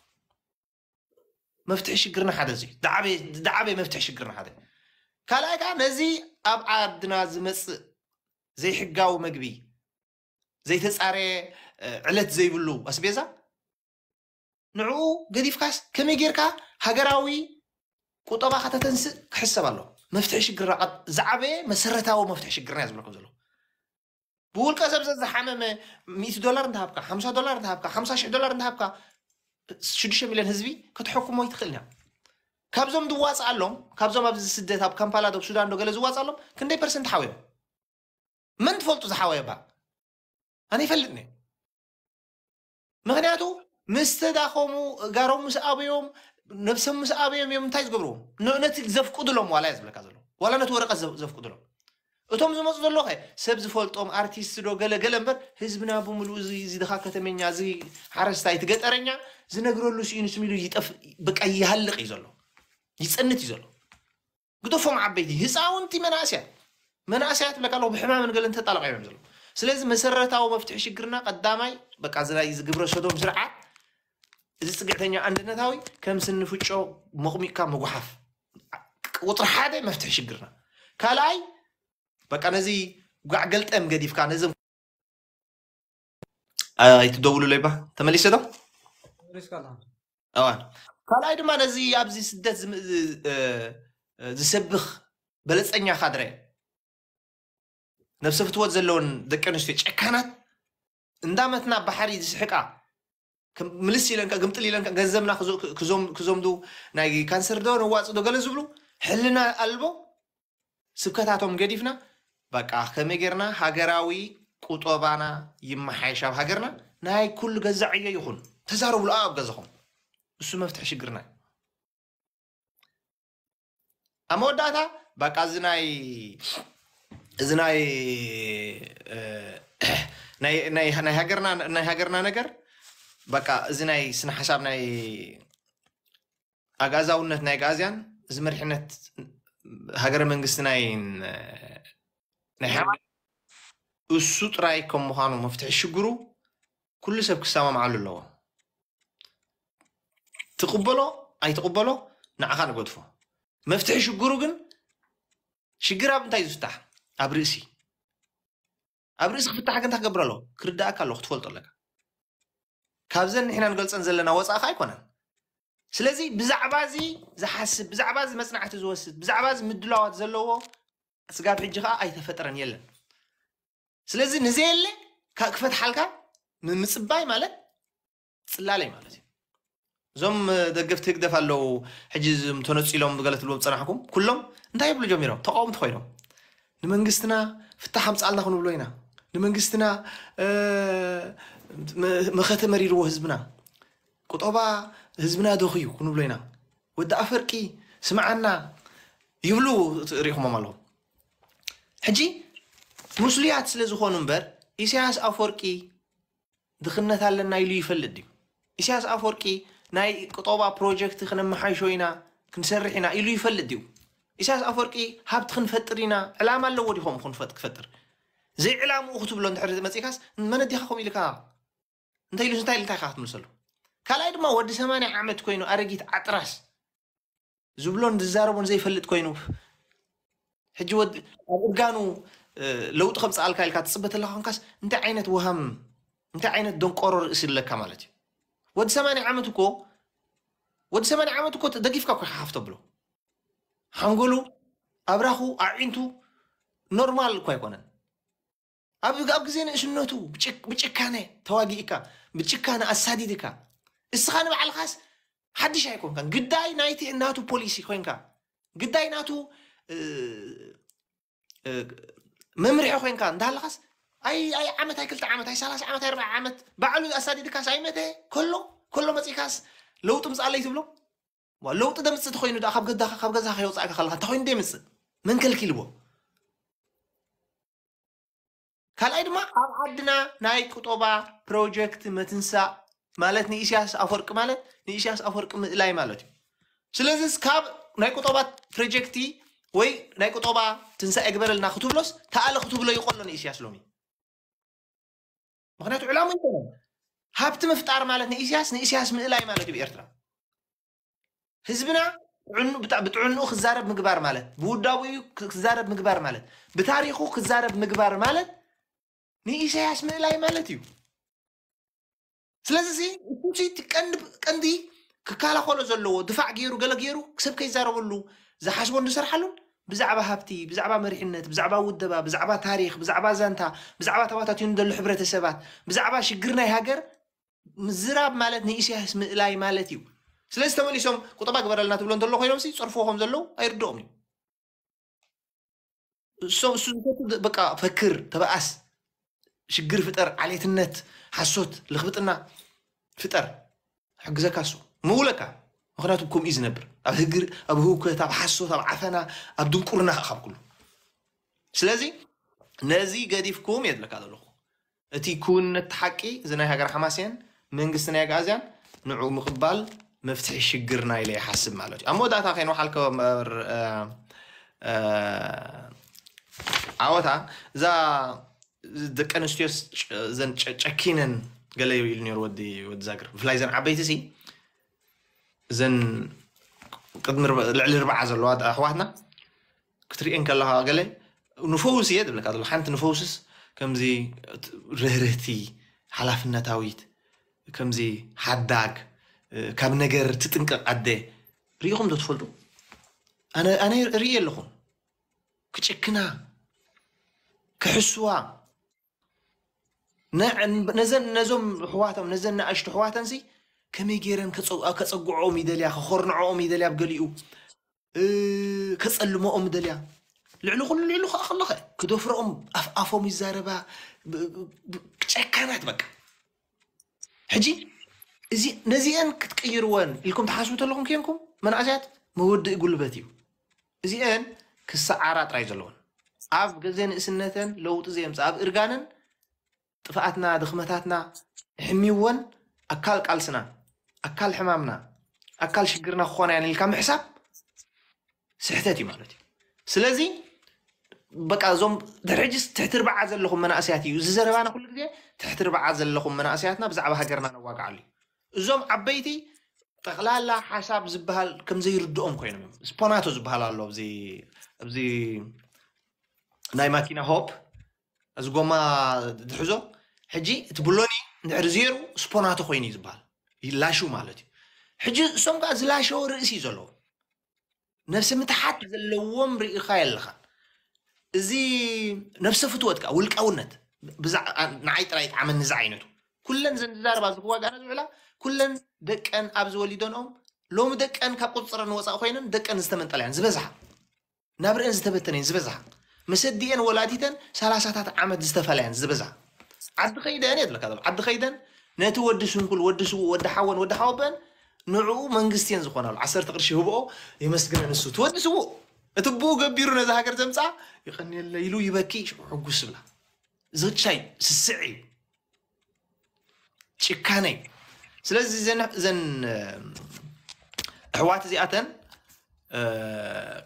መፍትሒ ሽግርና ሓደ እዚ እዩ ዳዓበየ መፍትሒ ሽግርና ሓደ እዩ ካልኣይ ከዓ ነዚ ኣብ ዓድና ዝመፅእ ዘይሕጋዊ መግቢ ዘይተፃረየ ዕለት ዘይብሉ ኣስቤዛ ንዕኡ ገዲፍካስ ከመይ ጌርካ ሃገራዊ ቁጠባ ካተተንስእ ክሕሰብ ኣሎ መፍትሒ ሽግር ራቐጥ ዝዓበየ መሰረታዊ መፍትሒ ሽግርና እያ ዝብለኩም ዘለኹ ብውልቀ ሰብ ዘዝሓመመ ሚእቲ ዶላር እንተሃብካ ሓምሳ ዶላር እንተሃብካ ሓምሳ ሽሕ ዶላር እንተሃብካ ሽዱሽተ ሚልዮን ህዝቢ ክትሐኩሞ ይትኽእል ካብዞም ዝዋፅእ ኣሎም ካብዞም ኣብዚ ስደት ኣብ ካምፓላ ዶ ሱዳን ዶ ገለ ዝዋፅ ኣሎም ክንደይ ፐርሰንት ሓዊዮም ምን ትፈልጡ ዝሓወየባ ኣነ ይፈልጥኒ ምክንያቱ ምስተዳኸሙ ጋሮም ምስ ኣበዮም ነብሶም ምስ ኣበዮም እዮም እንታይ ዝገብርዎም ነቲ ዘፍቅድሎም ዋላ እየ ዝብለካ ዘሎ ዋላ ነቲ ወረቀት ዘፍቅድሎም እቶም ዝመፁ ዘሎ ኸ ሰብ ዝፈልጦም ኣርቲስት ዶ ገለገለ እምበር ህዝብና ብምሉእ እዚ ድኻ ከተመኛ እዚ ሓረስታይ ትገጠረኛ ዝነግረሉ ስኢ ስኢኑ ኢሉ ይጠፍ በቃ ይሃልቕ እዩ ዘሎ ይፀንት እዩ ዘሎ ግደፎም ዓበይቲ ህፃውንቲ መናእስያ መናእሰያት ብለካ ኣለኹ ብሕማምን ገለ እንተጣልቃ እዮም ዘሎ ስለዚ መሰረታዊ መፍትሒ ሽግርና ቀዳማይ በቃ ዝናይ ዝግብረ ሰዶም ስርዓት እዚ ፅግዕተኛ አንድነታዊ ከም ስንፍጮ መቕሚቅካ መጓሓፍ ቁፅሪ ሓደ መፍትሒ ሽግርና ካልኣይ በቃ ነዚ ጉዕ ገልጠም ገዲፍካ ነዞም ኣይትደውሉ ሎይባ ተመሊሰ ዶ እዋን ካልኣይ ድማ ነዚ ኣብዚ ስደት ዝሰብኽ በለፀኛ ካድረ ነብሰ ፍትወት ዘለዎን ደቂ ኣንስትዮ ጨካናት እንዳመትና ባሕሪ ዝስሕቃ ምልስ ኢለንካ ግምጥል ኢለንካ ገንዘብና ክዞምዱ ናይ ካንሰር ዶ ነዋፅዶ ገለ ዝብሉ ሕልና ኣልቦ ስብከታቶም ገዲፍና በቃ ከመይ ጌርና ሃገራዊ ቁጦባና ይመሓይሽ ኣብ ሃገርና ናይ ኩሉ ገዛ ዕዮ ይኹን ተዛረብሉ ኣ ኣብ ገዛኹም እሱ መፍትሒ ሽግርና ኣብ መወዳእታ በቃ እዚ ናይ እዚ ናይ ናይ ሃገርና ናይ ሃገርና ነገር በቃ እዚ ናይ ስነ ሓሳብ ናይ ኣጋዛውነት ናይ ጋዝያን እዚ መሪሕነት ሃገረ መንግስቲ ናይ ሓማ እሱ ጥራይ ከም ምዃኑ መፍትሒ ሽግሩ ኩሉ ሰብ ክሰማምዓሉ ኣለዎ ትቕበሎ ኣይትቕበሎ ንዓኻ ንገድፎ መፍትሒ ሽግሩ ግን ሽግር ኣብ እንታይ ዝፍታሕ ኣብ ርእሲ ኣብ ርእሲ ክፍታሕ ግን እንታይ ክገብር ኣለዎ ክርዳእካ ኣለዎ ክትፈልጦ ኣለካ ካብዘን ንሕና ንገልፀን ዘለና ወፃኢ ኸ ኣይኮነን ስለዚ ብዛዕባ እዚ ዝሓስብ ብዛዕባ እዚ መፅናዕቲ ዝወስድ ብዛዕባ እዚ ምድላዋት ዘለዎ ስጋብ ሕጂ ከዓ ኣይተፈጠረን የለን ስለዚ ንዘየለ ካብ ክፈትሓልካ ምፅባይ ማለት ፅላለይ ማለት እዩ እዞም ደገፍቲ ህግደፍ ኣለው ሕጂ ተነፂሎም ገለ ትብሎም ፀናሕኩም ኩሎም እንታይ ይብሉ ጀሚሮም ተቃውምቲ ኮይኖም نمنجستنا فتح مصالنا خنو بلوينا نمنجستنا مخات مريرو هزبنا قطوبا هزبنا دوخيو خنو بلوينا ود افرقي سمعنا يبلو ريخو مالو حجي مسليات سلا زخونو نبر اسياس افرقي دخنت علينا يلو يفلد اسياس افرقي ناي قطوبا بروجكت خنم حايشوينا كنسرحينا يلو يفلد ديو. ኢሳያስ ኣፈወርቂ ሃብቲ ክንፈጥር ኢና ዕላማ ኣለዎ ዲኹም ክንፈጥ ክፈጥር ዘይዕላምኡ ክትብሎ እንድሕሪ መፅካስ መነዲኻ ከምኡ ኢልካ እንታይ ኢሉ እንታይ እንታይ ኢካ ክትምልሰሉ ካልኣይ ድማ ወዲ 8 ዓመት ኮይኑ ኣረጊት ዓጥራስ ዝብሎን ዝዛረቦን ዘይፈልጥ ኮይኑ ሕጂ ኣብ እርጋኑ ለውጢ ከምፅኣልካ ኢልካ ትፅበት ኣለካ ኮንካስ እንታይ ዓይነት ውሃም እንታይ ዓይነት ደንቆሮ ርእሲ ኣለካ ማለት እዩ ወዲ 8 ዓመት እኮ ወዲ 8 ዓመት እኮ ደጊፍካ ኮ ሓፍ ተብሎ ሓንጎሉ ኣብራኹ ኣዒንቱ ኖርማል እኳ ኣይኮነን ኣብ ግዜ ንእሽነቱ ብጭካነ ተዋጊእካ ብጭካነ ኣሳዲድካ እስኻ ንባዕልኻስ ሓድሽ ኣይኮንካን ግዳይ ናይቲ እናቱ ፖሊሲ ኮንካ ግዳይ ናቱ መምርሒ ኮንካ እንዳሃለኻስ ኣይ ኣይ ዓመት ኣይ ክልተ ዓመት ኣይ ሰላሳ ዓመት ኣይ ርብዓ ዓመት ባዕሉ ኣሳዲድካስ ኣይመተ ከሎ ከሎ መፂካስ ለውጢ ምፃኣለይ ትብሎም ولو تدمس تخوينو دا خاب قدها خاب قدها خيو صعك خلها تخوين دمس من كل كيلو كل عيد ما عدنا نايت خطوبة بروجكت متنسى مالت نيشياس أفرق مالت نيشياس أفرق لاي مالت سلزس كاب نايت خطوبة بروجكتي وي نايت خطوبة تنسى أكبر لنا خطوبلوس تعال خطوبلو يقول لنا نيشياس لومي مغنيتو علامة انتو هابت مفتار مالت نيشياس نيشياس من إلاي مالت بإرترا هزبنا عنو بتاع بتعنو خزارب مقبار مالت بوداوي خزارب مقبار مالت بتاريخو خزارب مقبار مالت ني إيش هاش من لاي مالتيو سلازي سي كوشي تكن كندي ككالا خلو زلو دفع جيرو قال جيرو كسب كي زارو ولو زح حش بندو سر حلو بزعبا هابتي بزعبا مريحنت بزعبا ودبا بزعبا تاريخ بزعبا زانتا بزعبا تواتات يندل حبرة السبات بزعبا شقرنا هاجر مزراب مالت ني إيش هاش من لاي مالتيو ስለዚ ተመሊሶም ቁጠባ ግበረልና ትብሎ እንተሎ ኮይኖም ፀርፎ ከም ዘለው ኣይርድኦም እዩ እሶም እሱ በቃ ፈክር ተበኣስ ሽግር ፍጠር ዓሌትነት ሓሶት ልኽብጥና ፍጠር ሕግዘካ እሱ ምውለካ ምክንያቱ ከምኡ እዩ ዝነብር ኣብ ህግር ኣብ ህውከት ኣብ ሓሶት ኣብ ዓፈና ኣብ ድንቁርና ካብ ኩሉ ስለዚ ነዚ ገዲፍኩም እየ ዝብለካ ዘለኹ እቲ ኩውነት ሓቂ እዚ ናይ ሃገር ሓማስየን መንግስቲ ናይ ጋኣዝያን ንዑ ምቕባል مفتحي شقرنا الى يحسب مالك امو داتا خين وحالكو مر آه آه عوتا أه، أه، أه، ذا دك انستيوس زن تشكينن قال لي نير ودي وتذاكر فلاي زن عبيتي سي زن قد مر لعلي ربع عزل الواد اخواتنا كتري ان كلها قال لي نفوس يد لك هذا الحنت نفوسس كم زي رهرتي حلاف النتاويت كم زي حداك حد ካብ ነገር ትጥንቀቕ ዓደ ርኢኹም ዶ ትፈልጡ ኣነ ርኢ ኣለኹም ክጭክና ክሕስዋ ነዘን ነዞም ኣሕዋቶም ነዘን ንኣሽቱ ኣሕዋተን ሲ ከመይ ገይረን ከፀጉዖም ይደልያ ከኮርንዖኦም ይደልያ ብገሊኡ ከፀልሞኦም ይደልያ ልዕሊ ኩሉ ልዕሊ ከዓ ከለኸ ክደፍሮኦም ኣፍኣፎም ይዛረባ ክጨካናት በቃ ሕጂ እዚ ነዚአን ክትቀይርወን ኢልኩም ትሓስቡ ተለኹም ኮንኩም መናእሰያት መወድኢ ጉልበት እዩ እዚአን ክሰዓራ ጥራይ ዘለዎን ኣብ ገዜ ንእስነተን ለውጢ ዘየምፅ ኣብ እርጋንን ጥፍኣትና ድኽመታትና ሕሚወን ኣካል ቃልስና ኣካል ሕማምና ኣካል ሽግርና ክኾና ያን ኢልካ ምሕሳብ ስሕተት እዩ ማለት እዩ ስለዚ በቃ እዞም ድሕርጅስ ትሕቲ ርብዓ ዘለኹም መናእስያት እዩ እዚ ዘረባና ኩሉ ግዜ ትሕቲ ርብዓ ዘለኹም መናእስያትና ብዛዕባ ሃገርና ነዋግዓሉ እዩ እዞም ዓበይቲ ጠቕላላ ሓሳብ ዝበሃል ከምዘይርድኦም ኮይኖም እዮም ስፖናቶ ዝበሃል ኣሎ ኣብዚ ናይ ማኪና ሆፕ እዚ ጎማ ድሕዞ ሕጂ እቲ ብሎኒ ንድሕሪ ዜሩ ስፖናቶ ኮይኑ እዩ ዝበሃል ላሹ ማለት እዩ ሕጂ እሶም ከዓ ዝላሸዎ ርእሲ ዘለዎ ነፍሲ ምትሓት ዘለዎም ርኢካ የለኻን እዚ ነፍሲ ፍትወት ከዓ ውልቃውነት ንዓይ ጥራይ ጣዕመኒ እዚ ዓይነቱ ኩለን ዘንዛረባ ዝክዋጋና ዝውዕላ كلن دك أن أبز وليدنهم لوم دك أن كقط صرنا وصا خوينن دكان زتمن طلعن زبزح نبر أن زتبتنين زبزح مسدي مسديان ولاديتن سلاسات عمد زتفلعن زبزح عد خيدان يدلك هذا عد خيدان نتي ودشون كل ودسو ودحون ودحوبن نعو منغستين زخونال 10 قرش هبو يمسغن نسو تودسو اتبو غبيرو نزا هاكر تمصا يخن يلا يلو يبكي حغوس بلا زغشاي سسعي شكاني سلازي زن زن حوات زي أتن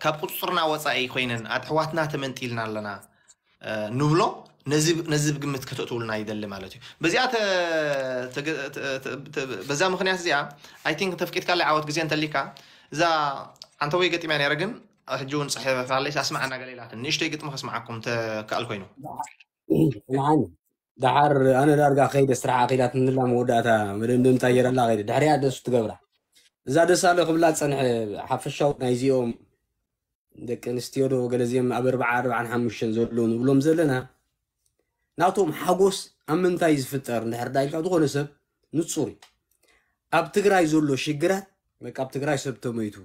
كاب قصرنا وصعي خوينن أت حواتنا تمنتيلنا لنا نبلو نزب نزب قمت كتقولنا يدل مالتي بس يا ت بس يا مخنيس زيا I think تفكيت كله عوض جزيان تليكا إذا عن توي قتي معني رجن أحجون صحيح فعلي أسمع أنا قليلة نيش تيجي تمخس معكم تكالكوينو نعم ዳዓር ኣነ ዳርጋ ከይደ ስራሕ ዓቂዳት ንላ መወዳእታ ምድምድም ታየረላ ከይደ ድሕሪያ ደሱ ትገብራ እዛ ደሳለ ክብላ ፀንሐ ሓፈሻዊ ናይዚኦም ደቂ ኣንስትዮ ዶ ገለዚኦም ኣብ ኣርባዓ ኣርባዓን ሓሙሽተን ዘሎ ንብሎም ዘለና ናቶም ሓጎስ ኣብ ምንታይ ዝፍጠር እንድሕር ዳ ኢልካ ዝኾነ ሰብ ንፁር እዩ ኣብ ትግራይ ዘሎ ሽግራት በቃ ኣብ ትግራይ ሰብ ተመይቱ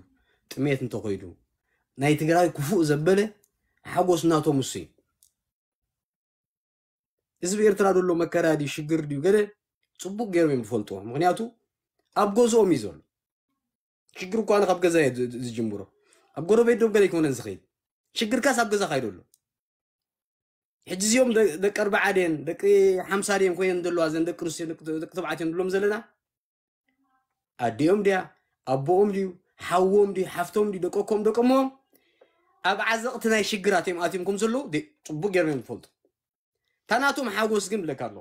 ጥሜት እንተኮይዱ ናይ ትግራይ ክፉእ ዘበለ ሓጎስ ናቶም እሱ እዩ ህዝቢ ኤርትራ ደሎ መከራ ድዩ ሽግር ድዩ ገለ ፅቡቅ ገይሮም እዮም ዝፈልጦ ምክንያቱ ኣብ ገዝኦም እዩ ዘሎ ሽግር እኳ ካብ ገዛ ዝጅምሮ ኣብ ጎረቤት ዶም ገለ ይኮነን ዝኸይድ ሽግርካስ ኣብ ገዛ ካይደሎ ሕጂ እዚኦም ደቂ ኣርባዓ ድየን ደቂ ሓምሳ ድየን ኮይነን ዘለዋ ዘን ደቂ ኣንስትዮ ደቂ ተባዕትዮን ብሎም ዘለና ኣዲኦም ድያ ኣቦኦም ድዩ ሓዎም ድዩ ሓፍቶም ድዩ ደቀኮም ደቀሞም ኣብ ዓዘቕቲ ናይ ሽግራት እዮም ኣትዮም ከም ዘለዉ ፅቡቅ ገይሮም እዮም ዝፈልጡ ታናቶም ሓጎስ ግን ብለካ ኣሎ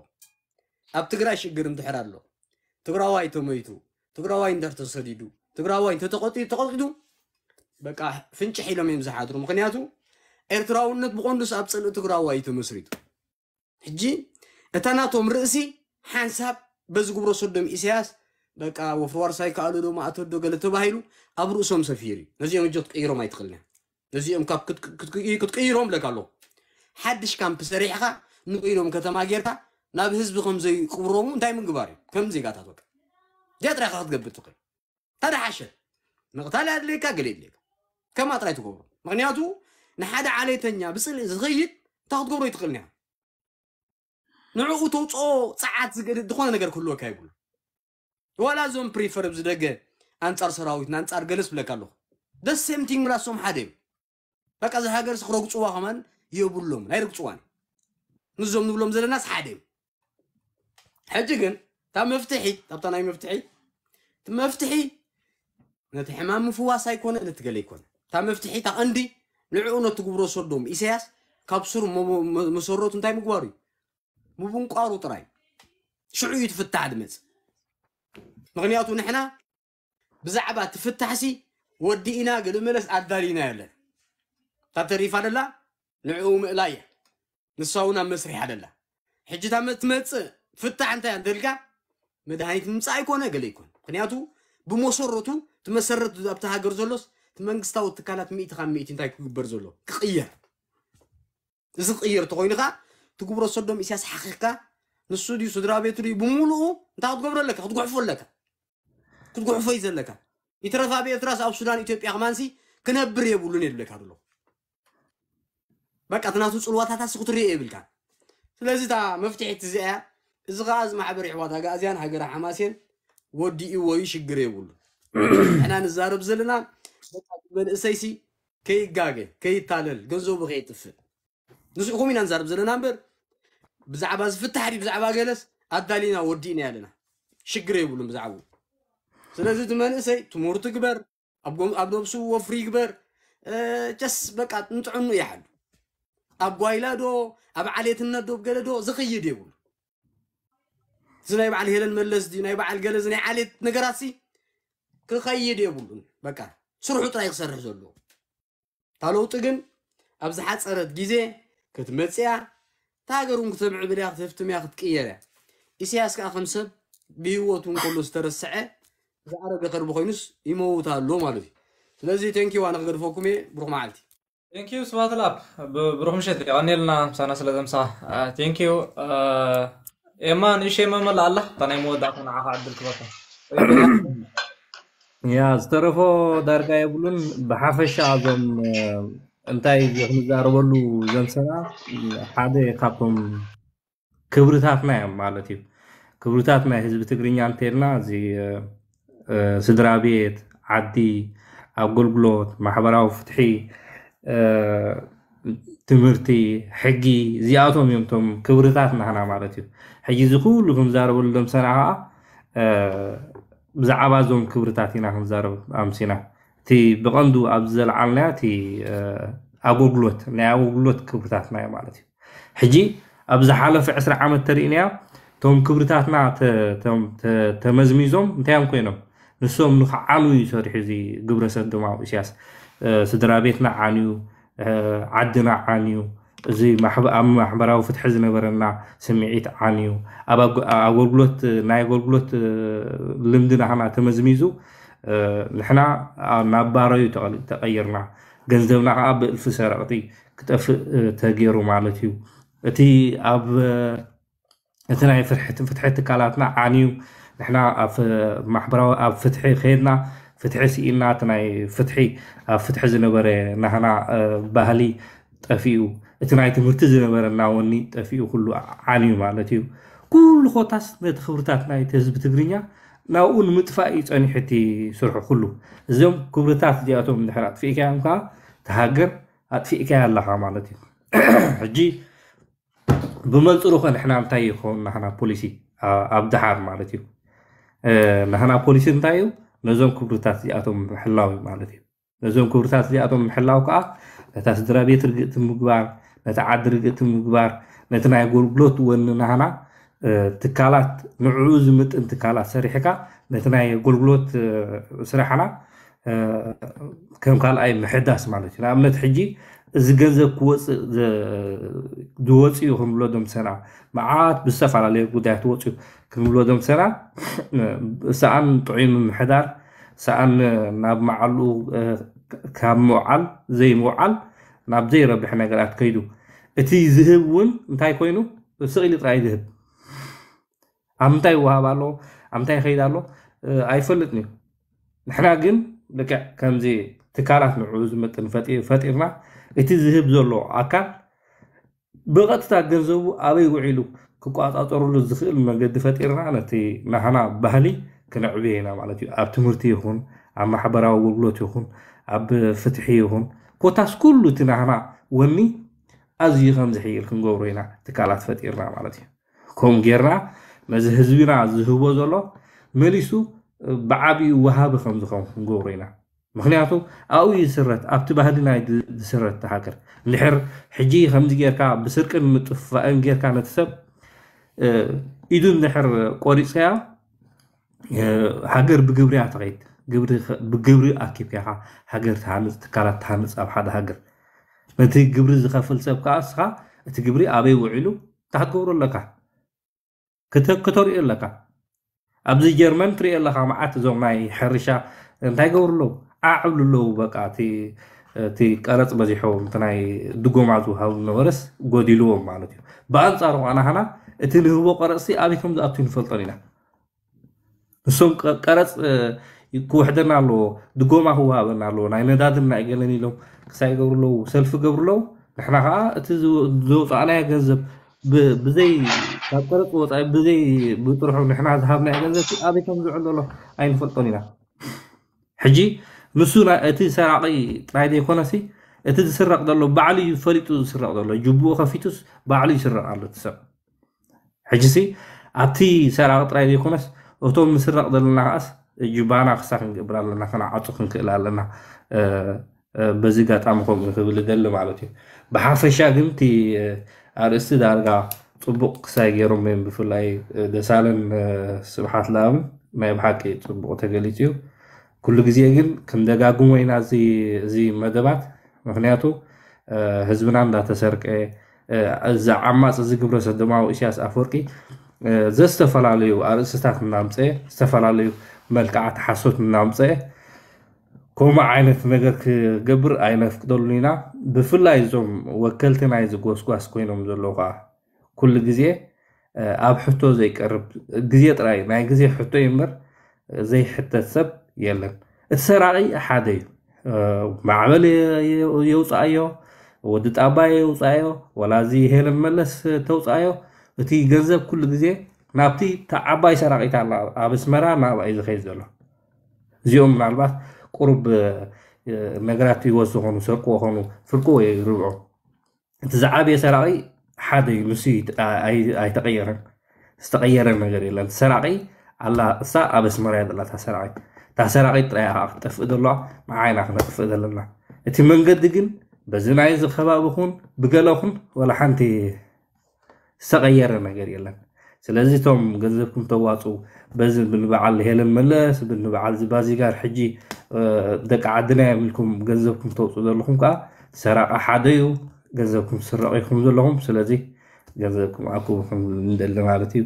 ኣብ ትግራይ ሽግር እንድሕር ኣሎ ትግራዋይ ተመይቱ ትግራዋይ እንድሕር ተሰዲዱ ትግራዋይ እንተተቆጢዱ ተቆጢዱ በቃ ፍንጭ ሒሎም እዮም ዝሓድሩ ምክንያቱ ኤርትራውነት ብቆንዱስ ኣብ ፅልእ ትግራዋይ ተመስሪቱ ሕጂ እታ ናቶም ርእሲ ሓንሳብ በዚ ግብሮ ሰዶም ኢሳያስ በቃ ወፍርዋርሳይ ከኣሉ ዶ ማእተዶ ገለ ተባሂሉ ኣብ ርእሶም ሰፊር እዩ ነዚኦም እጆ ትቅይሮም ኣይትኽእልኒ ነዚኦም ካብ ክትቅይሮም ብለካ ኣለዎ ሓድሽ ካምፕ ሰሪሕኻ ንቆኢዶም ከተማ ጌርካ ናብ ህዝቢ ከምዘይቅብሮሙ እንታይ ምግባር እዩ ከምዚ ጋ ታትወቅ እዚኣ ጥራይ ክትገብር ትኽእል ተደሓሸ ምቕታል ኣድለየካ ገለ የድለየካ ከማ ጥራይ ትገብሮ ምክንያቱ ንሓደ ዓለተኛ ብፅልእ ዝኸይድ እንታ ክትገብሮ ይትኽእል ኒኻ ንዕኡ ተውፅኦ ፀዓት ዝኾነ ነገር ክህልወካ ይብሉ ዋላ እዞም ፕሪፈር ብዝደገ ኣንፃር ሰራዊት ንኣንፃር ገለስ ብለካ ኣለኹ ደስ ሴምቲንግ ምራሶም ሓደ እዩ በቃ እዚ ሃገር ክረግፅዋ ኸማን የብሎም ናይ ርግፅዋን እዩ نزوم نبلوم زل الناس حادم جن تا مفتحي تبتا ناي مفتحي تمفتحي نت حمام فواس يكون نت قال يكون تا مفتحي تا عندي نعو نت قبرو صدوم إسياس كابسر مسروت انتاي مقواري مو قارو تراي شعو يتفتح دمت مغنياتو نحنا بزعبة تفتح سي إنا قلو ملس عدالينا يلا تا تريف الله نعوم إلايه ንሳውን ኣብ መስርሕ ኣደላ ሕጂ እታ ትመፅእ ፍታሕ እንታይ እንትልካ መድሃኒት ምምፃእ ኣይኮነ ገለ ይኮን ምክንያቱ ብመሰረቱ ትመሰረት ኣብቲ ሃገር ዘሎስ እቲ መንግስታዊ ትካላት ሚእቲ ካብ ሚእቲ እንታይ ክግበር ዘሎ ክቅየር እዚ ክቅየር እንተኮይኑ ከዓ ትግብሮ ሰዶም እስያስ ሓኪካ ንሱ ድዩ ስድራ ቤቱ ድዩ ብምሉኡ እንታይ ክትገብሮ ኣለካ ክትጉሕፎ ኣለካ ክትጉሕፎ እዩ ዘለካ ይትረፋ ብኤርትራስ ኣብ ሱዳን ኢትዮጵያ ክማንሲ ክነብር የብሉን የብለካ ኣለኹ በቃ ትናቱ ፅልዋታታት ስክትሪ ይብልካ ስለዚ እታ መፍትሒት እዚኣ እዚ ከዓ እዚ ማሕበር ኣሕዋት ኣጋእዝያን ሃገራ ሓማሴን ወዲእዎ እዩ ሽግር የብሉ ንሕና ንዛረብ ዘለና መንእሰይሲ ከይጋገ ከይታለል ገንዘቡ ከይጥፍእ ንስኢኹም ኢና ንዛርብ ዘለና እምበር ብዛዕባ ዝፍታሕ ዲ ብዛዕባ ገለስ ኣዳሊና ወዲእና ኣለና ሽግር የብሉን ብዛዕባ ስለዚ እቲ መንእሰይ ትምህርቱ ግበር ኣብ ነብሱ ወፍሪ ይግበር ጨስ በቃ ንጥዕኑ ይሓሉ ኣጓይላዶ ኣብ ዓሌትነት ዶ ብገለ ዶ ዝኽይድ የብሉ እዚ ናይ በዓል ሄለን መለስ ድዩ ናይ በዓል ገለ እዚ ናይ ዓሌት ነገራት ሲ ክኸይድ የብሉን በቃ ስርሑ ጥራይ ክሰርሕ ዘለዎ እታ ለውጢ ግን ኣብ ዝሓፀረት ግዜ ክትመፅያ እታ ሃገር እውን ክተምዕብል እያ ክትህፍትም እያ ክትቅየር እያ ኢሳያስ ከዓ ከም ሰብ ብሂወቱ እንከሎ ዝተረስዐ ዝዓረገ ቅርቢ ኮይኑስ ይመውት ኣሎ ማለት እዩ ስለዚ ተንኪዋ ንክገድፈኩም እየ ብሩክ መዓልቲ ቴንኪዩ ስባት ላብ ብሩህ ምሸት ቀዋኒልና ምሳና ስለ ዘምሳ ቴንኪዩ ኤማ ንእሸይ መመል ኣላ እታ ናይ መወዳእታ ንዓኻ ዕድል ክበካ ያ ዝተረፎ ዳርጋ የብሉን ብሓፈሻ እዞም እንታይ ክንዛረበሉ ዘምሰና ሓደ ካብቶም ክብርታትና እዮም ማለት እዩ ክብርታት ናይ ህዝቢ ትግርኛ እንተይልና እዚ ስድራ ቤት ዓዲ ኣገልግሎት ማሕበራዊ ፍትሒ ትምህርቲ ሕጊ እዚኣቶም እዮም ቶም ክብርታት ናሕና ማለት እዩ ሕጂ እዚ ኩሉ ክንዛረበሎም ሰና ከዓ ብዛዕባ እዞም ክብርታት ኢና ክንዛረብ ኣምሲና እቲ ብቐንዱ ኣብ ዘለዓልና እቲ ኣገልግሎት ናይ ኣገልግሎት ክብርታትና እዩ ማለት እዩ ሕጂ ኣብ ዝሓለፈ 20 ዓመት ተርእንያ እቶም ክብርታትና ተመዝሚዞም እንታይ እዮም ኮይኖም ንሶም ንከዓሉ እዩ ሰሪሑ እዚ ግብረ ሰዶማዊ እስያስ سدرا بيت نعانيو عد نعانيو እዚ ኣብ ማሕበራዊ ፍትሒ ዝነበረና ስምዒት ዓንዩ ኣብ ኣገልግሎት ናይ ኣገልግሎት ልምዲ ናህና ተመዝሚዙ ንሕና ናብ ባረዩ ተቐይርና ገንዘብና ከዓ ብእልፊ ሰረቕቲ ክጠፍእ ተገይሩ ማለት እዩ እቲ ኣብ እቲ ናይ ፍትሒ ትካላትና ዓንዩ ንሕና ኣብ ፍትሒ ከይድና ፍትሒ ስኢልና እቲ ናይ ፍትሒ ኣብ ፍትሒ ዝነበረ ናህና ባህሊ ጠፊኡ እቲ ናይ ትምህርቲ ዝነበረና ወኒ ጠፊኡ ኩሉ ዓንዩ ማለት እዩ ኩሉ ኮታስ ነቲ ክብርታት ናይቲ ህዝቢ ትግርኛ ናብኡ ንምጥፋእ እዩ ፀኒሑ እቲ ስርሑ ኩሉ እዞም ክብርታት እዚኣቶም እንድሕር ኣጥፊእካዮም ከዓ ተሃገር ኣጥፊእካያ ኣለካ ማለት እዩ ሕጂ ብመንፅሩ ኸ ንሕና እንታይ ይኸውን ናሕና ፖሊሲ ኣብ ድሓር ማለት እዩ ናሕና ፖሊሲ እንታይ እዩ نزوم كبرتات زي أتوم حلاوي معلتي نزوم كبرتات زي أتوم حلاوي كا نتاسدرا بيت رجت مجبار نتعد رجت مجبار نتنا يقول بلوت وين نحنا تكالات نعوز مت انتكالات سريحة كا نتنا يقول بلوت سريحنا كم قال أي محداث معلتي لا من تحجي زجنز كوس دوتي يوم بلودم سنة معاد بالسفر على اللي قدرت ክንብሎ ሰራ ሰኣን ጥዑም ምሕዳር ሰኣን ናብ መዓልኡ ካብ ምውዓል ዘይምውዓል ናብ ዘይረብሕ ነገራት ከይዱ እቲ ዝህብ እውን እንታይ ኮይኑ ስቕሊ ጥራይ ዝህብ ኣብ ምንታይ ይወሃብ ኣሎ ኣብ ምንታይ ከይድ ኣሎ ኣይፈልጥን እዩ ንሕና ግን ልክዕ ከምዚ ትካላት ንዕኡ ዝመጥን ፈጢርና እቲ ዝህብ ዘሎ ኣካል ብቐጥታ ገንዘቡ ኣበይ ውዒሉ ክቋፃፀሩሉ ዝኽእል መንገዲ ፈጢርና ነቲ ናሓና ባህሊ ክነዕብየ ኢና ማለት እዩ ኣብ ትምህርቲ ይኹን ኣብ ማሕበራዊ ኣገልግሎት ይኹን ኣብ ፍትሒ ይኹን ኮታስ ኩሉ እቲ ናሓና ወኒ ኣዝዩ ከም ዝሕይል ክንገብሮ ኢና ትካላት ፈጢርና ማለት እዩ ከምኡ ጌርና ነዚ ህዝቢና ዝህቦ ዘሎ መሊሱ ብዓብዪ ወሃቢ ከምዝኸም ክንገብሩ ኢና ምክንያቱ ኣብኡ ይስረት ኣብቲ ባህሊ ናይ ዝስረት ተሃገር ንድሕር ሕጂ ከምዚ ጌርካ ብስርቅን ምጥፋእን ጌርካ ነቲ ሰብ ኢዱ ንድሕር ቆሪፅካያ ሃገር ብግብሪ እያ ተኸይድ ብግብሪ ኣኪብያኻ ሃገር ተሃንፅ ትካላት ተሃንፅ ኣብ ሓደ ሃገር በቲ ግብሪ ዝኸፍል ሰብ ከዓ ስኻ እቲ ግብሪ ኣበይ ውዒሉ እንታይ ክትገብሩ ኣለካ ክተሪኦ ኣለካ ኣብዚ ጀርመን ትሪኦ ኣለካ መዓት እዞም ናይ ሕርሻ እንታይ ገብሩ ኣለዉ ኣዕብሉ ኣለዉ በቃ እቲ ቀረፅ በዚሖም እቲ ናይ ድጎማ ዝውሃብ ነበረስ ጎዲልዎም ማለት እዩ ብኣንፃሩ ኣናሃና እቲ ንህቦ ቀረፅቲ ኣበይቶም ዝኣትዩ ንፈልጦን ኢና ንሶም ቀረፅ ክውሕደና ኣለዎ ድጎማ ክወሃበና ኣለዎ ናይ ነዳድን ናይ ገለን ኢሎም ክሳብ ይገብሩ ኣለዉ ሰልፊ ገብሩ ኣለዉ ንሕና ከዓ እቲ ዘውፃእናዮ ገንዘብ ብዘይ ካብ ቀረፅ ወፃኢ ብዘይ ብጥርሑ ንሕና ዝሃብናዮ ገንዘብ ኣበይቶም ዝውዕል ዘሎ ኣይንፈልጦን ኢና ሕጂ ንሱ እቲ ሰራቂ ጥራይ ዘይኮነሲ እቲ ዝስረቕ ዘሎ ባዕሉ እዩ ፈሊጡ ዝስረቕ ዘሎ ጅቡኡ ከፊቱስ ባዕሉ ይስረቕ ኣሎ እቲ ሰብ ሕጂ ሲ ኣብቲ ሰራቅ ጥራይ ዘይኮነስ እቶም ምስረቕ ዘለና ከዓስ ባና ክሳ ክንገብር ኣለና ክነዓፁ ክንክእል ኣለና በዚ ጋጣሚ ከምኡ ክብል ደሊ ማለት እዩ ብሓፈሻ ግን እቲ ኣርእስቲ ዳርጋ ፅቡቅ ክሳይ ገይሮም እዮም ብፍላይ ደሳለን ስብሓት ላብን ናይ ብሓቂ ፅቡቅ ተገሊፅ እዩ ኩሉ ግዜ ግን ክንደጋግሞ ኢና እዚ መደባት ምክንያቱ ህዝብና እንዳተሰርቀ زعما زغبر صدماو اسياس افورقي زستفلاليو ارستات نامصه استفلاليو ملكعات حسوت نامصه كوما عينت نغير كغبر اينا فقدولينا بفلاي زوم وكلتنا عايز غوسكواس كوينوم زلوقا كل غزي اب حتو زي قرب غزي طراي ما غزي حتو يمر زي حتى سب يلا السرعي حادي معملي يوصى ايو ወዲ ጣባይ ውፃዮ ወላዚ ሄለን መለስ ተውፃዮ እቲ ገንዘብ ኩሉ ግዜ ናብቲ ተዓባይ ሰራቂት ኣላ ኣብ ኣስመራ ናባ እዩ ዝኸይድ ዘሎ እዚኦም ምናልባት ቁሩብ ነገራት ይወስ ዝኾኑ ሰርቁዎ ኾኑ ፍርቅዎ ይርብዑ እቲ ዝዓበየ ሰራቂ ሓደ እዩ ምስ ኣይተቀየረን ዝተቀየረ ነገር የለን ሰራቂ ኣላ እሳ ኣብ ኣስመራ ዘላ እታ ሰራቂ እታ ሰራቂ ጥራይ ከዓ ክጠፍእ ዘለዋ ንዓይና ክነጥፍእ ዘለና እቲ መንገዲ ግን بزي معي زخباب خون بقال خون ولا حانتي سغير ما قري لان سلازي توم قنزبكم تواتو بزن بالبعال هي لما لاس بالبعال زي بازي قار حجي دك عدنا يملكم قنزبكم توتو دار لخون كا سراء حاديو قنزبكم سراء يخون دار لهم سلازي قنزبكم عاكو بخون من دل معلتيو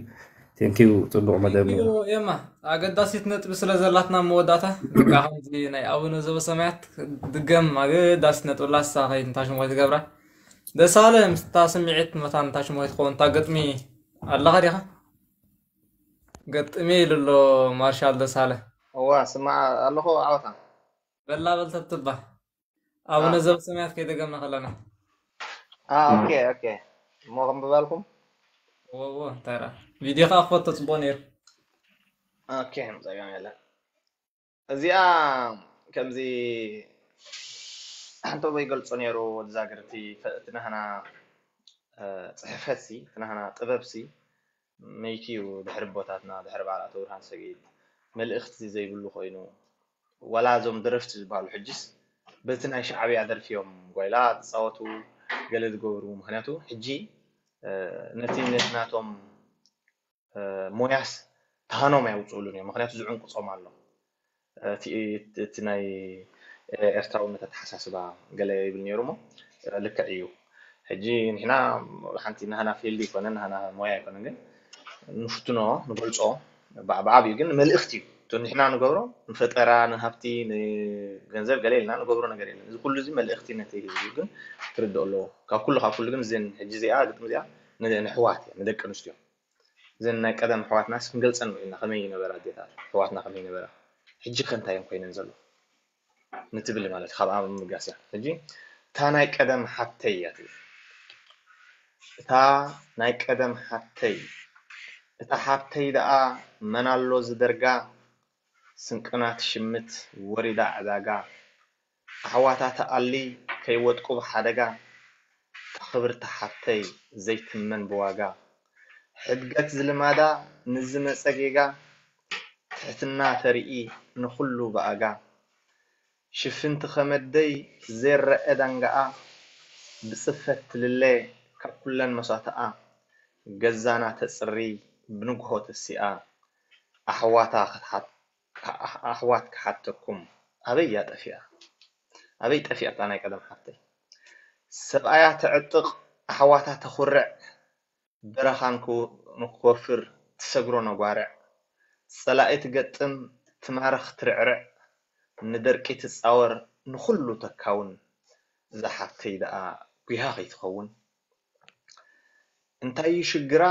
ቴንኪዩ ፅቡቅ መደብ የማ ኣገዳሲት ነጥቢ ስለ ዘላትና መወዳእታ ከምዚ ናይ ኣቡነ ዘበሰማያት ድገም ኣገዳሲት ነጥብላ ሳኸይ እንታሽሞይ ትገብራ ደሳለ ምስታ ስምዒት መታ እንታሽሞይ ትኸውን እንታ ገጥሚ ኣለኻ ዲኻ ገጥሚ ኢሉሎ ማርሻል ደሳለ እዋ ስማዕ ኣለኹ ዓወታ በላ በልተ ትባ ኣቡነ ዘበሰማያት ከይደገምና ከለና ኦኬ ኦኬ እሞ ከም ብባልኩም ወዎ እንታይ فيديو خاف فوت تبونير اوكي طيب يلا ازيا كم زي انت بي قلت تبونيرو تزاغرتي فتنا هنا صحفتي فتنا هنا طببسي ميكيو بحر بوتاتنا بحر على طول هان سجيد مل اختي زي بلو خوينو ولا زوم درفت بحال حجس بلتنا شعبي عذر فيهم قويلات صوتو قلت قورو مهناتو حجي نتي نتناتهم موياس تهانو ما يوصلوني ما خليت زعون قصام الله في تناي ارتاو متى تحسس بع قال لي بالنيرومو لك عيو هجي هنا حنتي هنا في اللي كنا هنا مويا كنا نقول نفتنا نقول صو بعد بعد يقولنا مال اختي تون هنا نقبره نفطر انا هبتي نجنزف قال لي انا نقبره انا قال لي كل زي مال اختي نتي يقول ترد له كل كل زين هجي زي عاد زي نحوات يعني دك نشتيو እዘን ናይ ቀደም ኣሕዋትናስ ክንገልፀን ውዒልና ከመይ ይነበራ ኣዴታት ኣሕዋትና ከመይ ይነበራ ሕጂ ከ እንታይ እዮም ኮይነን ዘሎ ንትብል ማለት እዩ ካብኣ ምምጋስ እያ ሕጂ እታ ናይ ቀደም ሓተይ እያ ትብል እታ ናይ ቀደም ሓተይ እታ ሓተይ ደኣ መናሎ ዝደርጋ ስንቅና ትሽምት ወሪዳ ዕዳጋ ኣሕዋታት ኣሊ ከይወድቁ ብሓደጋ ክብርታ ሓተይ ዘይትመን ብዋጋ ዕድገት ዝልማዳ ንዝመፀ ጌጋ ትሕትና ተርኢ ንኹሉ በኣጋ ሽፍንቲ ኸመደይ ዘይረአ ዳንጋኣ ብፅፈት ትልለ ካብ ኩለን መሳትኣ ገዛና ተፅሪ ብንግሆ ተሲኣ ኣሕዋታ ኣሕዋት ክሓተኩም ኣበይ እያ ጠፊኣ ኣበይ ጠፊኣ እታ ናይ ቀደም ሓተይ ሰብኣያ ተዕጥቕ ኣሕዋታ ተኹርዕ በረኻንኩ ንክወፍር ትሰግሮ ነጓርዕ ፀላኢ ትገጥም ትማርኽ ትርዕርዕ ንደርቂ ትፃወር ንኩሉ ተካውን ዝሓፍተይ ደኣ ጉያ ትኸውን እንታይ ሽግራ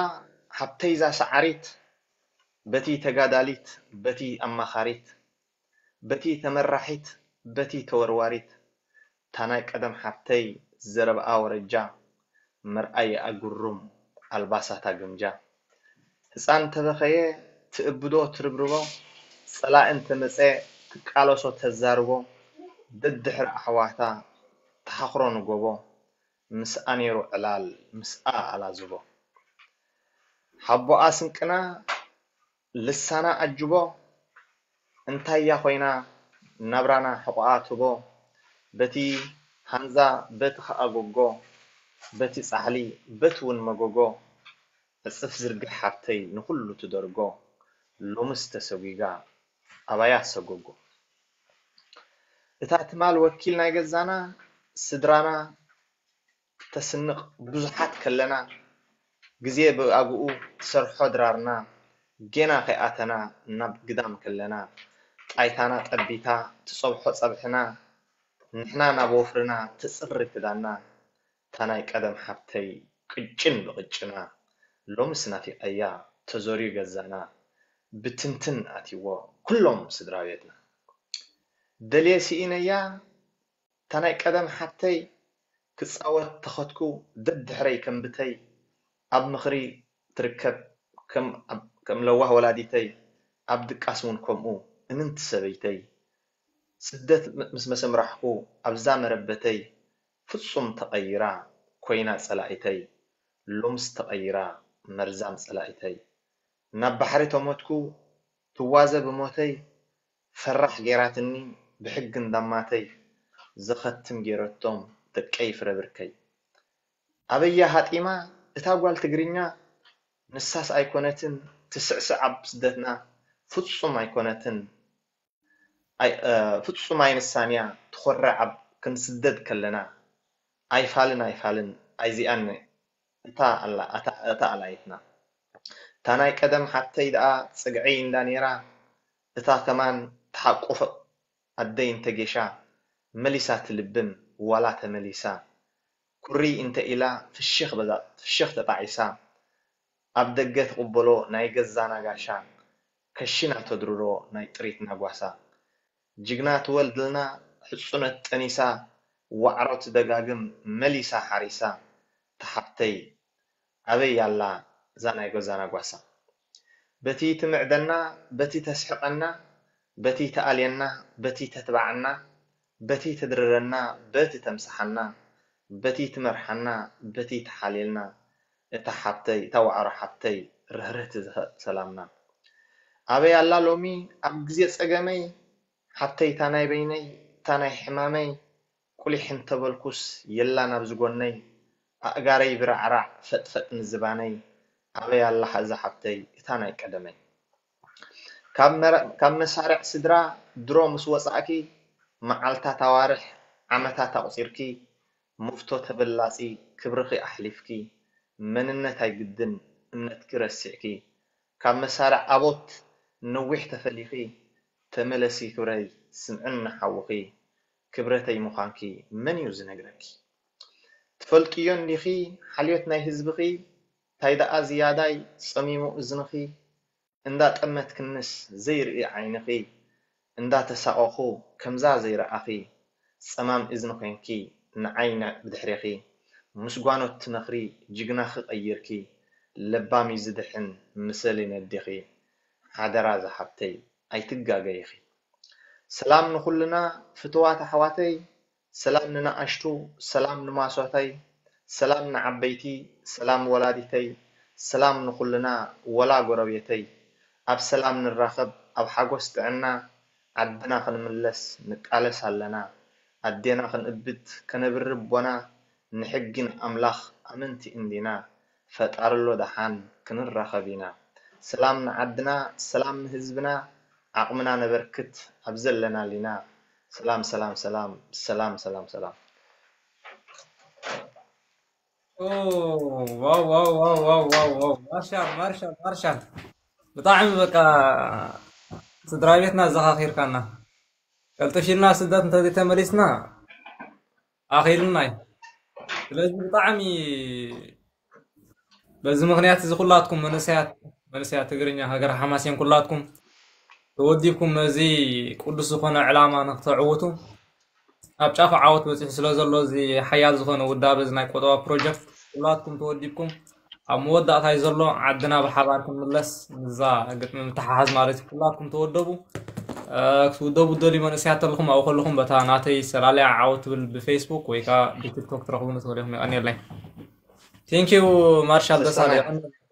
ዛ ሰዓሪት በቲ ተጋዳሊት በቲ ኣማኻሪት በቲ ተመራሒት በቲ ተወርዋሪት እታ ናይ ቀደም ሓፍተይ ዘረብኣ ወረጃ መርኣየ ኣጉሩም ኣልባሳታ ግምጃ ህፃን ተበኸየ ትእብዶ ትርብርቦ ፀላእ እንተመፀ ትቃለሶ ተዛርቦ ደድሕሪ ኣሕዋታ ተሓኽሮ ንጎቦ ምስኣ ነይሩ ዕላል ምስኣ ኣላዝቦ ሓቦኣ ስንቅና ልሳና ኣጅቦ እንታያ ኮይና ናብራና ሕቑኣ ትቦ በቲ ሃንዛ በቲ ከኣ ጎጎ በቲ ጻሕሊ በቲ ውን መጎጎ ዕጽፍ ዝርግሕ ሃብተይ ንኹሉ ትደርጎ ሎምስ ተሰጒጋ ኣባያ ሰጎጎ እታ ትማል ወኪል ናይ ገዛና ስድራና ተስንቕ ብዙሓት ከለና ግዜ ብኣግኡ ትሰርሖ ድራርና ጌና ከይኣተና ናብ ግዳም ከለና ጣይታና ጠቢታ ትፀብሖ ፀብሕና ንሕና ናብ ወፍርና ትፅሪ ክዳና እታ ናይ ቀደም ሓብተይ ቅጭን ብቅጭና ሎሚ ስናት ኣያ ተዘርዩ ገዛና ብትንትን ኣትይዎ ኩሎም ስድራ ቤትና ደልየ ሲኢነያ እታ ናይ ቀደም ሓፍተይ ክፃወት ተኸትኩ ደድሕረይ ከም ብተይ ኣብ ምኽሪ ትርከብ ከም ለዋህ ወላዲተይ ኣብ ድቃስ እውን ከምኡ እንንቲ ሰበይተይ ስደት ምስ መሰምራሕኩ ኣብዛ መረበተይ ፍጹም ተቐይራ ኮይና ጸላኢተይ ሎምስ ተቐይራ መርዛም ጸላኢተይ ናብ ባሕሪ ተሞትኩ ትዋዘ ብሞተይ ፈራሕ ጌራትኒ ብሕጊ እንዳማተይ ዘኸትም ጌረቶም ደቀይ ፍረብርከይ ኣበያ ሃጢማ እታ ጓል ትግርኛ ንሳስ ኣይኮነትን ትስዕስዕ ኣብ ስደትና ፍጹም ኣይኮነትን ፍጹም ኣይንሳንያ ትኮርዕ ኣብ ክንስደድ ከለና አይፋልን ኣይፋልን ኣይዚኣኒ እታ ኣላይትና እታ ናይ ቀደም ሓተይ ደኣ ፅግዒ እንዳ ነይራ እታ ከማን ተሓቁፍ ኣደይ እንተጌሻ መሊሳ ትልብም ዋላ ተመሊሳ ኩሪ እንተ ኢላ ፍሽኽ ተጣዒሳ ኣብ ደገ ትቕበሎ ናይ ገዛና ጋሻ ከሽና ተድርሮ ናይ ጥሪትና ጓሳ ጅግና ትወልድልና ሕፁነት ጠኒሳ ዋዕሮ ትደጋግም መሊሳ ሓሪሳ ተሓፍተይ ኣበይ ያላ እዛ ናይ ገዛና ጓሳ በቲ ትምዕደና በቲ ተስሕቀና በቲ ተኣልየና በቲ ተትባዓና በቲ ትድርረና በቲ ተምሳሓና በቲ ትመርሓና በቲ ተሓልየልና እታ ሓብተይ እታ ዋዕሮ ሓብተይ ርህርህቲ ሰላምና ኣበይ ኣላ ሎሚ ኣብ ግዜ ፀገመይ ሓብተይ እታ ናይ በይነይ እታ ናይ ሕማመይ قلح انتبلكس يلا نبزقني أقاري برعرع فتفت نزباني أبي الله زحبتي تاني قدمي كم مسارع سدرا درو مس وፃእኪ መዓልታት ኣዋርሕ ዓመታት ኣቑፂርኪ ሙፍቶ ተበላፂ ክብርኺ ኣሕሊፍኪ መንነት ኣይግድን እምነት ክረስዕኪ ካብ መሳርዕ ኣቦት ነዊሕ ተፈሊኺ ተመለሲ ክብረይ ስምዕን ናሓውኺ ክብረተይ ምዃንኪ መን እዩ ዝነግረኪ ትፈልጥዮን ዲኺ ሓልዮት ናይ ህዝብኺ እንታይ ደኣ ዝያዳይ ፀሚሙ እዝንኺ እንዳጠመት ክንስ ዘይርኢ ዓይንኺ እንዳተሳቐኹ ከምዛ ዘይረኣኺ ፀማም እዝኒ ኮንኪ ንዓይነ ብድሕሪኺ ምስ ጓኖት ትነኽሪ ጅግና ክቐይርኪ ለባሚ ዝድሕን ምሰሊ ነዲኺ ሓደራ ዝሓብተይ ኣይትጋገይኺ ሰላም ንኩልና ፍትዋት ኣሕዋተይ ሰላም ንናኣሽቱ ሰላም ንማሶተይ ሰላም ንዓበይቲ ሰላም ወላዲተይ ሰላም ንኩልና ወላ ጎረቤተይ ኣብ ሰላም ንራኸብ ኣብ ሓጎስ ጥዕና ዓድና ክንምለስ ንቃለስ ኣለና ኣዴና ክንእብት ከነብር ቦና ንሕጊን ኣምላኽ ኣምንቲ እንዲና ፈጣርሎ ደሓን ክንራኸብ ኢና ሰላም ንዓድና ሰላም ንህዝብና عقمنا نبركت أبزل لنا لنا سلام سلام سلام سلام سلام سلام أوه واو واو واو واو واو واو مرشا مرشا مرشا بطعم بقى صدرايتنا زخاخير كنا قلت شي الناس دات انت تمرسنا اخير الناي لازم بطعمي بس مغنيات زخلاتكم منسيات منسيات تقرنيا هاجر حماسين كلاتكم توديكم زي كل سخنا علامة نقطعوتو أب شاف عاوت بس حسلا زلوا زي حياة سخنا ودابز نايك وتوا بروجكت ولاتكم توديكم أب مودة هاي زلوا عدنا بحباركم اللس زا قلت من تحاز مارس كلاتكم تودبو تودبو دولي من سيات لكم أو خلكم بتاناتي سرالي عاوت بالفيسبوك ويكا بتيك توك تراخون تقوليهم أني الله Thank you, Marshall.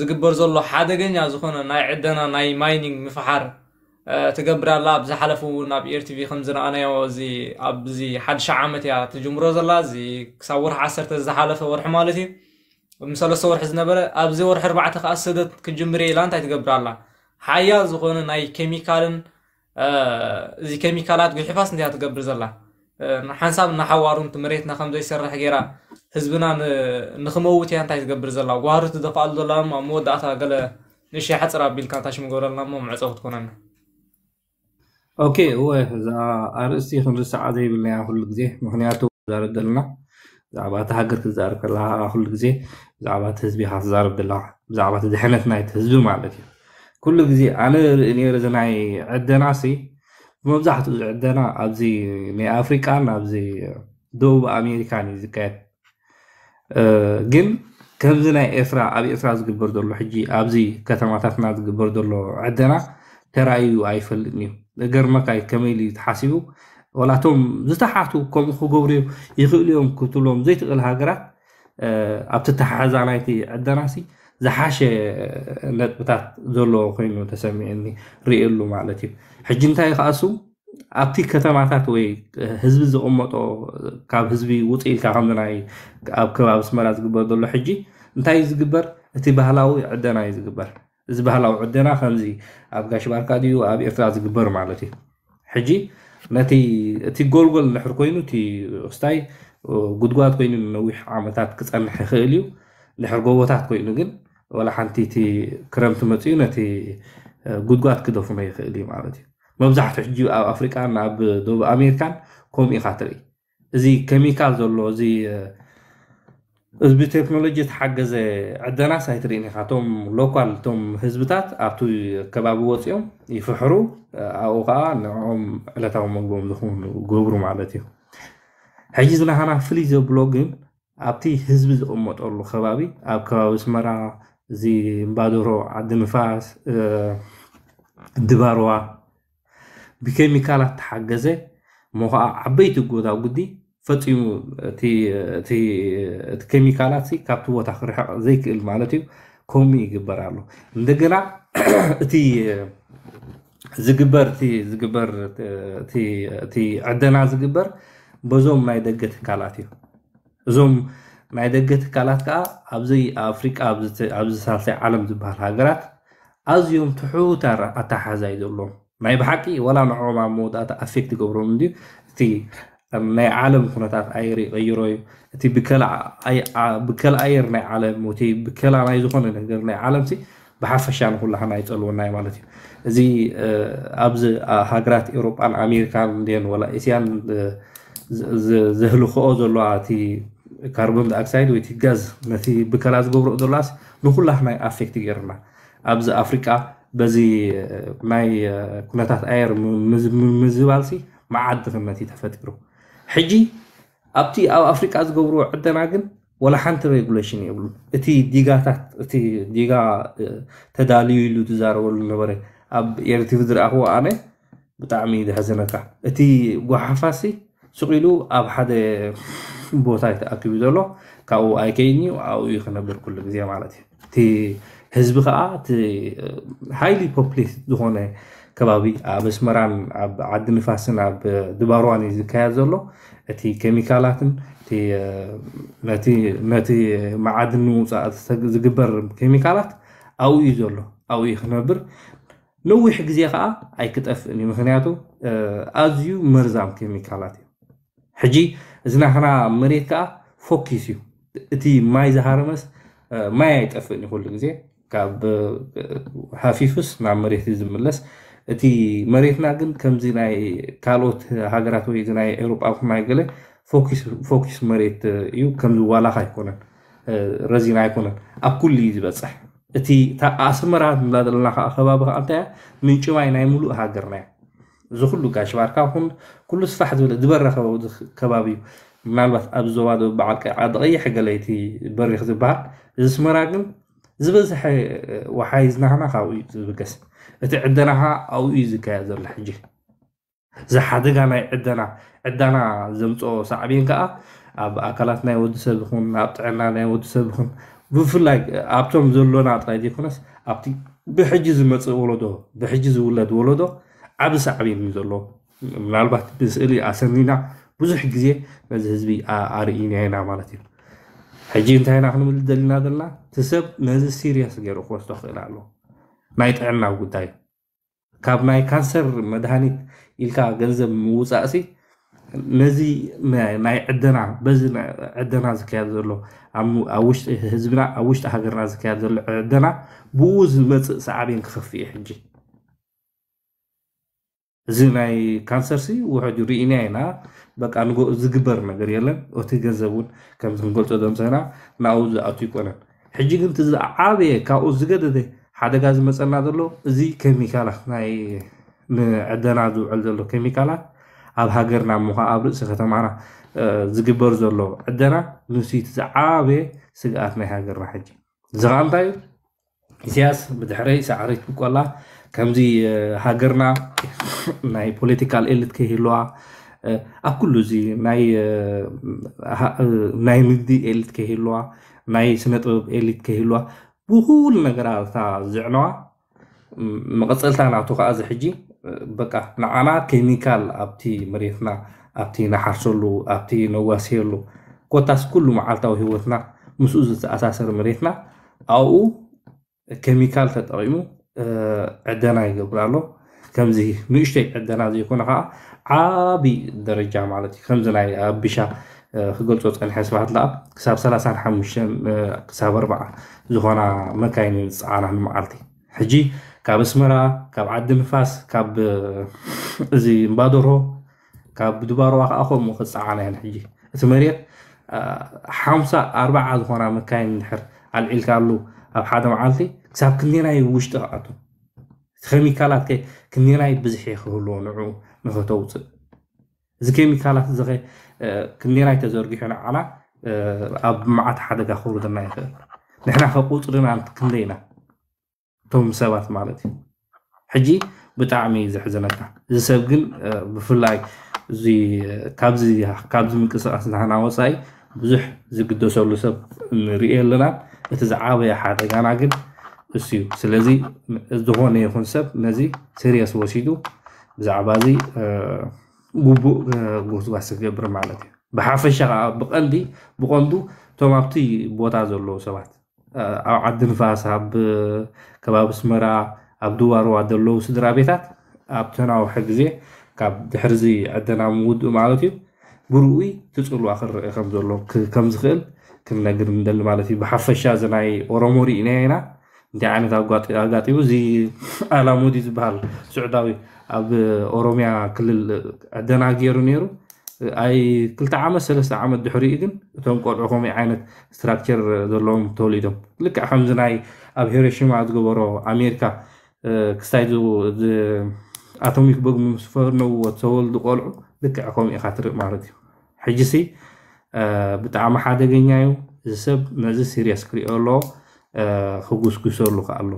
ዝግበር ዘሎ ሓደገኛ ዝኾነ ናይ ዕደና ናይ ማይኒንግ ምፍሓር ትገብር ኣላ ኣብ ዝሓለፉ ናብ ኤርቲቪ ከም ዝረኣናዮ እዚ ኣብዚ ሓድሻ ዓመት እያ ትጅምሮ ዘላ እዚ ክሳብ ወርሒ ዓሰርተ ዝሓለፈ ወርሒ ማለት እዩ ምሰለስተ ወርሒ ዝነበረ ኣብዚ ወርሒ ኣርባዕተ ከዓ ስደት ክጅምር ኢላ እንታይ ትገብር ኣላ ሓያል ዝኾነ ናይ ኬሚካልን እዚ ኬሚካላት ጉሕፋስ እንታይ ትገብር ዘላ حساب نحوارون تمريتنا خمسة يصير رح جرا حزبنا نخموت يعني تعيش قبل زلا وارد تدفع الله لما مو دعتها قال نشي حتى ربي كان تعيش مقول الله مو معزوه تكون أنا أوكي هو إذا أرستي خمسة ساعات هي بالله أقول لك زي مهنياتو دار الدلنا زعبات هاجر كزار كلا أقول لك زي زعبات حزبي حزار عبد الله زعبات دحنت نايت حزبي معلك كل زي أنا إني رزناي عدة መብዛሕትኡ ዝዕደና ኣብዚ ናይ ኣፍሪቃን ኣብዚ ደቡብ ኣሜሪካን እዩ ዝካየድ ግን ከምዚ ናይ ኤርትራ ኣብ ኤርትራ ዝግበር ዘሎ ሕጂ ኣብዚ ከተማታትና ዝግበር ዘሎ ዕደና ተራእዩ ኣይፈልጥን እዩ እገርመካ ከመይ ልዩ ተሓሲቡ ወላቶም ዝተሓቱ ከምኡ ክገብሩ እዮም ይኽእሉ እዮም ክትብሎም ዘይትኽእል ሃገራት ኣብቲ ተሓሕዛ ናይቲ ዕደናሲ زحاشة آه، نت بتاع دولو وقين وتسمي اني ريئل له معلتي حجين تاي خاصو ابتي كتما تاتوي هزبي زي امتو كاب هزبي وطيل كامنا اي كاب كباب اسمنا زقبر دولو حجي انتاي زقبر اتي بهلاو عدنا اي زقبر زي بهلاو عدنا خمزي اب قاش باركاديو اب افتلا زقبر معلتي حجي نتي تي جولجول نحركوينو تي استاي قدقوات كوينو نويح عامتات كتسان نحيخيليو لحرقوه تحت كوينو ولا حنتي تي كرمت متي نتي جود جات كده في مي خلي معناتي ما بزح في جو أفريقيا أنا ب دو أمريكا كوم إخاطري زي كيميكال دولو زي از بی تکنولوژی حق از عدنا سایت رینی خاتم لوکال توم حزبتات ابتو کباب وسیم یفحرو او نعم الا تا مون دخون گوبرو معناتی حجز له انا فلیز بلوگین ابتی حزب امت اول خبابی اب کباب سمرا እዚ እምባዶሮ ዓዲ ንፋስ ድባርዋ ብኬሚካላት ተሓገዘ ሞ ከዓ ዓበይቲ ጎዳጉዲ ፈፂሙ እቲ ኬሚካላት ካብቲ ቦታ ክርሕቕ ዘይክእል ማለት እዩ ከምኡ ይግበር ኣሎ እንደገና እቲ ዝግበር ዝግበር እቲ ዕደና ዝግበር በዞም ናይ ደገ ትካላት እዩ እዞም معدقت كالاتكا أبزي أفريقا أبزي أبزي سالسة عالم زبال هاجرات أزيوم تحوتر أتحزا يدولو ما يبحكي ولا نوع ما مود أتا أفكت قبرون دي تي ما عالم كنات أيري غيروي تي بكل أي بكل أير ما عالم وتي بكل أنا يزخون إن غير ما عالم تي بحفش يعني كل حنا يتقلوا ناي مالتي زي أبز هاجرات أوروبا أمريكا ولا إسيان زهلو خوزو لو أتي ካርቦን ዳይኦክሳይድ ወይቲ ጋዝ ነቲ ብከላ ብከራ ዘሎስ ዘለዋስ ናይ ኣፌክት ገይርና ኣብዚ ኣፍሪቃ በዚ ናይ ኩነታት ኣየር ምዝባልሲ መዓድኽነት ተፈጢሩ ሕጂ ኣብቲ ኣብ ኣፍሪቃ ዝገብርዎ ዕደና ግን ወላ ሓንቲ ሬጉሌሽን የብሉ እቲ ዲጋታት እቲ ዲጋ ተዳልዩ ኢሉ ትዛረበሉ ነበረ ኣብ ኤርቲቭ ዝረኣኽዎ ኣነ ብጣዕሚ ዝሕዘነካ እቲ ጓሓፋሲ ስቕ ኢሉ ኣብ ሓደ ቦታ ተኣክብ ዘሎ ካብኡ ኣይከይድኒ ኣብኡ ክነብር ኩሉ ግዜ ማለት እዩ እቲ ህዝቢ ከዓ እቲ ሃይሊ ፖፕሌት ዝኮነ ከባቢ ኣብ ኣስመራን ኣብ ዓዲ ንፋስን ኣብ ድባርዋን እዩ ዝካየድ ዘሎ እቲ ኬሚካላትን ነቲ መዓድን ውፃእ ዝግበር ኬሚካላት ኣብኡ እዩ ዘሎ ኣብኡ እዩ ክነብር ነዊሕ ግዜ ከዓ ኣይክጠፍእን እዩ ምክንያቱ ኣዝዩ መርዛም ኬሚካላት እዩ ሕጂ እዚ ናሕና መሬት ከዓ ፎኪስ እዩ እቲ ማይ ዝሃርመስ ማይ ኣይጠፍእን ይኩሉ ግዜ ካብ ሓፊፉስ ናብ መሬት እዩ ዝምለስ እቲ መሬትና ግን ከምዚ ናይ ካልኦት ሃገራት ወይ እዚ ናይ ኤሮጳ ኩማይ ገለ ፎኪስ መሬት እዩ ከምዚ ዋላካ ኣይኮነን ረዚና ኣይኮነን ኣብ ኩሉ እዩ ዝበፅሕ እቲ ኣስመራ ንላ ዘለና ከዓ ከባቢ ከዓ እንታይ ምንጭ ማይ ናይ ሙሉእ ሃገርና እያ ዝኩሉ ጋሽባርካ ይኹን ኩሉ ስራሕ ዝብለ ዝበረኸ ከባቢ እዩ ምናልባት ኣብ ዞባ በዓል ዓዲ ቀይሕ ገለይቲ በሪክ ዝበሃል እዚ ስመራ ግን ዝበዝሐ ወሓይ ዝናህና ካብኡ እዩ ዝብገስ እቲ ዕደናኻ ኣብኡ እዩ ዝካየድ ዘሎ ሕጂ እዚ ሓደጋ ናይ ዕደና ዕዳና ዘምፆ ሳዕብን ከዓ ኣብ ኣካላት ናይ ወዲሰብ ይኹን ኣብ ጥዕና ናይ ወዲሰብ ይኹን ብፍላይ ኣብቶም ዘሎና ጥራይ ዘይኮነስ ኣብቲ ብሕጂ ዝመፅእ ወለዶ ብሕጂ ዝውለድ ወለዶ ዓብ ሳዕብ እዩ ዘሎ ምናልባት ብስእሊ ኣሰኒና ብዙሕ ግዜ ነዚ ህዝቢ ኣርእይና ኢና ማለት እዩ ሕጂ እንታይ ኢና ክንብል ደሊና ዘለና እቲ ሰብ ነዚ ሲሪየስ ገይሩ ክወስዶ ክእል ኣሎ ናይ ጥዕናዊ ጉዳይ ካብ ናይ ካንሰር መድሃኒት ኢልካ ገንዘብ ምውፃእ ሲ ነዚ ናይ ዕደና በዚ ዕደና ዝከያድ ዘሎ ኣብ ውሽጢ ህዝብና ኣብ ውሽጢ ሃገርና ዝከያድ ዘሎ ዕደና ብኡ ዝመፅእ ሰዕብን ክኸፍእ ሕጂ እዚ ናይ ካንሰርሲ ውሕድ ርኢና ኢና በቃ ንጎ ዝግበር ነገር የለን እቲ ገንዘብ እውን ከምዚ ክንገልፆ ደምሰና ናብኡ ዝኣቱ ይኮነን ሕጂ ግን እቲ ዝዓበየ ካብኡ ዝገደደ ሓደጋ ዝመፀና ዘሎ እዚ ኬሚካላት ናይ ንዕደና ዝውዕል ዘሎ ኬሚካላት ኣብ ሃገርና እሞ ከዓ ኣብ ርእሲ ከተማና ዝግበር ዘሎ ዕደና ንሱ እቲ ዝዓበየ ስግኣት ናይ ሃገርና ሕጂ እዚ ከዓ እንታይ እዩ እስያስ ብድሕረይ ሳዕሪት ብቆላ ከምዚ ሃገርና ናይ ፖለቲካል ኤሊት ከይህልዋ ኣብ ኩሉ እዚ ናይ ንግዲ ኤሊት ከይህልዋ ናይ ስነ ጥበብ ኤሊት ከይህልዋ ብኩሉ ነገራታ ዝዕነዋ መቐፀልታ ናቱ ከዓ እዚ ሕጂ በቃ ንዓና ኬሚካል ኣብቲ መሬትና ኣብቲ ንሓርሰሉ ኣብቲ ነዋስየሉ ኮታስ ኩሉ መዓልታዊ ሂወትና ምስኡ ዝተኣሳሰር መሬትና ኣብኡ ኬሚካል ተጠቂሙ عدنا يقبلانو كم زي مش تي عدنا زي يكون ها عابي درجة مالتي كم زنا بشا خقول توت عن حسب هاد لاب كساب سلاسان حمش كساب أربعة زخنا ما كاين سعانا من مالتي حجي كاب اسمرا كاب عد مفاس كاب زي مبادرو كاب دبارو أخو مخد أنا يعني حجي اسمريت آه، حمسة أربعة زخنا ما كاين حر على الكالو أو حدا معالتي ክሳብ ክንዲናይ ውሽጢ ክኣቱ እቲ ኬሚካላት ከ ክንዲናይ ብዝሕ ክህልዎ ንዕኡ ንክተውፅእ እዚ ኬሚካላት እዚ ኸ ክንዲናይ ተዘርጊሑ ንዓና ኣብ መዓት ሓደጋ ክውርደና ይኽእል ንሕና ከቁፅርና ክንደኢና እቶም ሰባት ማለት እዩ ሕጂ ብጣዕሚ ዘሕዘነካ እዚ ሰብ ግን ብፍላይ እዚ ካብዚ ምንቅስቃስ ናህና ወፃኢ ብዙሕ ዝግደሰሉ ሰብ ንርኢ ኣለና እቲ ዝዓበየ ሓደጋና ግን እዩ ስለዚ ዝኮነ ይኹን ሰብ ነዚ ሴሪየስ ወሲዱ ብዛዕባ እዚ ጉቡእ ጉስጓስ ክገብር ማለት እዩ ብሓፈሻ ከዓ ብቀንዲ ብቐንዱ እቶም ኣብቲ ቦታ ዘለዉ ሰባት ኣብ ዓዲ ንፋስ ኣብ ከባቢ ስመራ ኣብ ድዋርዋ ዘለዉ ስድራ ቤታት ኣብ ተናውሐ ግዜ ካብ ድሕርዚ ዕደና ምውድኡ ማለት እዩ ብርኡይ ትፅልዋ ክርአ ከም ዘሎ ከም ዝኽእል ክንነግር ንደሊ ማለት እዩ ብሓፈሻ እዚ ናይ ኦሮሞ ርኢና ኢና انت عامل اغاتي اغاتي وزي على مودي زبال سعداوي اب اوروميا كل عندنا غير نيرو اي كل عام ثلاث عام دحري اذن تم قرعهم عينت ستراكشر دولهم توليدهم لك حمزناي اب هيروشيما ادغورو امريكا كسايدو اتوميك بوغ مسفر نو وتول دقول لك اقوم اخاتر معرض حجسي بتاع ما حدا غنيايو زسب نزل سيريس كريولو ሕጉስ ክሰሉ ከኣሎ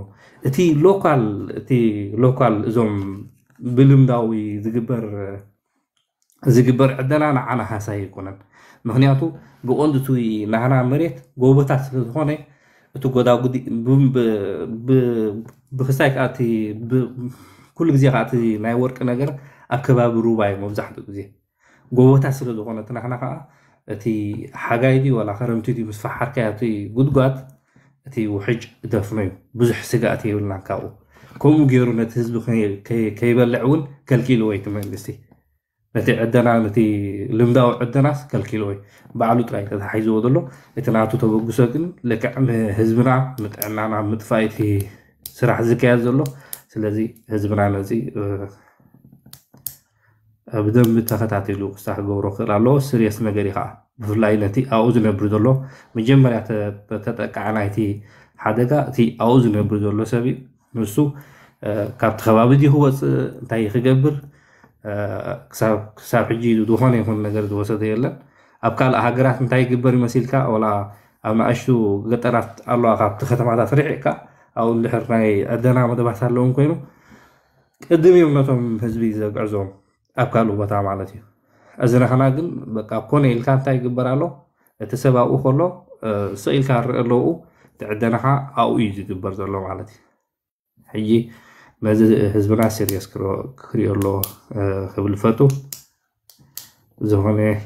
እቲ ሎካል እቲ ሎካል እዞም ብልምዳዊ ዝግበር ዝግበር ዕደላ ንዓና ሃሳይ ኣይኮነን ምክንያቱ ብቆንዲ እቲ ናህና መሬት ጎቦታት ስለ ዝኾነ እቲ ጎዳጉዲ ብክሳይ ከዓ ኩሉ ግዜ ከዓ እቲ ናይ ወርቂ ነገር ኣብ ከባቢ ሩባ እዩ መብዛሕትኡ ግዜ ጎቦታት ስለ ዝኮነ እቲ ናሕና ከዓ እቲ ሓጋይ ድዩ ወላ ከረምቲ ድዩ ምስ ፈሓርካያ እቲ ጉድጓት atii uu xij dafnayo buzux isaga atii lanka u ከምኡ ገይሩ ነቲ ህዝቢ ከይበልዕ እውን ከልኪልዎ እቲ መንግስቲ ነቲ ዕደና ነቲ ልምዳዊ ዕደናስ ከልኪልዎ ባዕሉ ጥራይ ተታሓይዝዎ ዘሎ እቲ ናቱ ተበግሶ ግን ልክዕ ንህዝብና ንጥዕናና ምጥፋእ እቲ ስራሕ ዝከየድ ዘሎ ስለዚ ህዝብና ነዚ ብደንብ ተኸታቲሉ ክሳብ ክገብሮ ክእል ኣለዎ ስርየስ ነገር እዩ ከዓ ብፍላይ ነቲ ኣብኡ ዝነብር ዘሎ መጀመርያ ተጠቃዓ ናይቲ ሓደጋ እቲ ኣብኡ ዝነብር ዘሎ ሰብ ንሱ ካብቲ ከባቢ ዚ ክወፅእ እንታይ ክገብር ክሳብ ሕጂ ዝኾነ ይኹን ነገር ዝወሰደ የለን ኣብ ካልእ ሃገራት እንታይ ይግበር ይመሲልካ ወላ ኣብ ናእሽቱ ገጠራት ኣለዋ ካብቲ ከተማታት ርሒዕካ ኣብኡ ድሕር ናይ ዕደና መደባት ኣለውን ኮይኑ ቅድም እዮም ነቶም ህዝቢ ዘግዕዞም ኣብ ካልእ ቦታ ማለት እዩ ازرهنه گن بکا کنه ایل کان تایگ برالو اتسبا او خلو سا ایل کان رئلو او تعدنها او ایجی گن برزرلو مالتی حیی مازد هزبنا سیریس کرو کریو اللو خبل فتو زهانه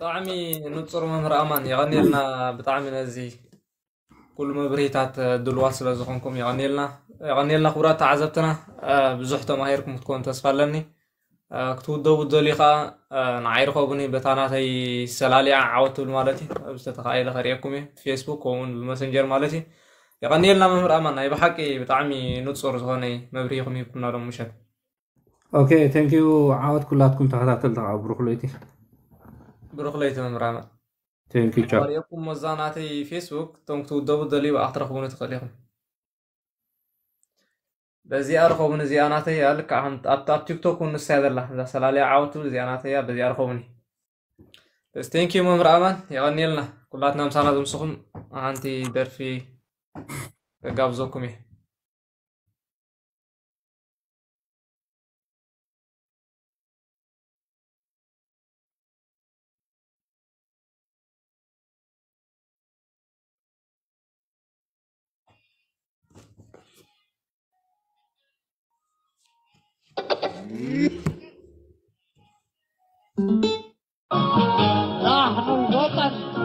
طعمی نوتر من رامان یغنیرنا بطعمی نزی كل ما بريت على دلواس لازم نكون يغنيلنا يغنيلنا خورات عزبتنا بزحته ما هيركم تكون تسفلني كتود دو دلیقا نعیر خوابونی بتانه تی سلالی عوض تول مالاتی بسته تخیل خریکومی فیس بوک و اون مسنجر مالاتی یا قنیل نامه مر آمن نی بحکی بتعمی نوت صورت خانی مبری خمی بکنارم مشت. Okay thank you عوض کلات کم تعداد تل دعو برخلیتی. برخلیتی مر آمن. Thank you چه. خریکوم مزانه تی فیس بوک تون کتود دو دلی و اخترخوابونی تخلیه خم. በዚኣ ረኸቡኒ እዚኣ ናተያ ልክዕ ኣብ ቲክቶክ እውን ንሳ ዘላ እዛ ሰላለያ ዓወቱ እዚኣ ናተያ በዚኣ ረኸቡኒ በስ ቴንኪዩ መምህር ኣማን የቐኒልና ኩላትና ምሳና ዝምስኹም ሓንቲ ደርፊ ከጋብዘኩም እየ Ah, nunggotan.